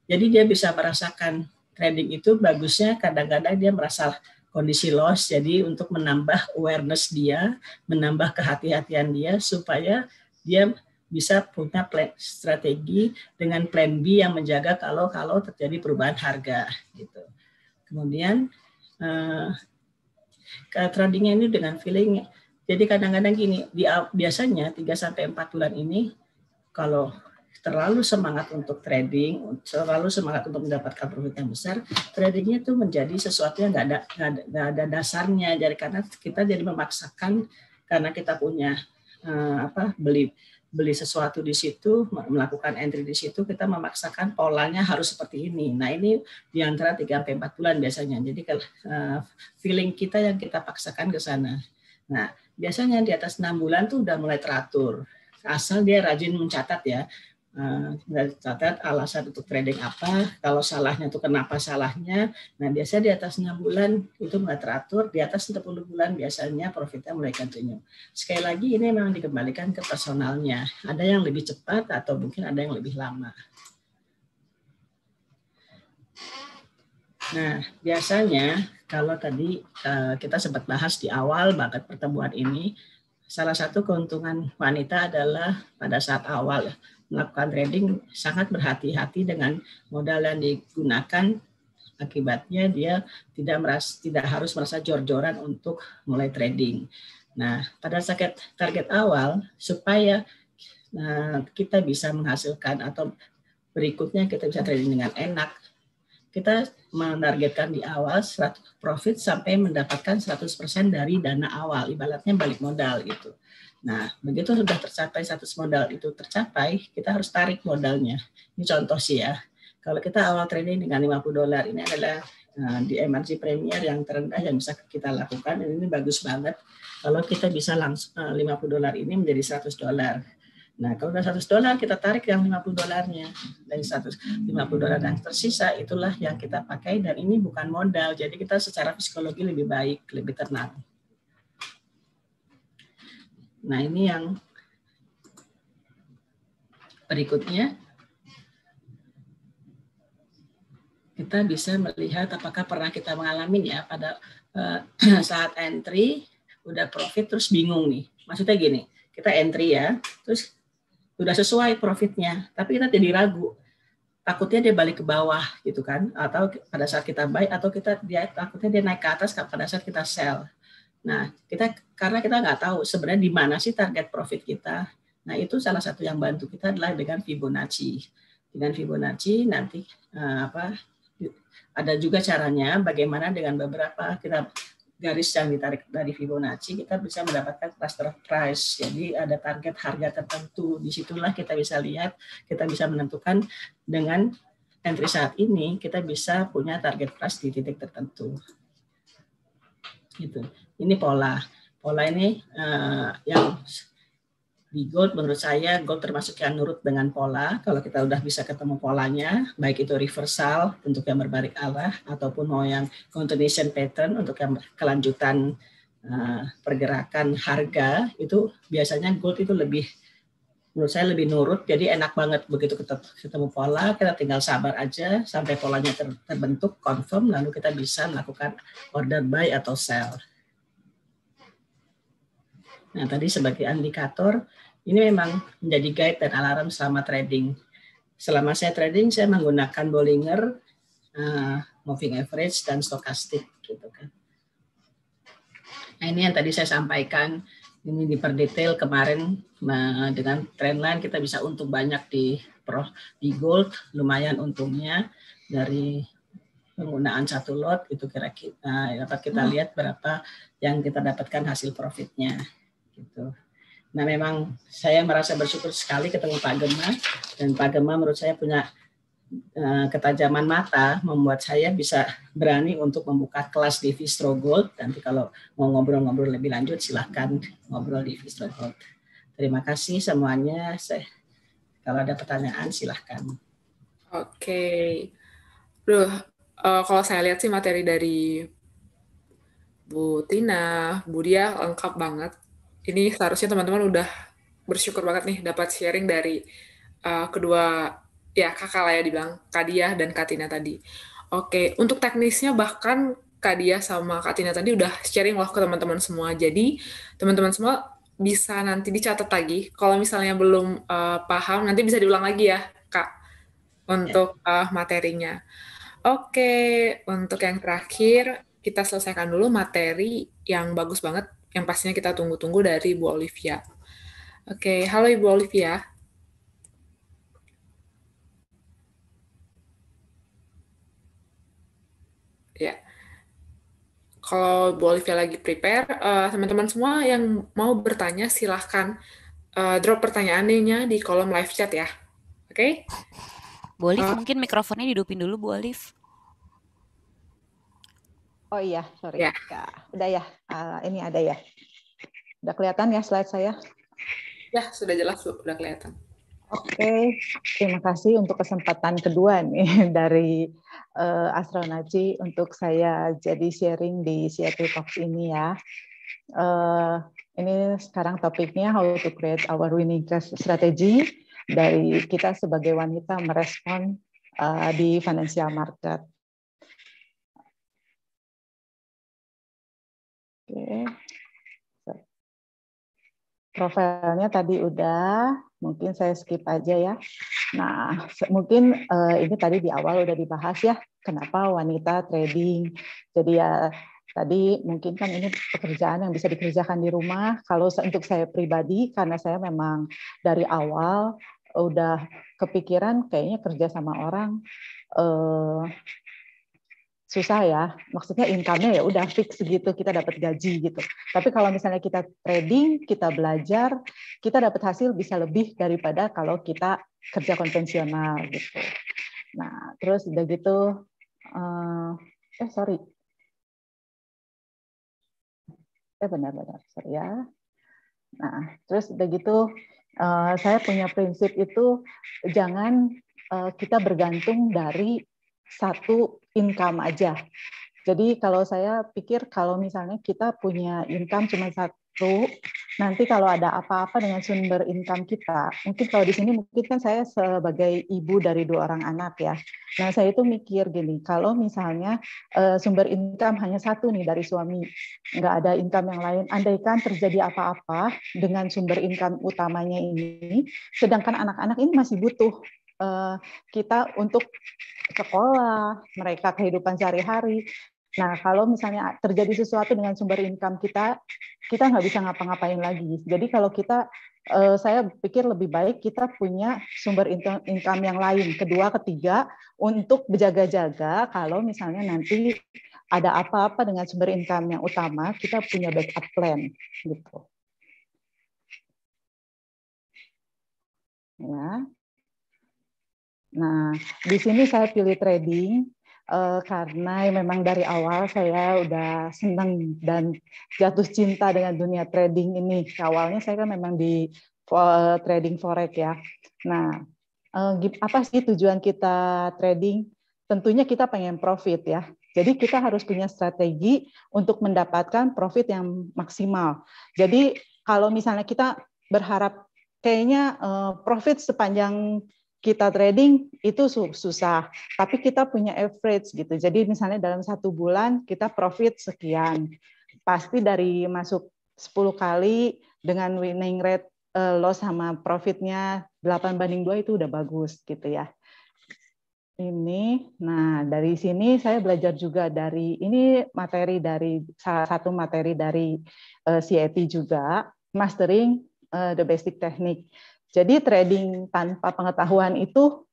Jadi dia bisa merasakan trading itu bagusnya kadang-kadang dia merasa kondisi loss jadi untuk menambah awareness dia, menambah kehati-hatian dia supaya dia bisa punya plan, strategi dengan plan B yang menjaga kalau kalau terjadi perubahan harga gitu. Kemudian uh, tradingnya ini dengan feeling. Jadi kadang-kadang gini, biasanya 3 sampai 4 bulan ini kalau terlalu semangat untuk trading, terlalu semangat untuk mendapatkan profit yang besar, tradingnya itu menjadi sesuatu yang nggak ada, nggak ada, ada dasarnya. Jadi karena kita jadi memaksakan karena kita punya uh, apa beli beli sesuatu di situ, melakukan entry di situ, kita memaksakan polanya harus seperti ini. Nah ini di antara 3 sampai 4 bulan biasanya. Jadi eh, feeling kita yang kita paksakan ke sana. Nah biasanya di atas 6 bulan tuh udah mulai teratur. Asal dia rajin mencatat ya. Nah, catat alasan untuk trading apa, kalau salahnya itu kenapa salahnya. Nah biasanya di atas 6 bulan itu nggak teratur, di atas 10 bulan biasanya profitnya mulai continue. Sekali lagi ini memang dikembalikan ke personalnya. Ada yang lebih cepat atau mungkin ada yang lebih lama. Nah biasanya kalau tadi eh, kita sempat bahas di awal banget pertemuan ini, salah satu keuntungan wanita adalah pada saat awal melakukan trading sangat berhati-hati dengan modal yang digunakan akibatnya dia tidak merasa tidak harus merasa jor-joran untuk mulai trading. Nah, pada target target awal supaya nah, kita bisa menghasilkan atau berikutnya kita bisa trading dengan enak, kita menargetkan di awal 100 profit sampai mendapatkan 100% dari dana awal, ibaratnya balik modal gitu. Nah, begitu sudah tercapai status modal itu tercapai, kita harus tarik modalnya. Ini contoh sih ya. Kalau kita awal trading dengan 50 dolar, ini adalah eh, di MRC Premier yang terendah yang bisa kita lakukan ini bagus banget kalau kita bisa langsung eh, 50 dolar ini menjadi 100 dolar. Nah, kalau sudah 100 dolar kita tarik yang 50 dolarnya dari 150 dolar yang tersisa itulah yang kita pakai dan ini bukan modal. Jadi kita secara psikologi lebih baik, lebih tenang. Nah, ini yang berikutnya. Kita bisa melihat apakah pernah kita mengalami ya pada uh, saat entry udah profit terus bingung nih. Maksudnya gini, kita entry ya, terus udah sesuai profitnya, tapi kita jadi ragu takutnya dia balik ke bawah gitu kan atau pada saat kita buy atau kita dia takutnya dia naik ke atas pada saat kita sell Nah, kita karena kita nggak tahu sebenarnya di mana sih target profit kita. Nah, itu salah satu yang bantu kita adalah dengan Fibonacci. Dengan Fibonacci nanti uh, apa ada juga caranya bagaimana dengan beberapa kita garis yang ditarik dari Fibonacci kita bisa mendapatkan cluster price. Jadi ada target harga tertentu. Disitulah kita bisa lihat, kita bisa menentukan dengan entry saat ini kita bisa punya target price di titik tertentu. Gitu. Ini pola. Pola ini uh, yang di gold menurut saya gold termasuk yang nurut dengan pola. Kalau kita udah bisa ketemu polanya, baik itu reversal untuk yang berbalik arah ataupun mau yang continuation pattern untuk yang kelanjutan uh, pergerakan harga itu biasanya gold itu lebih menurut saya lebih nurut. Jadi enak banget begitu kita ketemu pola, kita tinggal sabar aja sampai polanya terbentuk confirm lalu kita bisa melakukan order buy atau sell. Nah, tadi sebagai indikator, ini memang menjadi guide dan alarm selama trading. Selama saya trading, saya menggunakan Bollinger, uh, moving average, dan stochastic. Gitu kan. Nah, ini yang tadi saya sampaikan, ini diperdetail kemarin eh, dengan trendline kita bisa untung banyak di di gold lumayan untungnya dari penggunaan satu lot itu kira-kira nah, dapat kita hmm. lihat berapa yang kita dapatkan hasil profitnya. Gitu. Nah memang saya merasa bersyukur sekali ketemu Pak Gema dan Pak Gema menurut saya punya eh, ketajaman mata membuat saya bisa berani untuk membuka kelas di Vistro Gold. Nanti kalau mau ngobrol-ngobrol lebih lanjut silahkan ngobrol di Vistro Gold. Terima kasih semuanya. Saya, kalau ada pertanyaan silahkan. Oke. Okay. Duh, uh, kalau saya lihat sih materi dari Bu Tina, Bu Dia lengkap banget ini seharusnya teman-teman udah bersyukur banget nih dapat sharing dari uh, kedua ya kakak lah ya dibilang Kadia dan Katina tadi. Oke, untuk teknisnya bahkan Kadia sama Katina tadi udah sharing loh ke teman-teman semua. Jadi teman-teman semua bisa nanti dicatat lagi. Kalau misalnya belum uh, paham, nanti bisa diulang lagi ya, Kak, untuk uh, materinya. Oke, untuk yang terakhir, kita selesaikan dulu materi yang bagus banget yang pastinya kita tunggu-tunggu dari Bu Olivia. Oke, halo Ibu Olivia. Ya. Kalau Bu Olivia lagi prepare, eh, teman-teman uh, semua yang mau bertanya silahkan uh, drop pertanyaannya di kolom live chat ya. Oke? Okay? Bu Olive, uh, mungkin mikrofonnya didupin dulu Bu Olive. Oh iya, sorry. Ya. ya udah ya, uh, ini ada ya. Udah kelihatan ya slide saya? Ya, sudah jelas, Sudah kelihatan. Oke, okay. terima kasih untuk kesempatan kedua nih dari uh, Astronaci untuk saya jadi sharing di Seattle Talks ini ya. Uh, ini sekarang topiknya how to create our winning strategy dari kita sebagai wanita merespon uh, di financial market. Oke. Profilnya tadi udah, mungkin saya skip aja ya. Nah, mungkin uh, ini tadi di awal udah dibahas ya, kenapa wanita trading. Jadi ya tadi mungkin kan ini pekerjaan yang bisa dikerjakan di rumah. Kalau untuk saya pribadi, karena saya memang dari awal udah kepikiran kayaknya kerja sama orang eh, susah ya. Maksudnya income-nya ya udah fix gitu, kita dapat gaji gitu. Tapi kalau misalnya kita trading, kita belajar, kita dapat hasil bisa lebih daripada kalau kita kerja konvensional gitu. Nah, terus udah gitu uh, eh sorry. Eh benar-benar sorry ya. Nah, terus udah gitu uh, saya punya prinsip itu jangan uh, kita bergantung dari satu income aja. Jadi kalau saya pikir kalau misalnya kita punya income cuma satu, nanti kalau ada apa-apa dengan sumber income kita, mungkin kalau di sini mungkin kan saya sebagai ibu dari dua orang anak ya. Nah saya itu mikir gini, kalau misalnya eh, sumber income hanya satu nih dari suami, nggak ada income yang lain, andaikan terjadi apa-apa dengan sumber income utamanya ini, sedangkan anak-anak ini masih butuh uh, kita untuk sekolah, mereka kehidupan sehari-hari. Nah, kalau misalnya terjadi sesuatu dengan sumber income kita, kita nggak bisa ngapa-ngapain lagi. Jadi kalau kita, uh, saya pikir lebih baik kita punya sumber income yang lain, kedua, ketiga, untuk berjaga-jaga kalau misalnya nanti ada apa-apa dengan sumber income yang utama, kita punya backup plan, gitu. Ya, Nah, di sini saya pilih trading uh, karena ya memang dari awal saya udah senang dan jatuh cinta dengan dunia trading ini. Awalnya saya kan memang di uh, trading forex ya. Nah, uh, apa sih tujuan kita trading? Tentunya kita pengen profit ya. Jadi kita harus punya strategi untuk mendapatkan profit yang maksimal. Jadi kalau misalnya kita berharap kayaknya profit sepanjang kita trading itu susah, tapi kita punya average gitu. Jadi misalnya dalam satu bulan kita profit sekian. Pasti dari masuk 10 kali dengan winning rate eh, loss sama profitnya 8 banding dua itu udah bagus gitu ya ini. Nah, dari sini saya belajar juga dari ini materi dari salah satu materi dari uh, eh, CIT juga, mastering uh, the basic technique. Jadi trading tanpa pengetahuan itu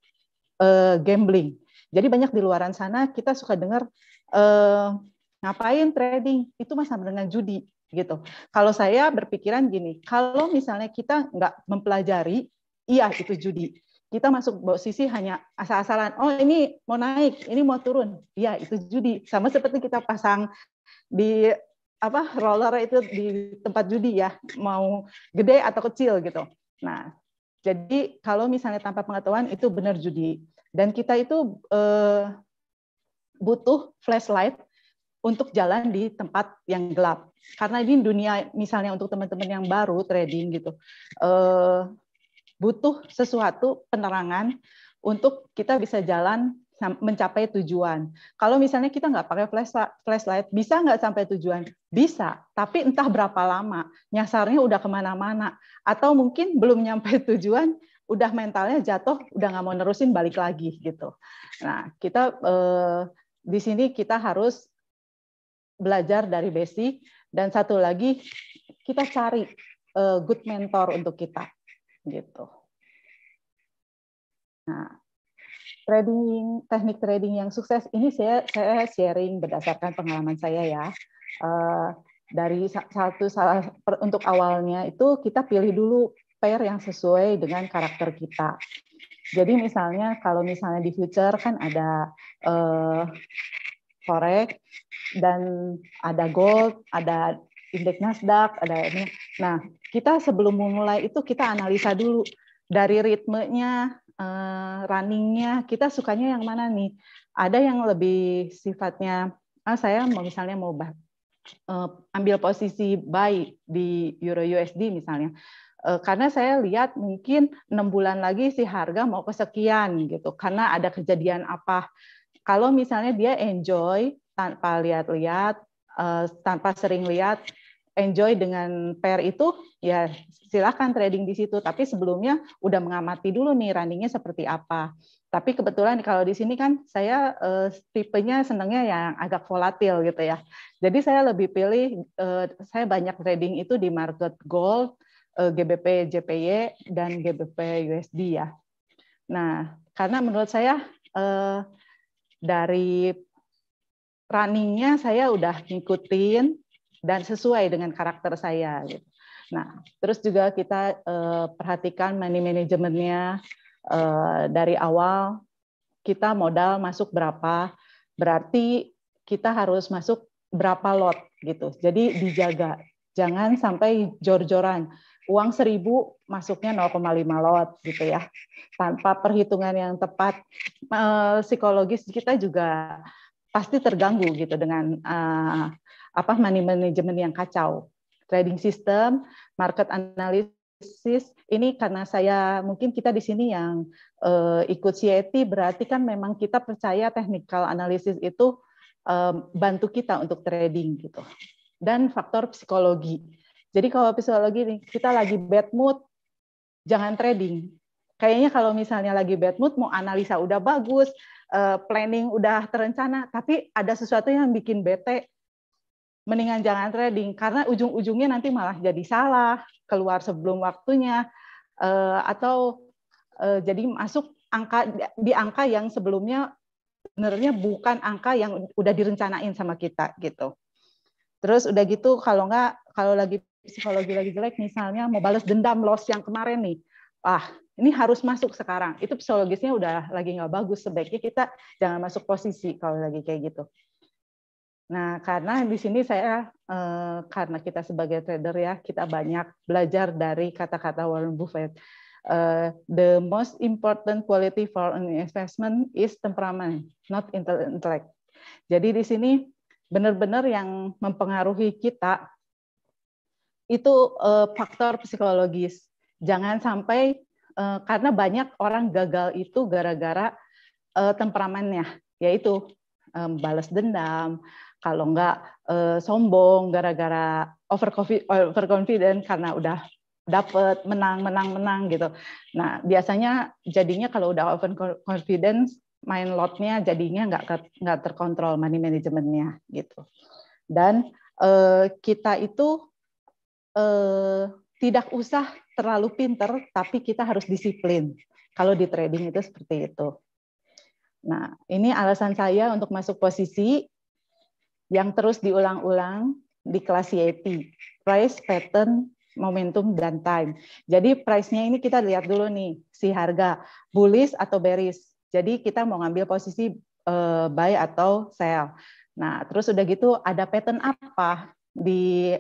uh, gambling. Jadi banyak di luaran sana kita suka dengar uh, ngapain trading itu masa sama dengan judi gitu. Kalau saya berpikiran gini, kalau misalnya kita nggak mempelajari, iya itu judi. Kita masuk posisi hanya asal-asalan. Oh ini mau naik, ini mau turun. Iya itu judi. Sama seperti kita pasang di apa roller itu di tempat judi ya, mau gede atau kecil gitu. Nah, jadi kalau misalnya tanpa pengetahuan itu benar judi. Dan kita itu eh, butuh flashlight untuk jalan di tempat yang gelap. Karena ini dunia misalnya untuk teman-teman yang baru trading gitu, eh, butuh sesuatu penerangan untuk kita bisa jalan mencapai tujuan. Kalau misalnya kita nggak pakai flashlight, bisa nggak sampai tujuan? Bisa, tapi entah berapa lama. Nyasarnya udah kemana-mana. Atau mungkin belum nyampe tujuan, udah mentalnya jatuh, udah nggak mau nerusin, balik lagi gitu. Nah, kita eh, di sini kita harus belajar dari basic. Dan satu lagi, kita cari eh, good mentor untuk kita. gitu. Nah, trading teknik trading yang sukses ini saya saya sharing berdasarkan pengalaman saya ya uh, dari satu salah untuk awalnya itu kita pilih dulu pair yang sesuai dengan karakter kita jadi misalnya kalau misalnya di future kan ada uh, forex dan ada gold ada indeks Nasdaq ada ini nah kita sebelum memulai itu kita analisa dulu dari ritmenya uh, runningnya kita sukanya yang mana nih? Ada yang lebih sifatnya ah saya mau misalnya mau uh, ambil posisi buy di Euro USD misalnya eh, karena saya lihat mungkin enam bulan lagi si harga mau kesekian gitu karena ada kejadian apa kalau misalnya dia enjoy tanpa lihat-lihat tanpa sering lihat enjoy dengan pair itu ya silahkan trading di situ tapi sebelumnya udah mengamati dulu nih runningnya seperti apa tapi kebetulan kalau di sini kan saya eh, tipenya senangnya yang agak volatil gitu ya jadi saya lebih pilih eh, saya banyak trading itu di market gold eh, GBP JPY dan GBP USD ya nah karena menurut saya eh, dari runningnya saya udah ngikutin dan sesuai dengan karakter saya. Gitu. Nah, terus juga kita eh, perhatikan money manajemennya uh, eh, dari awal kita modal masuk berapa, berarti kita harus masuk berapa lot gitu. Jadi dijaga, jangan sampai jor-joran. Uang seribu masuknya 0,5 lot gitu ya, tanpa perhitungan yang tepat. Eh, psikologis kita juga pasti terganggu gitu dengan apa money management yang kacau. Trading system, market analysis ini karena saya mungkin kita di sini yang uh, ikut CIT berarti kan memang kita percaya technical analysis itu um, bantu kita untuk trading gitu. Dan faktor psikologi. Jadi kalau psikologi nih, kita lagi bad mood, jangan trading. Kayaknya kalau misalnya lagi bad mood, mau analisa udah bagus, eh, planning udah terencana, tapi ada sesuatu yang bikin bete, mendingan jangan trading karena ujung-ujungnya nanti malah jadi salah keluar sebelum waktunya eh, atau eh, jadi masuk angka di angka yang sebelumnya sebenarnya bukan angka yang udah direncanain sama kita gitu terus udah gitu kalau nggak kalau lagi psikologi lagi jelek misalnya mau balas dendam loss yang kemarin nih wah ini harus masuk sekarang. Itu psikologisnya udah lagi nggak bagus. Sebaiknya kita jangan masuk posisi kalau lagi kayak gitu. Nah, karena di sini saya eh, karena kita sebagai trader ya, kita banyak belajar dari kata-kata Warren Buffett. Eh, the most important quality for an investment is temperament, not intellect. Jadi di sini benar-benar yang mempengaruhi kita itu eh, faktor psikologis. Jangan sampai karena banyak orang gagal itu gara-gara temperamennya, yaitu balas dendam, kalau nggak eh, sombong gara-gara overconfident karena udah dapet menang menang menang gitu. Nah biasanya jadinya kalau udah overconfident main lotnya jadinya nggak nggak terkontrol money manajemennya gitu. Dan eh, kita itu eh, tidak usah terlalu pinter, tapi kita harus disiplin. Kalau di trading itu seperti itu. Nah, ini alasan saya untuk masuk posisi yang terus diulang-ulang di kelas YT, price, pattern, momentum, dan time. Jadi price-nya ini kita lihat dulu nih, si harga bullish atau bearish. Jadi kita mau ngambil posisi eh, buy atau sell. Nah, terus udah gitu ada pattern apa di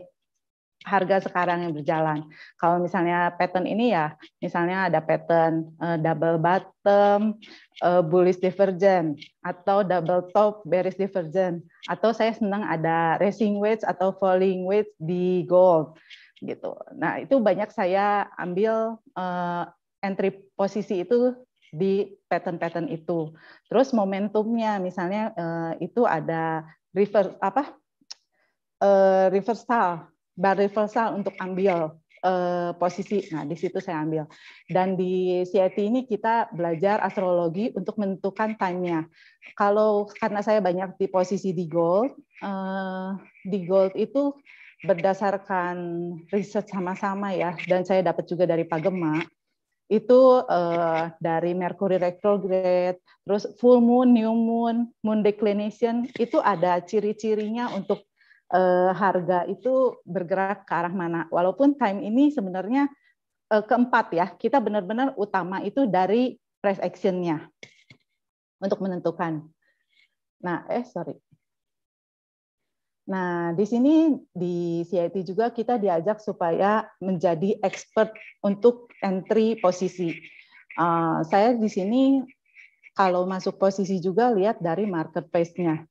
harga sekarang yang berjalan. Kalau misalnya pattern ini ya, misalnya ada pattern uh, double bottom, uh, bullish divergence atau double top, bearish divergence atau saya senang ada rising wedge atau falling wedge di gold gitu. Nah itu banyak saya ambil uh, entry posisi itu di pattern-pattern itu. Terus momentumnya misalnya uh, itu ada reverse apa? Uh, reversal bar reversal untuk ambil eh, posisi. Nah, di situ saya ambil. Dan di CIT ini kita belajar astrologi untuk menentukan tanya. Kalau karena saya banyak di posisi di gold, eh, di gold itu berdasarkan riset sama-sama ya, dan saya dapat juga dari Pak Gema, itu uh, dari Mercury retrograde, terus full moon, new moon, moon declination itu ada ciri-cirinya untuk uh, harga itu bergerak ke arah mana. Walaupun time ini sebenarnya uh, keempat ya, kita benar-benar utama itu dari price action-nya untuk menentukan. Nah, eh sorry. Nah, di sini di CIT juga kita diajak supaya menjadi expert untuk entry posisi. Uh, saya di sini kalau masuk posisi juga lihat dari marketplace-nya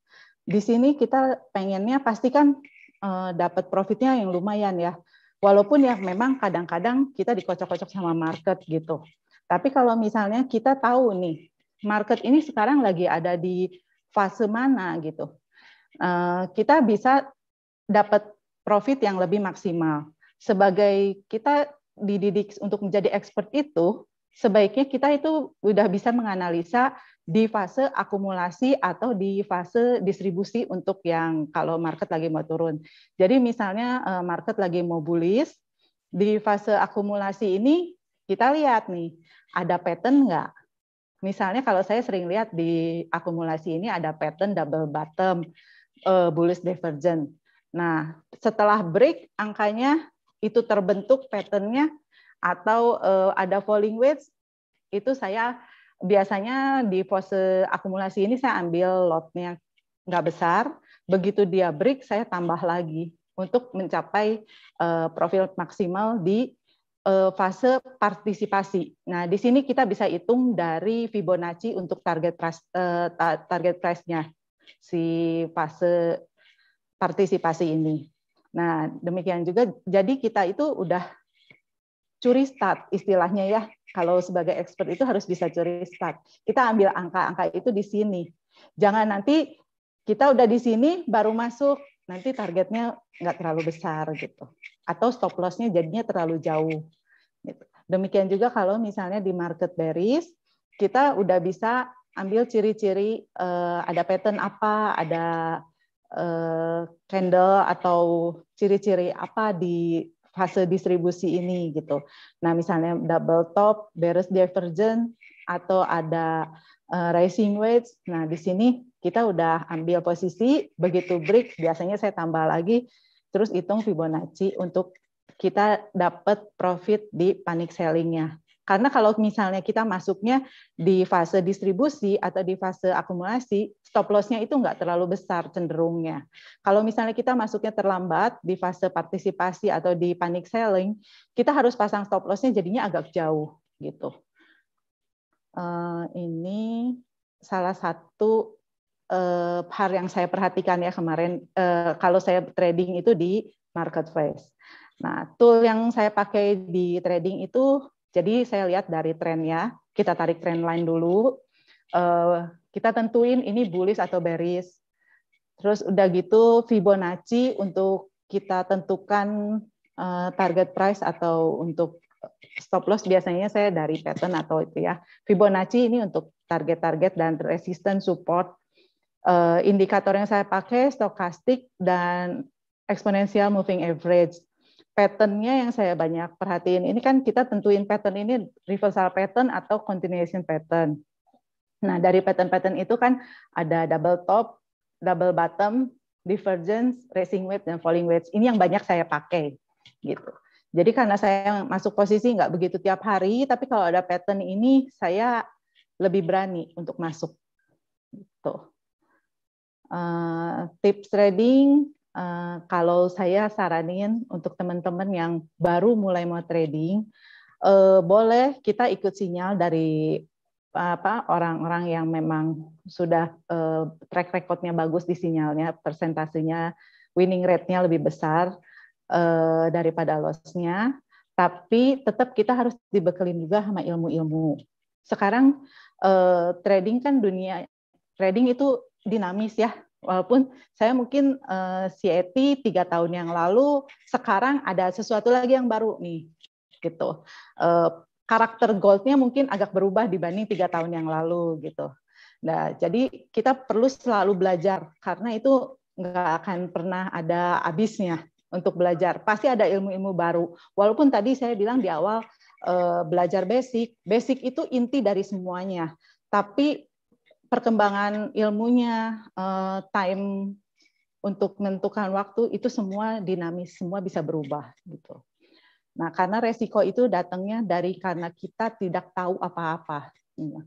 di sini kita pengennya pastikan uh, eh, dapat profitnya yang lumayan ya. Walaupun ya memang kadang-kadang kita dikocok-kocok sama market gitu. Tapi kalau misalnya kita tahu nih, market ini sekarang lagi ada di fase mana gitu. Uh, kita bisa dapat profit yang lebih maksimal. Sebagai kita dididik untuk menjadi expert itu, sebaiknya kita itu sudah bisa menganalisa di fase akumulasi atau di fase distribusi untuk yang kalau market lagi mau turun. Jadi misalnya eh, market lagi mau bullish, di fase akumulasi ini kita lihat nih, ada pattern nggak? Misalnya kalau saya sering lihat di akumulasi ini ada pattern double bottom, eh, bullish divergence. Nah, setelah break angkanya itu terbentuk patternnya atau eh, ada falling wedge, itu saya biasanya di fase akumulasi ini saya ambil lotnya nggak besar. Begitu dia break, saya tambah lagi untuk mencapai uh, profil maksimal di uh, fase partisipasi. Nah, di sini kita bisa hitung dari Fibonacci untuk target price, uh, target price-nya si fase partisipasi ini. Nah, demikian juga jadi kita itu udah curi start istilahnya ya. Kalau sebagai expert itu harus bisa curi start. Kita ambil angka-angka itu di sini. Jangan nanti kita udah di sini baru masuk, nanti targetnya nggak terlalu besar gitu. Atau stop loss-nya jadinya terlalu jauh. Gitu. Demikian juga kalau misalnya di market bearish, kita udah bisa ambil ciri-ciri eh, ada pattern apa, ada eh, candle atau ciri-ciri apa di fase distribusi ini gitu. Nah, misalnya double top, bearish divergent atau ada uh, rising wedge. Nah, di sini kita udah ambil posisi, begitu break biasanya saya tambah lagi terus hitung Fibonacci untuk kita dapat profit di panic sellingnya karena kalau misalnya kita masuknya di fase distribusi atau di fase akumulasi, stop loss-nya itu nggak terlalu besar cenderungnya. Kalau misalnya kita masuknya terlambat di fase partisipasi atau di panic selling, kita harus pasang stop loss-nya jadinya agak jauh gitu. Uh, ini salah satu uh, hal yang saya perhatikan ya kemarin uh, kalau saya trading itu di market marketplace. Nah, tool yang saya pakai di trading itu jadi saya lihat dari trennya, kita tarik trend line dulu, eh, kita tentuin ini bullish atau bearish. Terus udah gitu Fibonacci untuk kita tentukan eh, target price atau untuk stop loss biasanya saya dari pattern atau itu ya. Fibonacci ini untuk target-target dan resistance support. Eh, indikator yang saya pakai stokastik dan exponential moving average patternnya yang saya banyak perhatiin ini kan kita tentuin pattern ini reversal pattern atau continuation pattern. Nah dari pattern-pattern itu kan ada double top, double bottom, divergence, racing wedge dan falling wedge. Ini yang banyak saya pakai gitu. Jadi karena saya masuk posisi nggak begitu tiap hari, tapi kalau ada pattern ini saya lebih berani untuk masuk. Gitu. Uh, tips trading Uh, kalau saya saranin untuk teman-teman yang baru mulai mau trading, uh, boleh kita ikut sinyal dari apa orang-orang yang memang sudah uh, track recordnya bagus di sinyalnya, persentasenya winning rate-nya lebih besar uh, daripada loss-nya. Tapi tetap kita harus dibekelin juga sama ilmu-ilmu. Sekarang uh, trading kan dunia trading itu dinamis ya Walaupun saya mungkin uh, eh, CIT tiga tahun yang lalu, sekarang ada sesuatu lagi yang baru nih, gitu. Uh, karakter goldnya mungkin agak berubah dibanding tiga tahun yang lalu, gitu. Nah, jadi kita perlu selalu belajar karena itu nggak akan pernah ada habisnya untuk belajar. Pasti ada ilmu-ilmu baru. Walaupun tadi saya bilang di awal uh, belajar basic, basic itu inti dari semuanya. Tapi perkembangan ilmunya, uh, time untuk menentukan waktu itu semua dinamis, semua bisa berubah gitu. Nah, karena resiko itu datangnya dari karena kita tidak tahu apa-apa. Iya.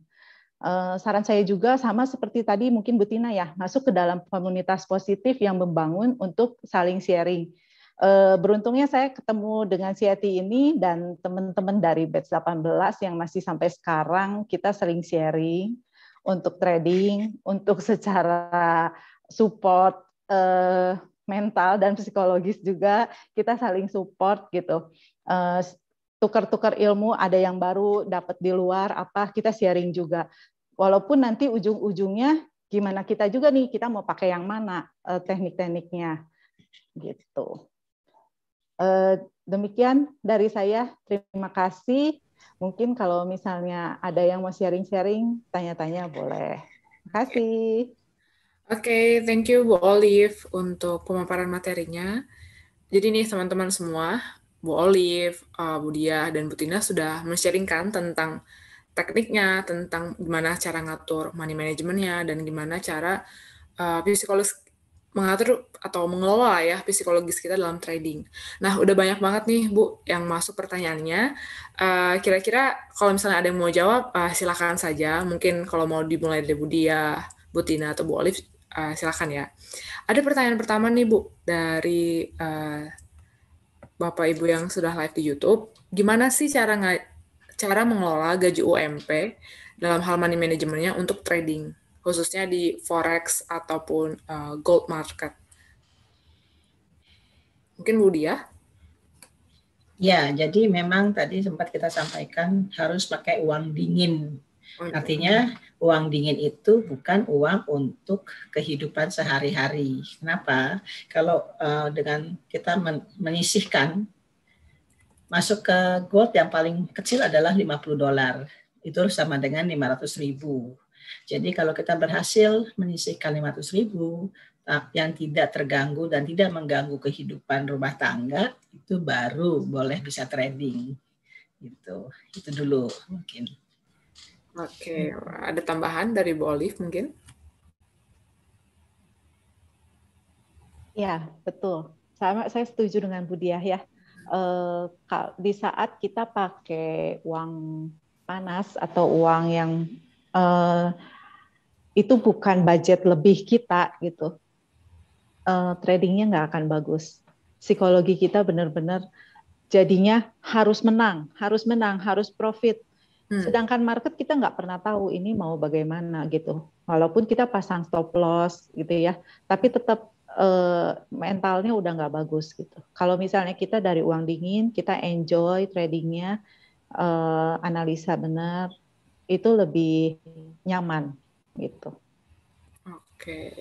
Eh, saran saya juga sama seperti tadi mungkin Butina ya, masuk ke dalam komunitas positif yang membangun untuk saling sharing. Eh, beruntungnya saya ketemu dengan Siati ini dan teman-teman dari batch 18 yang masih sampai sekarang kita sering sharing untuk trading, untuk secara support uh, mental dan psikologis juga kita saling support gitu. Uh, tukar-tukar ilmu, ada yang baru dapat di luar apa kita sharing juga. Walaupun nanti ujung-ujungnya gimana kita juga nih kita mau pakai yang mana uh, teknik-tekniknya gitu. Uh, demikian dari saya. Terima kasih. Mungkin kalau misalnya ada yang mau sharing-sharing, tanya-tanya boleh. Terima kasih. Oke, okay, thank you Bu Olive untuk pemaparan materinya. Jadi nih teman-teman semua, Bu Olive, uh, Bu Dia, dan Bu Tina sudah men-sharingkan tentang tekniknya, tentang gimana cara ngatur money management-nya, dan gimana cara uh, psikologis mengatur atau mengelola ya psikologis kita dalam trading. Nah, udah banyak banget nih Bu yang masuk pertanyaannya. Eh, kira-kira uh, kalau misalnya ada yang mau jawab, uh, silakan saja. Mungkin kalau mau dimulai dari Bu Dia, ya, Bu Tina, atau Bu Olive, uh, silakan ya. Ada pertanyaan pertama nih Bu dari uh, Bapak Ibu yang sudah live di YouTube. Gimana sih cara cara mengelola gaji UMP dalam hal money manajemennya untuk trading? khususnya di forex ataupun uh, gold market. Mungkin Bu Dia? Ya, jadi memang tadi sempat kita sampaikan harus pakai uang dingin. Artinya uang dingin itu bukan uang untuk kehidupan sehari-hari. Kenapa? Kalau uh, dengan kita men menyisihkan masuk ke gold yang paling kecil adalah 50 dolar. Itu sama dengan 500 ribu. Jadi kalau kita berhasil menyisihkan 500 ribu, yang tidak terganggu dan tidak mengganggu kehidupan rumah tangga itu baru boleh bisa trading gitu itu dulu mungkin oke ada tambahan dari Bu Olive mungkin ya betul sama saya setuju dengan Bu ya e, di saat kita pakai uang panas atau uang yang Eh, itu bukan budget lebih kita gitu, uh, tradingnya nggak akan bagus. Psikologi kita benar-benar jadinya harus menang, harus menang, harus profit. Hmm. Sedangkan market kita nggak pernah tahu ini mau bagaimana gitu. Walaupun kita pasang stop loss gitu ya, tapi tetap eh, mentalnya udah nggak bagus gitu. Kalau misalnya kita dari uang dingin, kita enjoy tradingnya, analisa benar, itu lebih nyaman gitu. Oke.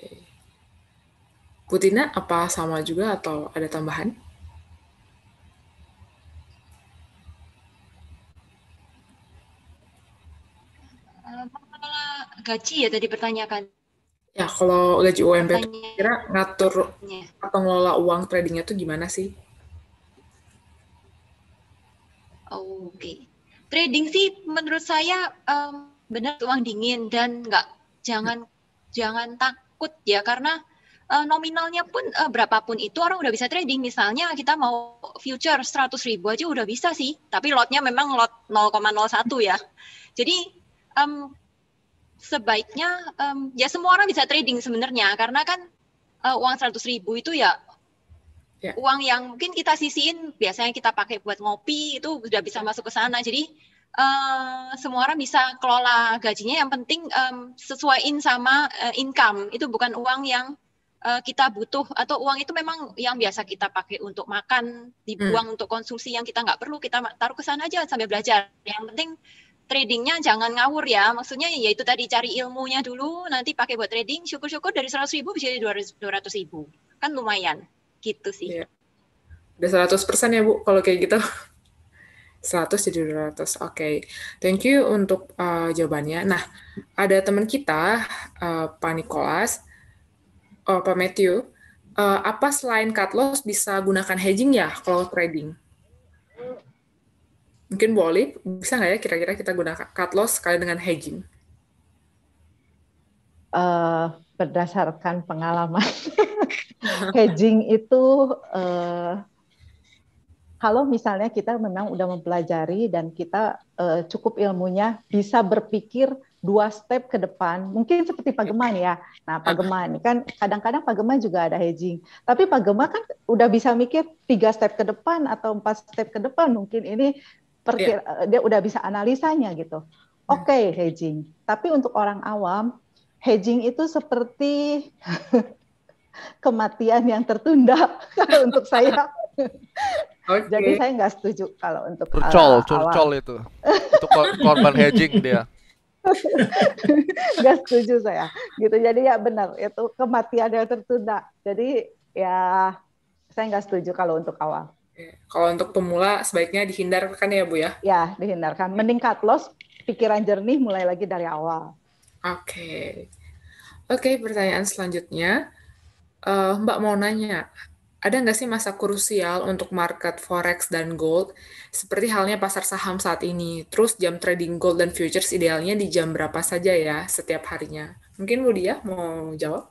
Putina apa sama juga atau ada tambahan? Eh, gaji ya tadi pertanyakan. Ya, kalau gaji UMP kira ngatur atau ngelola uang tradingnya tuh gimana sih? Oh, oke. Okay trading sih menurut saya um, benar uang dingin dan nggak jangan jangan takut ya karena uh, nominalnya pun uh, berapapun itu orang udah bisa trading. Misalnya kita mau future seratus ribu aja udah bisa sih, tapi lotnya memang lot 0,01 ya. Jadi um, sebaiknya um, ya semua orang bisa trading sebenarnya karena kan uh, uang seratus ribu itu ya yeah. Uang yang mungkin kita sisihin biasanya kita pakai buat ngopi itu sudah bisa masuk ke sana. Jadi uh, semua orang bisa kelola gajinya. Yang penting um, sesuaiin sama uh, income. Itu bukan uang yang uh, kita butuh atau uang itu memang yang biasa kita pakai untuk makan, dibuang hmm. mm. untuk konsumsi yang kita nggak perlu. Kita taruh ke sana aja sambil belajar. Yang penting tradingnya jangan ngawur ya. Maksudnya ya itu tadi cari ilmunya dulu, nanti pakai buat trading. Syukur-syukur dari 100 ribu bisa jadi 200 ribu. Kan lumayan gitu sih. Ya, Udah 100% ya Bu kalau kayak gitu. 100 jadi 200. Oke. Okay. Thank you untuk uh, jawabannya. Nah, ada teman kita uh, Pak Nikolas, uh, Pak Matthew, uh, apa selain cut loss bisa gunakan hedging ya kalau trading? Mungkin boleh, bisa nggak ya kira-kira kita gunakan cut loss sekali dengan hedging? Uh, berdasarkan pengalaman. hedging itu uh, kalau misalnya kita memang udah mempelajari dan kita uh, cukup ilmunya bisa berpikir dua step ke depan, mungkin seperti Pak Geman ya. Nah, Pak Geman kan kadang-kadang Pak Geman juga ada hedging. Tapi Pak Geman kan udah bisa mikir tiga step ke depan atau empat step ke depan mungkin ini perkir yeah. Iya. dia udah bisa analisanya gitu. Oke, okay, hedging. Tapi untuk orang awam, hedging itu seperti kematian yang tertunda kalau untuk saya. Okay. Jadi saya nggak setuju kalau untuk curcol, eh, ala, curcol itu. untuk korban hedging dia. Gak setuju saya. Gitu. Jadi ya benar, itu kematian yang tertunda. Jadi ya saya nggak setuju kalau untuk awal. Kalau untuk pemula sebaiknya dihindarkan ya Bu ya? Ya, dihindarkan. Meningkat cut loss, pikiran jernih mulai lagi dari awal. Oke. Okay. Oke, okay, pertanyaan selanjutnya. Uh, Mbak mau nanya, ada nggak sih masa krusial untuk market forex dan gold, seperti halnya pasar saham saat ini? Terus jam trading gold dan futures idealnya di jam berapa saja ya setiap harinya? Mungkin Bu Dia mau jawab?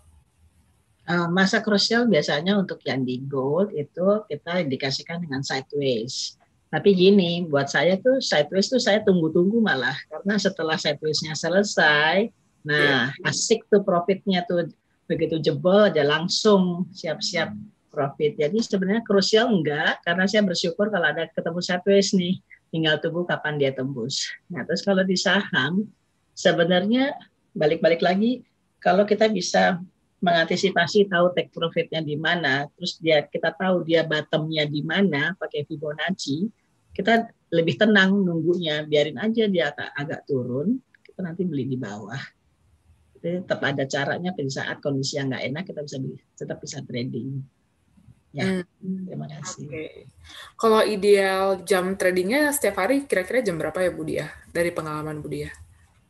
Eh, masa krusial biasanya untuk yang di gold itu kita indikasikan dengan sideways. Tapi gini, buat saya tuh sideways tuh saya tunggu-tunggu malah karena setelah sidewaysnya selesai, iya. nah asik tuh profitnya tuh begitu jebol aja langsung siap-siap hmm. profit. Jadi sebenarnya krusial enggak karena saya bersyukur kalau ada ketemu sideways nih, tinggal tunggu kapan dia tembus. Nah, terus kalau di saham sebenarnya balik-balik lagi kalau kita bisa mengantisipasi tahu take profitnya di mana, terus dia kita tahu dia bottomnya di mana pakai Fibonacci, kita lebih tenang nunggunya, biarin aja dia agak, turun, kita nanti beli di bawah. Jadi tetap ada caranya pada saat kondisi yang nggak enak kita bisa tetap bisa trading. Ya, hmm. terima kasih. Okay. Kalau ideal jam tradingnya setiap hari kira-kira jam berapa ya Bu Dia? Dari pengalaman Bu Dia?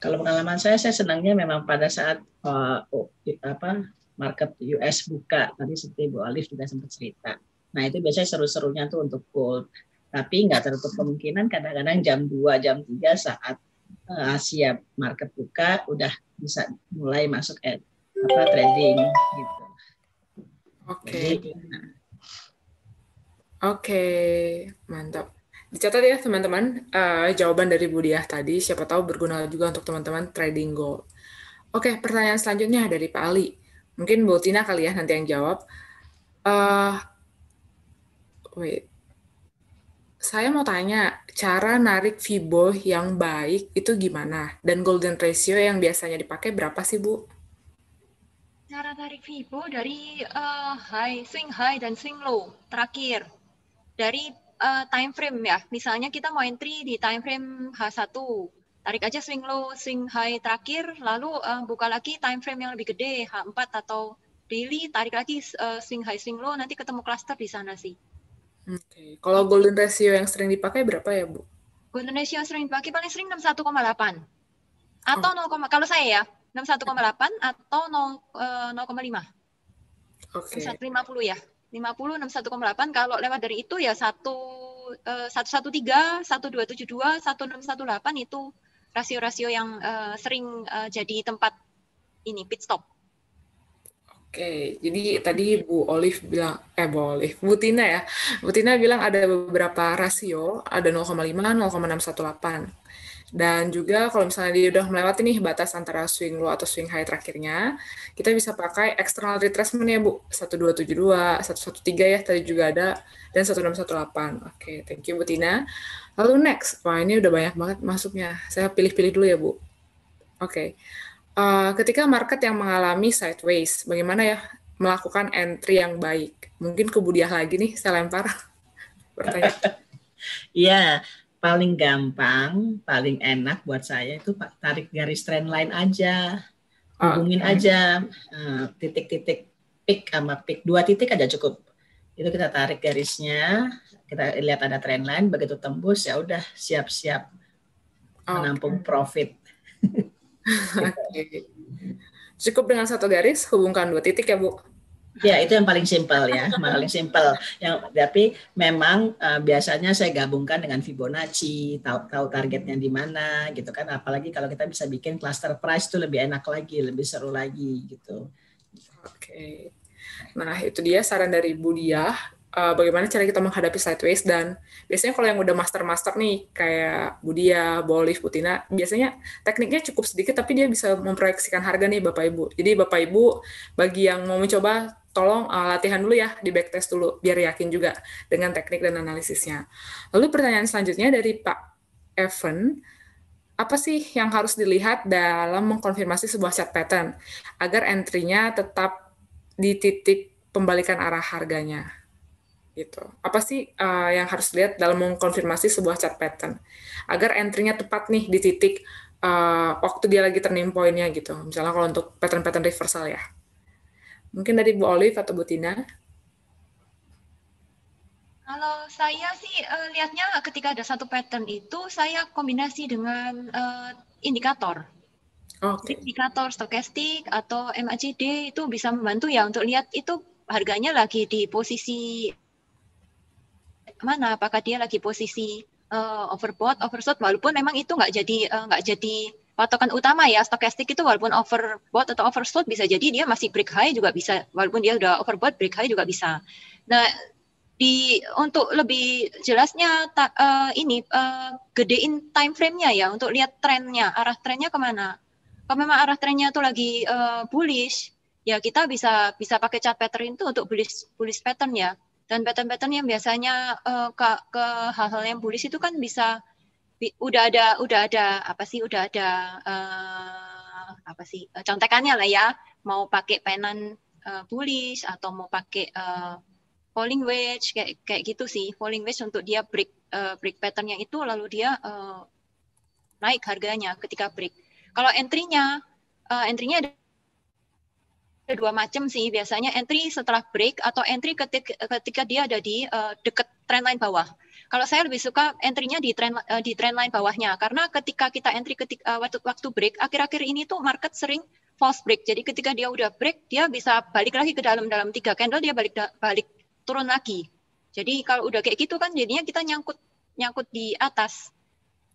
Kalau pengalaman saya, saya senangnya memang pada saat uh, oh, apa market US buka tadi seperti Bu Alif juga sempat cerita. Nah itu biasanya seru-serunya tuh untuk gold. Tapi nggak tertutup kemungkinan kadang-kadang jam 2, jam 3 saat Eh, Asia market buka udah bisa mulai masuk ad, apa trading gitu. Oke. Okay. Nah. Oke, okay. mantap. Dicatat ya teman-teman uh, jawaban dari Budiah tadi siapa tahu berguna juga untuk teman-teman trading gold. Oke, okay, pertanyaan selanjutnya dari Pak Ali. Mungkin Bu Tina kali ya nanti yang jawab. Uh, wait saya mau tanya, cara narik Fibo yang baik itu gimana? Dan golden ratio yang biasanya dipakai berapa sih, Bu? Cara narik Fibo dari uh, high, swing high dan swing low terakhir. Dari uh, time frame ya, misalnya kita mau entry di time frame H1, tarik aja swing low, swing high terakhir, lalu uh, buka lagi time frame yang lebih gede, H4 atau daily, tarik lagi uh, swing high, swing low, nanti ketemu cluster di sana sih. Oke, okay. kalau golden ratio yang sering dipakai berapa ya, Bu? Golden ratio yang sering dipakai paling sering 61,8. Atau oh. 0, kalau saya ya, 61,8 atau 0,5. Eh, Oke. Okay. 50 ya. 50 61,8 kalau lewat dari itu ya 1 113, 1272, 1618 itu rasio-rasio yang uh, sering uh, jadi tempat ini pit stop. Oke, jadi tadi Bu Olive bilang, eh Bu Olive, Bu Tina ya, Bu Tina bilang ada beberapa rasio, ada 0,5, 0,618. Dan juga kalau misalnya dia udah melewati nih batas antara swing low atau swing high terakhirnya, kita bisa pakai external retracement ya Bu, 1272, 113 ya tadi juga ada, dan 1618. Oke, thank you Bu Tina. Lalu next, wah ini udah banyak banget masuknya, saya pilih-pilih dulu ya Bu. Oke. Okay. Eh, ketika market yang mengalami sideways, bagaimana ya melakukan entry yang baik? Mungkin kebudiah lagi nih saya lempar Ya, yeah, paling gampang, paling enak buat saya itu tarik garis trendline aja. Hubungin okay. aja eh, titik-titik uh, pick sama pick. Dua titik aja cukup. Itu kita tarik garisnya, kita lihat ada trendline begitu tembus ya udah siap-siap okay. menampung profit. okay. Cukup dengan satu garis, hubungkan dua titik ya Bu. Ya itu yang paling simpel ya, paling simpel. Yang tapi memang uh, biasanya saya gabungkan dengan Fibonacci, tahu tahu targetnya di mana gitu kan. Apalagi kalau kita bisa bikin cluster price itu lebih enak lagi, lebih seru lagi gitu. Oke. Okay. Nah, itu dia saran dari Bu Diah uh, bagaimana cara kita menghadapi sideways dan biasanya kalau yang udah master-master nih kayak Budia, Bolif, Putina, biasanya tekniknya cukup sedikit tapi dia bisa memproyeksikan harga nih Bapak Ibu. Jadi Bapak Ibu bagi yang mau mencoba tolong uh, latihan dulu ya di backtest dulu biar yakin juga dengan teknik dan analisisnya. Lalu pertanyaan selanjutnya dari Pak Evan, apa sih yang harus dilihat dalam mengkonfirmasi sebuah chart pattern agar entry-nya tetap di titik pembalikan arah harganya? gitu. Apa sih uh, yang harus dilihat dalam mengkonfirmasi sebuah chart pattern agar entry-nya tepat nih di titik uh, waktu dia lagi turning point-nya gitu. Misalnya kalau untuk pattern-pattern reversal ya. Mungkin dari Bu Olive atau Bu Tina. Kalau saya sih uh, lihatnya ketika ada satu pattern itu saya kombinasi dengan uh, indikator. Okay. Indikator stokastik atau MACD itu bisa membantu ya untuk lihat itu harganya lagi di posisi mana apakah dia lagi posisi uh, eh, overbought, oversold walaupun memang itu nggak jadi eh, nggak uh, jadi patokan utama ya stokastik itu walaupun overbought atau oversold bisa jadi dia masih break high juga bisa walaupun dia udah overbought break high juga bisa. Nah di untuk lebih jelasnya ta, uh, ini uh, gedein time frame-nya ya untuk lihat trennya arah trennya kemana. Kalau memang arah trennya tuh lagi uh, bullish ya kita bisa bisa pakai chart pattern itu untuk bullish bullish pattern ya dan pattern-pattern yang biasanya uh, eh, ke, ke hal-hal yang bullish itu kan bisa bi, udah ada udah ada apa sih udah ada uh, apa sih uh, contekannya lah ya mau pakai penan uh, bullish atau mau pakai uh, falling wedge kayak kayak gitu sih falling wedge untuk dia break uh, break patternnya itu lalu dia uh, naik harganya ketika break kalau entry-nya uh, entry-nya ada ada dua macam sih biasanya entry setelah break atau entry ketika, ketika dia ada di uh, eh, dekat trendline bawah. Kalau saya lebih suka entry-nya di trend uh, di trendline bawahnya karena ketika kita entry ketika uh, eh, waktu, waktu break akhir-akhir ini tuh market sering false break. Jadi ketika dia udah break dia bisa balik lagi ke dalam dalam tiga candle dia balik balik turun lagi. Jadi kalau udah kayak gitu kan jadinya kita nyangkut nyangkut di atas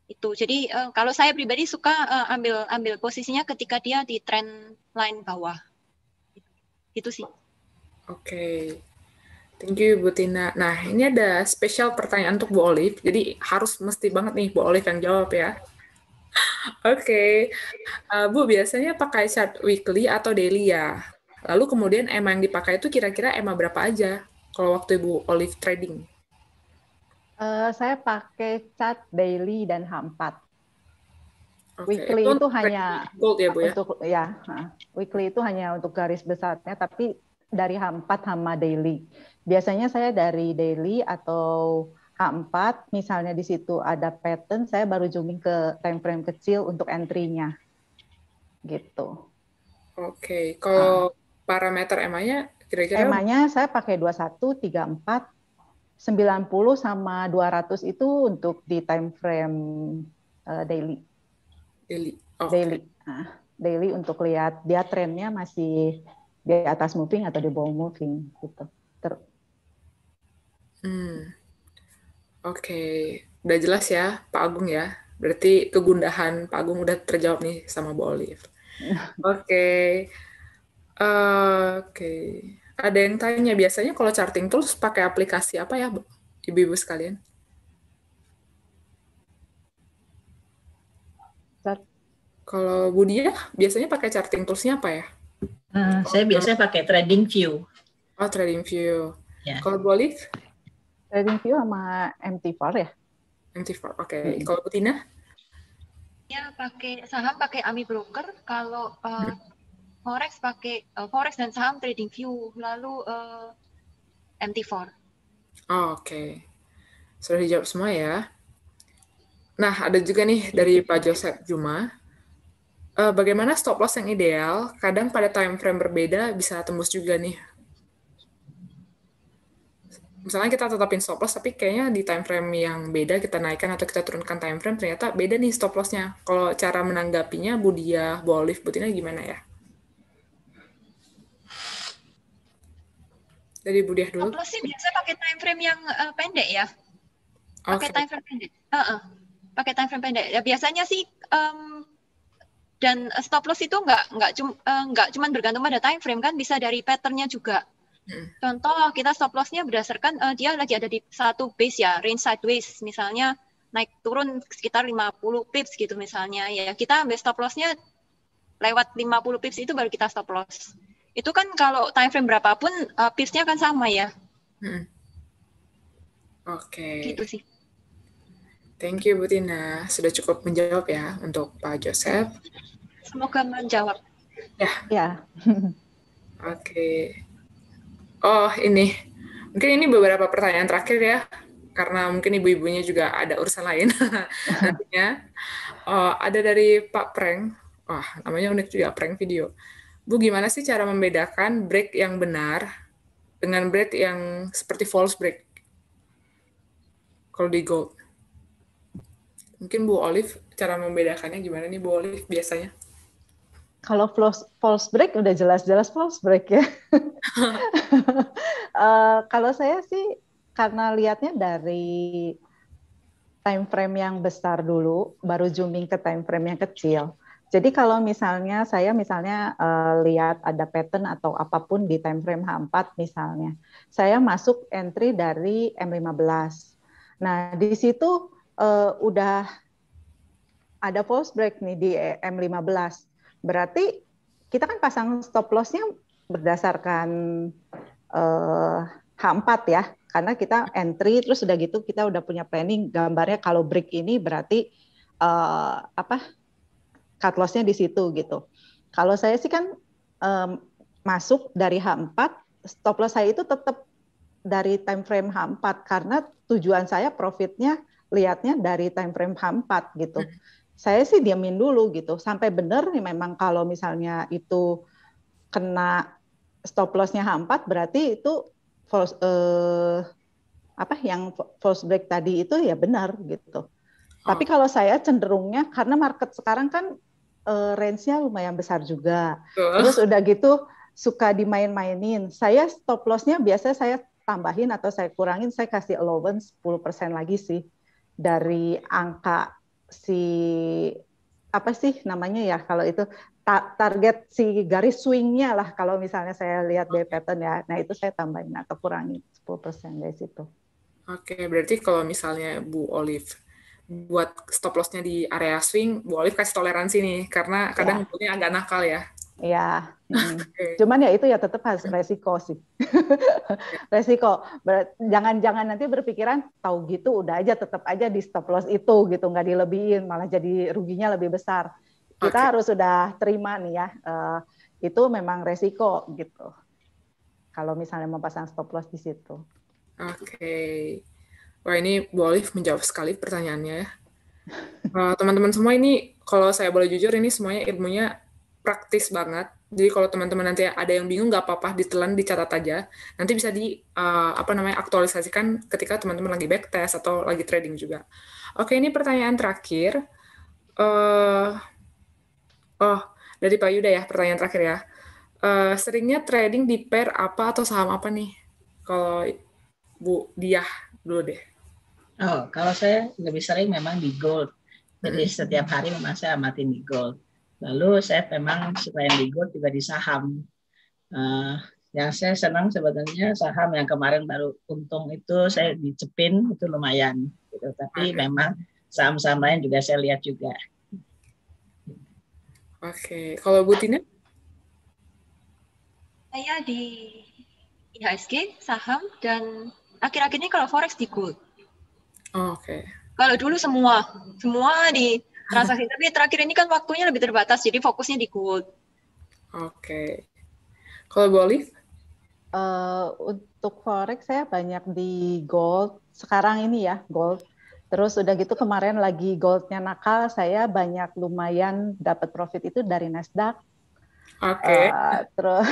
itu. Jadi uh, kalau saya pribadi suka uh, ambil ambil posisinya ketika dia di trend line bawah. Itu sih. Oke. Okay. Thank you Bu Tina. Nah, ini ada spesial pertanyaan untuk Bu Olive. Jadi harus mesti banget nih Bu Olive yang jawab ya. Oke. okay. Uh, eh, Bu, biasanya pakai chart weekly atau daily ya? Lalu kemudian EMA yang dipakai itu kira-kira EMA berapa aja kalau waktu Ibu Olive trading? Uh, saya pakai chart daily dan h hampat. Okay. Weekly itu, itu hanya ya Bu ya. Untuk ya, weekly itu hanya untuk garis besarnya tapi dari H4 sama daily. Biasanya saya dari daily atau H4 misalnya di situ ada pattern saya baru zooming ke time frame kecil untuk entry-nya. Gitu. Oke, okay. kalau uh. parameter emanya nya kira-kira emanya nya saya pakai 21 34 90 sama 200 itu untuk di time frame uh, eh, daily. Daily. Okay. Daily. Nah, daily untuk lihat dia trennya masih di atas moving atau di bawah moving gitu. Ter hmm. Oke, okay. udah jelas ya Pak Agung ya. Berarti kegundahan Pak Agung udah terjawab nih sama Bu Olive. Oke. Eh, oke. Ada yang tanya biasanya kalau charting tools pakai aplikasi apa ya, Ibu-ibu sekalian? Kalau Budia ya, biasanya pakai charting toolsnya apa ya? Uh, saya biasanya pakai Trading View. Oh, Trading View. Yeah. Kalau Bolik? Trading View sama MT4 ya? MT4, oke. Okay. Hmm. Kalau Putina? Ya, pakai saham pakai Ami Broker. Kalau uh, forex pakai uh, forex dan saham Trading View. Lalu uh, eh, MT4. Oh, oke. Okay. Sudah dijawab semua ya. Nah, ada juga nih dari Pak Joseph Juma uh, bagaimana stop loss yang ideal? Kadang pada time frame berbeda bisa tembus juga nih. Misalnya kita tetapin stop loss, tapi kayaknya di time frame yang beda kita naikkan atau kita turunkan time frame, ternyata beda nih stop lossnya. Kalau cara menanggapinya, Budia, Bolif, putihnya Butina gimana ya? Jadi Budia dulu. Stop loss sih biasa pakai time frame yang uh, pendek ya. Pakai okay. time frame pendek. Uh -uh. Pakai time frame pendek. Ya, biasanya sih um, dan eh, stop loss itu nggak nggak cuma eh, nggak cuma bergantung pada time frame kan bisa dari patternnya juga hmm. contoh kita stop lossnya berdasarkan uh, dia lagi ada di satu base ya range sideways misalnya naik turun sekitar 50 pips gitu misalnya ya kita ambil stop lossnya lewat 50 pips itu baru kita stop loss itu kan kalau time frame berapapun uh, pipsnya kan sama ya hmm. oke okay. gitu sih Thank you Butina. sudah cukup menjawab ya untuk Pak Joseph. Semoga menjawab. Ya. Ya. Oke. okay. Oh ini, mungkin ini beberapa pertanyaan terakhir ya, karena mungkin ibu-ibunya juga ada urusan lain nantinya. Oh, ada dari Pak Prank. wah namanya unik juga Prank video. Bu gimana sih cara membedakan break yang benar dengan break yang seperti false break? Kalau di gold Mungkin Bu Olive cara membedakannya gimana nih Bu Olive biasanya? Kalau false, break udah jelas-jelas false break ya. uh, kalau saya sih karena lihatnya dari time frame yang besar dulu, baru zooming ke time frame yang kecil. Jadi kalau misalnya saya misalnya uh, eh, lihat ada pattern atau apapun di time frame H4 misalnya, saya masuk entry dari M15. Nah, di situ uh, udah ada false break nih di M15. Berarti kita kan pasang stop loss-nya berdasarkan uh, eh, H4 ya. Karena kita entry terus udah gitu kita udah punya planning gambarnya kalau break ini berarti uh, apa? cut lossnya di situ gitu. Kalau saya sih kan um, masuk dari H4, stop loss saya itu tetap dari time frame H4 karena tujuan saya profitnya lihatnya dari time frame H4 gitu. Hmm. Saya sih diamin dulu gitu sampai benar nih memang kalau misalnya itu kena stop lossnya H4 berarti itu false, uh, apa yang false break tadi itu ya benar gitu. Oh. Tapi kalau saya cenderungnya karena market sekarang kan uh, range-nya lumayan besar juga. Uh. Terus udah gitu suka dimain-mainin. Saya stop loss-nya biasanya saya tambahin atau saya kurangin, saya kasih allowance 10% lagi sih dari angka si apa sih namanya ya kalau itu ta target si garis swingnya lah kalau misalnya saya lihat dari pattern ya nah itu saya tambahin atau kurangi 10% dari situ oke berarti kalau misalnya Bu Olive buat stop lossnya di area swing Bu Olive kasih toleransi nih karena kadang ya. agak nakal ya Ya, okay. cuman ya itu ya tetap harus resiko sih, resiko. Jangan-jangan nanti berpikiran tahu gitu udah aja tetap aja di stop loss itu gitu nggak dilebihin malah jadi ruginya lebih besar. Kita okay. harus sudah terima nih ya, uh, itu memang resiko gitu. Kalau misalnya mau pasang stop loss di situ. Oke, okay. wah ini boleh menjawab sekali pertanyaannya ya. Eh, teman-teman uh, teman -teman semua ini kalau saya boleh jujur ini semuanya ilmunya praktis banget. Jadi kalau teman-teman nanti ada yang bingung nggak apa-apa ditelan dicatat aja. Nanti bisa di uh, apa namanya aktualisasikan ketika teman-teman lagi backtest atau lagi trading juga. Oke, ini pertanyaan terakhir. Uh, oh, dari Pak Yuda ya pertanyaan terakhir ya. Uh, seringnya trading di pair apa atau saham apa nih? Kalau Bu Diah dulu deh. Oh, kalau saya lebih sering memang di gold. Jadi mm-hmm. setiap hari memang saya amatin di gold Lalu saya memang selain di gold juga di saham. Uh, yang saya senang sebenarnya saham yang kemarin baru untung itu saya dicepin itu lumayan gitu. Tapi okay. memang saham-saham lain juga saya lihat juga. Oke, okay. kalau Butina? Saya di IHSG saham dan akhir-akhir ini kalau forex di gold. Oh, oke. Okay. Kalau dulu semua, semua di transaksi tapi terakhir ini kan waktunya lebih terbatas jadi fokusnya di gold oke okay. kalau boleh uh, untuk forex saya banyak di gold sekarang ini ya gold terus udah gitu kemarin lagi goldnya nakal saya banyak lumayan dapat profit itu dari nasdaq oke okay. uh, eh, terus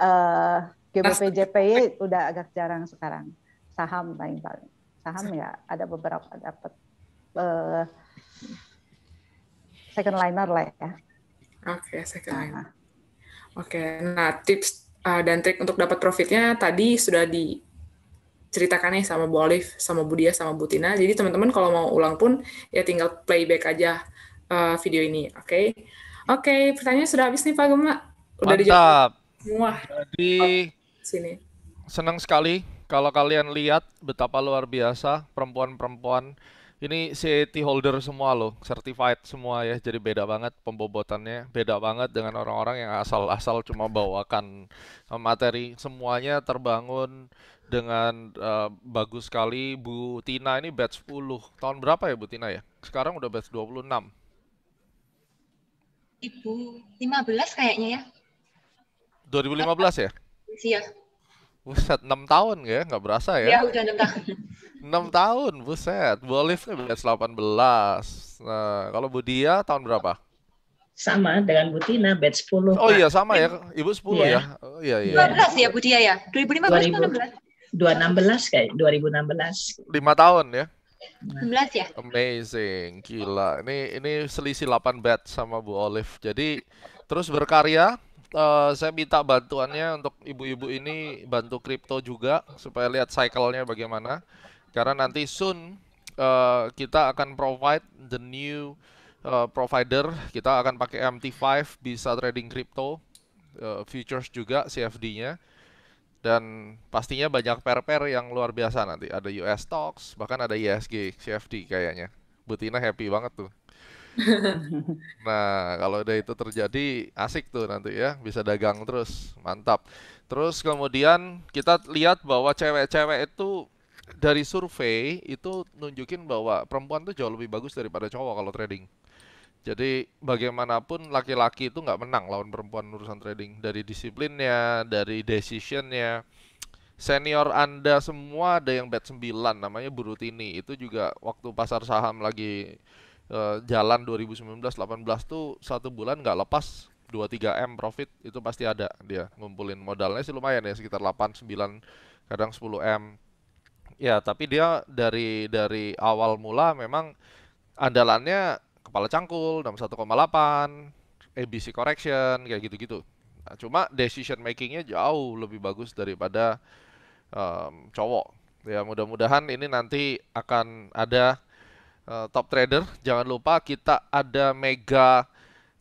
uh, eh, GBPJPY udah agak jarang sekarang saham paling paling saham ya ada beberapa dapat uh, second liner lah ya. Oke, okay, second nah. liner. Oke, okay. nah tips uh, dan trik untuk dapat profitnya tadi sudah di ceritakan nih sama Bu Olive, sama Bu Dia, sama Butina. Jadi teman-teman kalau mau ulang pun ya tinggal playback aja uh, video ini, oke? Okay? Oke, okay, pertanyaan sudah habis nih Pak Gema. Sudah dijawab semua. Jadi oh, sini. Senang sekali kalau kalian lihat betapa luar biasa perempuan-perempuan ini CET holder semua loh, certified semua ya. Jadi beda banget pembobotannya, beda banget dengan orang-orang yang asal-asal cuma bawakan eh, materi. Semuanya terbangun dengan uh, bagus sekali. Bu Tina ini batch 10. Tahun berapa ya Bu Tina ya? Sekarang udah batch 26. Ibu 15 kayaknya ya. 2015 ya? Iya. Buset, 6 tahun ya? Nggak berasa ya? Iya, udah 6 tahun. 6 tahun, buset. Bolivnya batch 18. Nah, kalau Bu Dia tahun berapa? Sama dengan Bu Tina batch 10. Oh iya, Pak. iya, sama ya. Ibu 10 iya. ya? Oh, iya, iya. 12 ya Dia ya? 2015 2016? 2016 kayak 2016. 5 tahun ya. 16 ya. Amazing, gila. Ini ini selisih 8 batch sama Bu Olive. Jadi terus berkarya uh, saya minta bantuannya untuk ibu-ibu ini bantu kripto juga supaya lihat cycle-nya bagaimana. Karena nanti soon uh, kita akan provide the new uh, provider. Kita akan pakai MT5 bisa trading kripto, uh, futures juga CFD-nya. Dan pastinya banyak per per yang luar biasa nanti. Ada US stocks, bahkan ada ISG, CFD kayaknya. Butina happy banget tuh. nah, kalau udah itu terjadi asik tuh nanti ya, bisa dagang terus. Mantap. Terus kemudian kita lihat bahwa cewek-cewek itu dari survei itu nunjukin bahwa perempuan tuh jauh lebih bagus daripada cowok kalau trading. Jadi bagaimanapun laki-laki itu nggak menang lawan perempuan urusan trading dari disiplinnya, dari decisionnya. Senior Anda semua ada yang bet 9 namanya Burutini. Itu juga waktu pasar saham lagi Eh, jalan 2019 18 tuh satu bulan nggak lepas 2 3 M profit itu pasti ada dia ngumpulin modalnya sih lumayan ya sekitar 8 9 kadang 10 M. Ya, tapi dia dari dari awal mula memang andalannya kepala cangkul dalam 1,8 ABC correction kayak gitu-gitu. Nah, cuma decision makingnya jauh lebih bagus daripada um, cowok. Ya mudah-mudahan ini nanti akan ada uh, top trader. Jangan lupa kita ada mega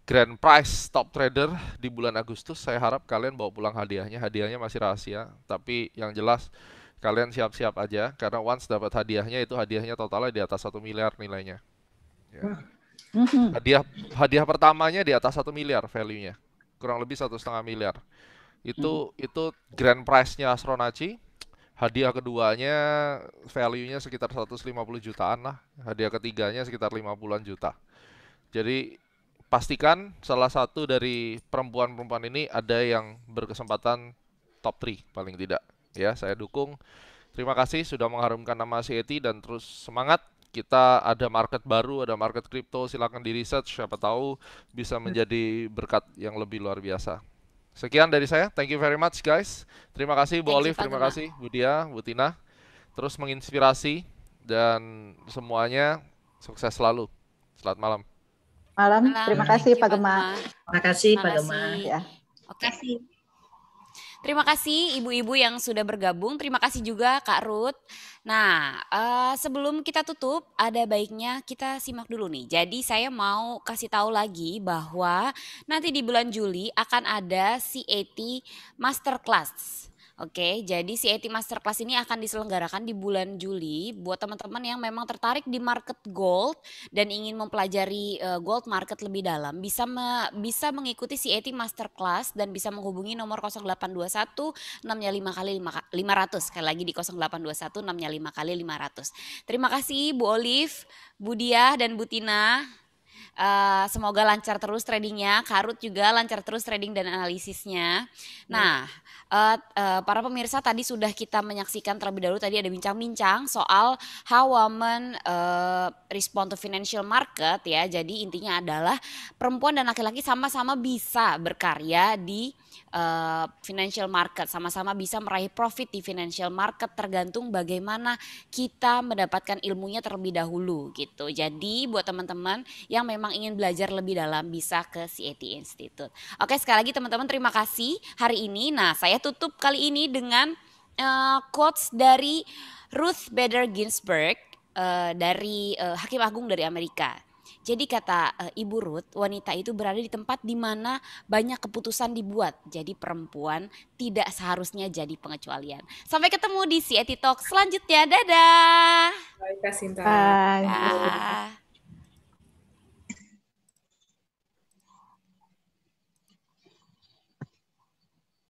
grand prize top trader di bulan Agustus. Saya harap kalian bawa pulang hadiahnya. Hadiahnya masih rahasia, tapi yang jelas kalian siap-siap aja karena once dapat hadiahnya itu hadiahnya totalnya di atas satu miliar nilainya. Ya. Mm-hmm. Hadiah hadiah pertamanya di atas satu miliar value-nya, kurang lebih satu setengah miliar. Itu mm-hmm. itu grand prize-nya Astronaci Hadiah keduanya value-nya sekitar 150 jutaan lah. Hadiah ketiganya sekitar 50-an juta. Jadi pastikan salah satu dari perempuan-perempuan ini ada yang berkesempatan top 3 paling tidak. Ya, saya dukung. Terima kasih sudah mengharumkan nama CET dan terus semangat kita ada market baru, ada market crypto. silakan di research, siapa tahu bisa hmm. menjadi berkat yang lebih luar biasa. Sekian dari saya. Thank you very much guys. Terima kasih Bu Olive, terima kasih Bu Dia, Bu Tina. Terus menginspirasi dan semuanya sukses selalu. Selamat malam. Malam. Terima kasih Pak Gemma, Terima kasih Pak Gemma, Ya. Oke. Terima kasih ibu-ibu yang sudah bergabung. Terima kasih juga Kak Ruth. Nah, uh, sebelum kita tutup, ada baiknya kita simak dulu nih. Jadi saya mau kasih tahu lagi bahwa nanti di bulan Juli akan ada CAT Masterclass Oke, jadi CIT e Masterclass ini akan diselenggarakan di bulan Juli buat teman-teman yang memang tertarik di market gold dan ingin mempelajari uh, gold market lebih dalam, bisa me bisa mengikuti CIT e Masterclass dan bisa menghubungi nomor 0821 6-nya 5 kali 500. Sekali lagi di 0821 6-nya 5 kali 500. Terima kasih Bu Olive, Bu Diah dan Bu Tina. Uh, semoga lancar terus tradingnya, Karut juga lancar terus trading dan analisisnya. Nah, uh, para pemirsa tadi sudah kita menyaksikan terlebih dahulu tadi ada bincang-bincang soal how women uh, respond to financial market ya. Jadi intinya adalah perempuan dan laki-laki sama-sama bisa berkarya di Eh, financial market, sama-sama bisa meraih profit di financial market tergantung bagaimana kita mendapatkan ilmunya terlebih dahulu gitu. Jadi buat teman-teman yang memang ingin belajar lebih dalam bisa ke CAT Institute. Oke, sekali lagi teman-teman terima kasih hari ini. Nah, saya tutup kali ini dengan uh, quotes dari Ruth Bader Ginsburg uh, dari uh, Hakim Agung dari Amerika. Jadi kata uh, Ibu Ruth, wanita itu berada di tempat di mana banyak keputusan dibuat. Jadi perempuan tidak seharusnya jadi pengecualian. Sampai ketemu di Sieti Talk selanjutnya. Dadah. Baik, Kak Sinta. Bye. Bye.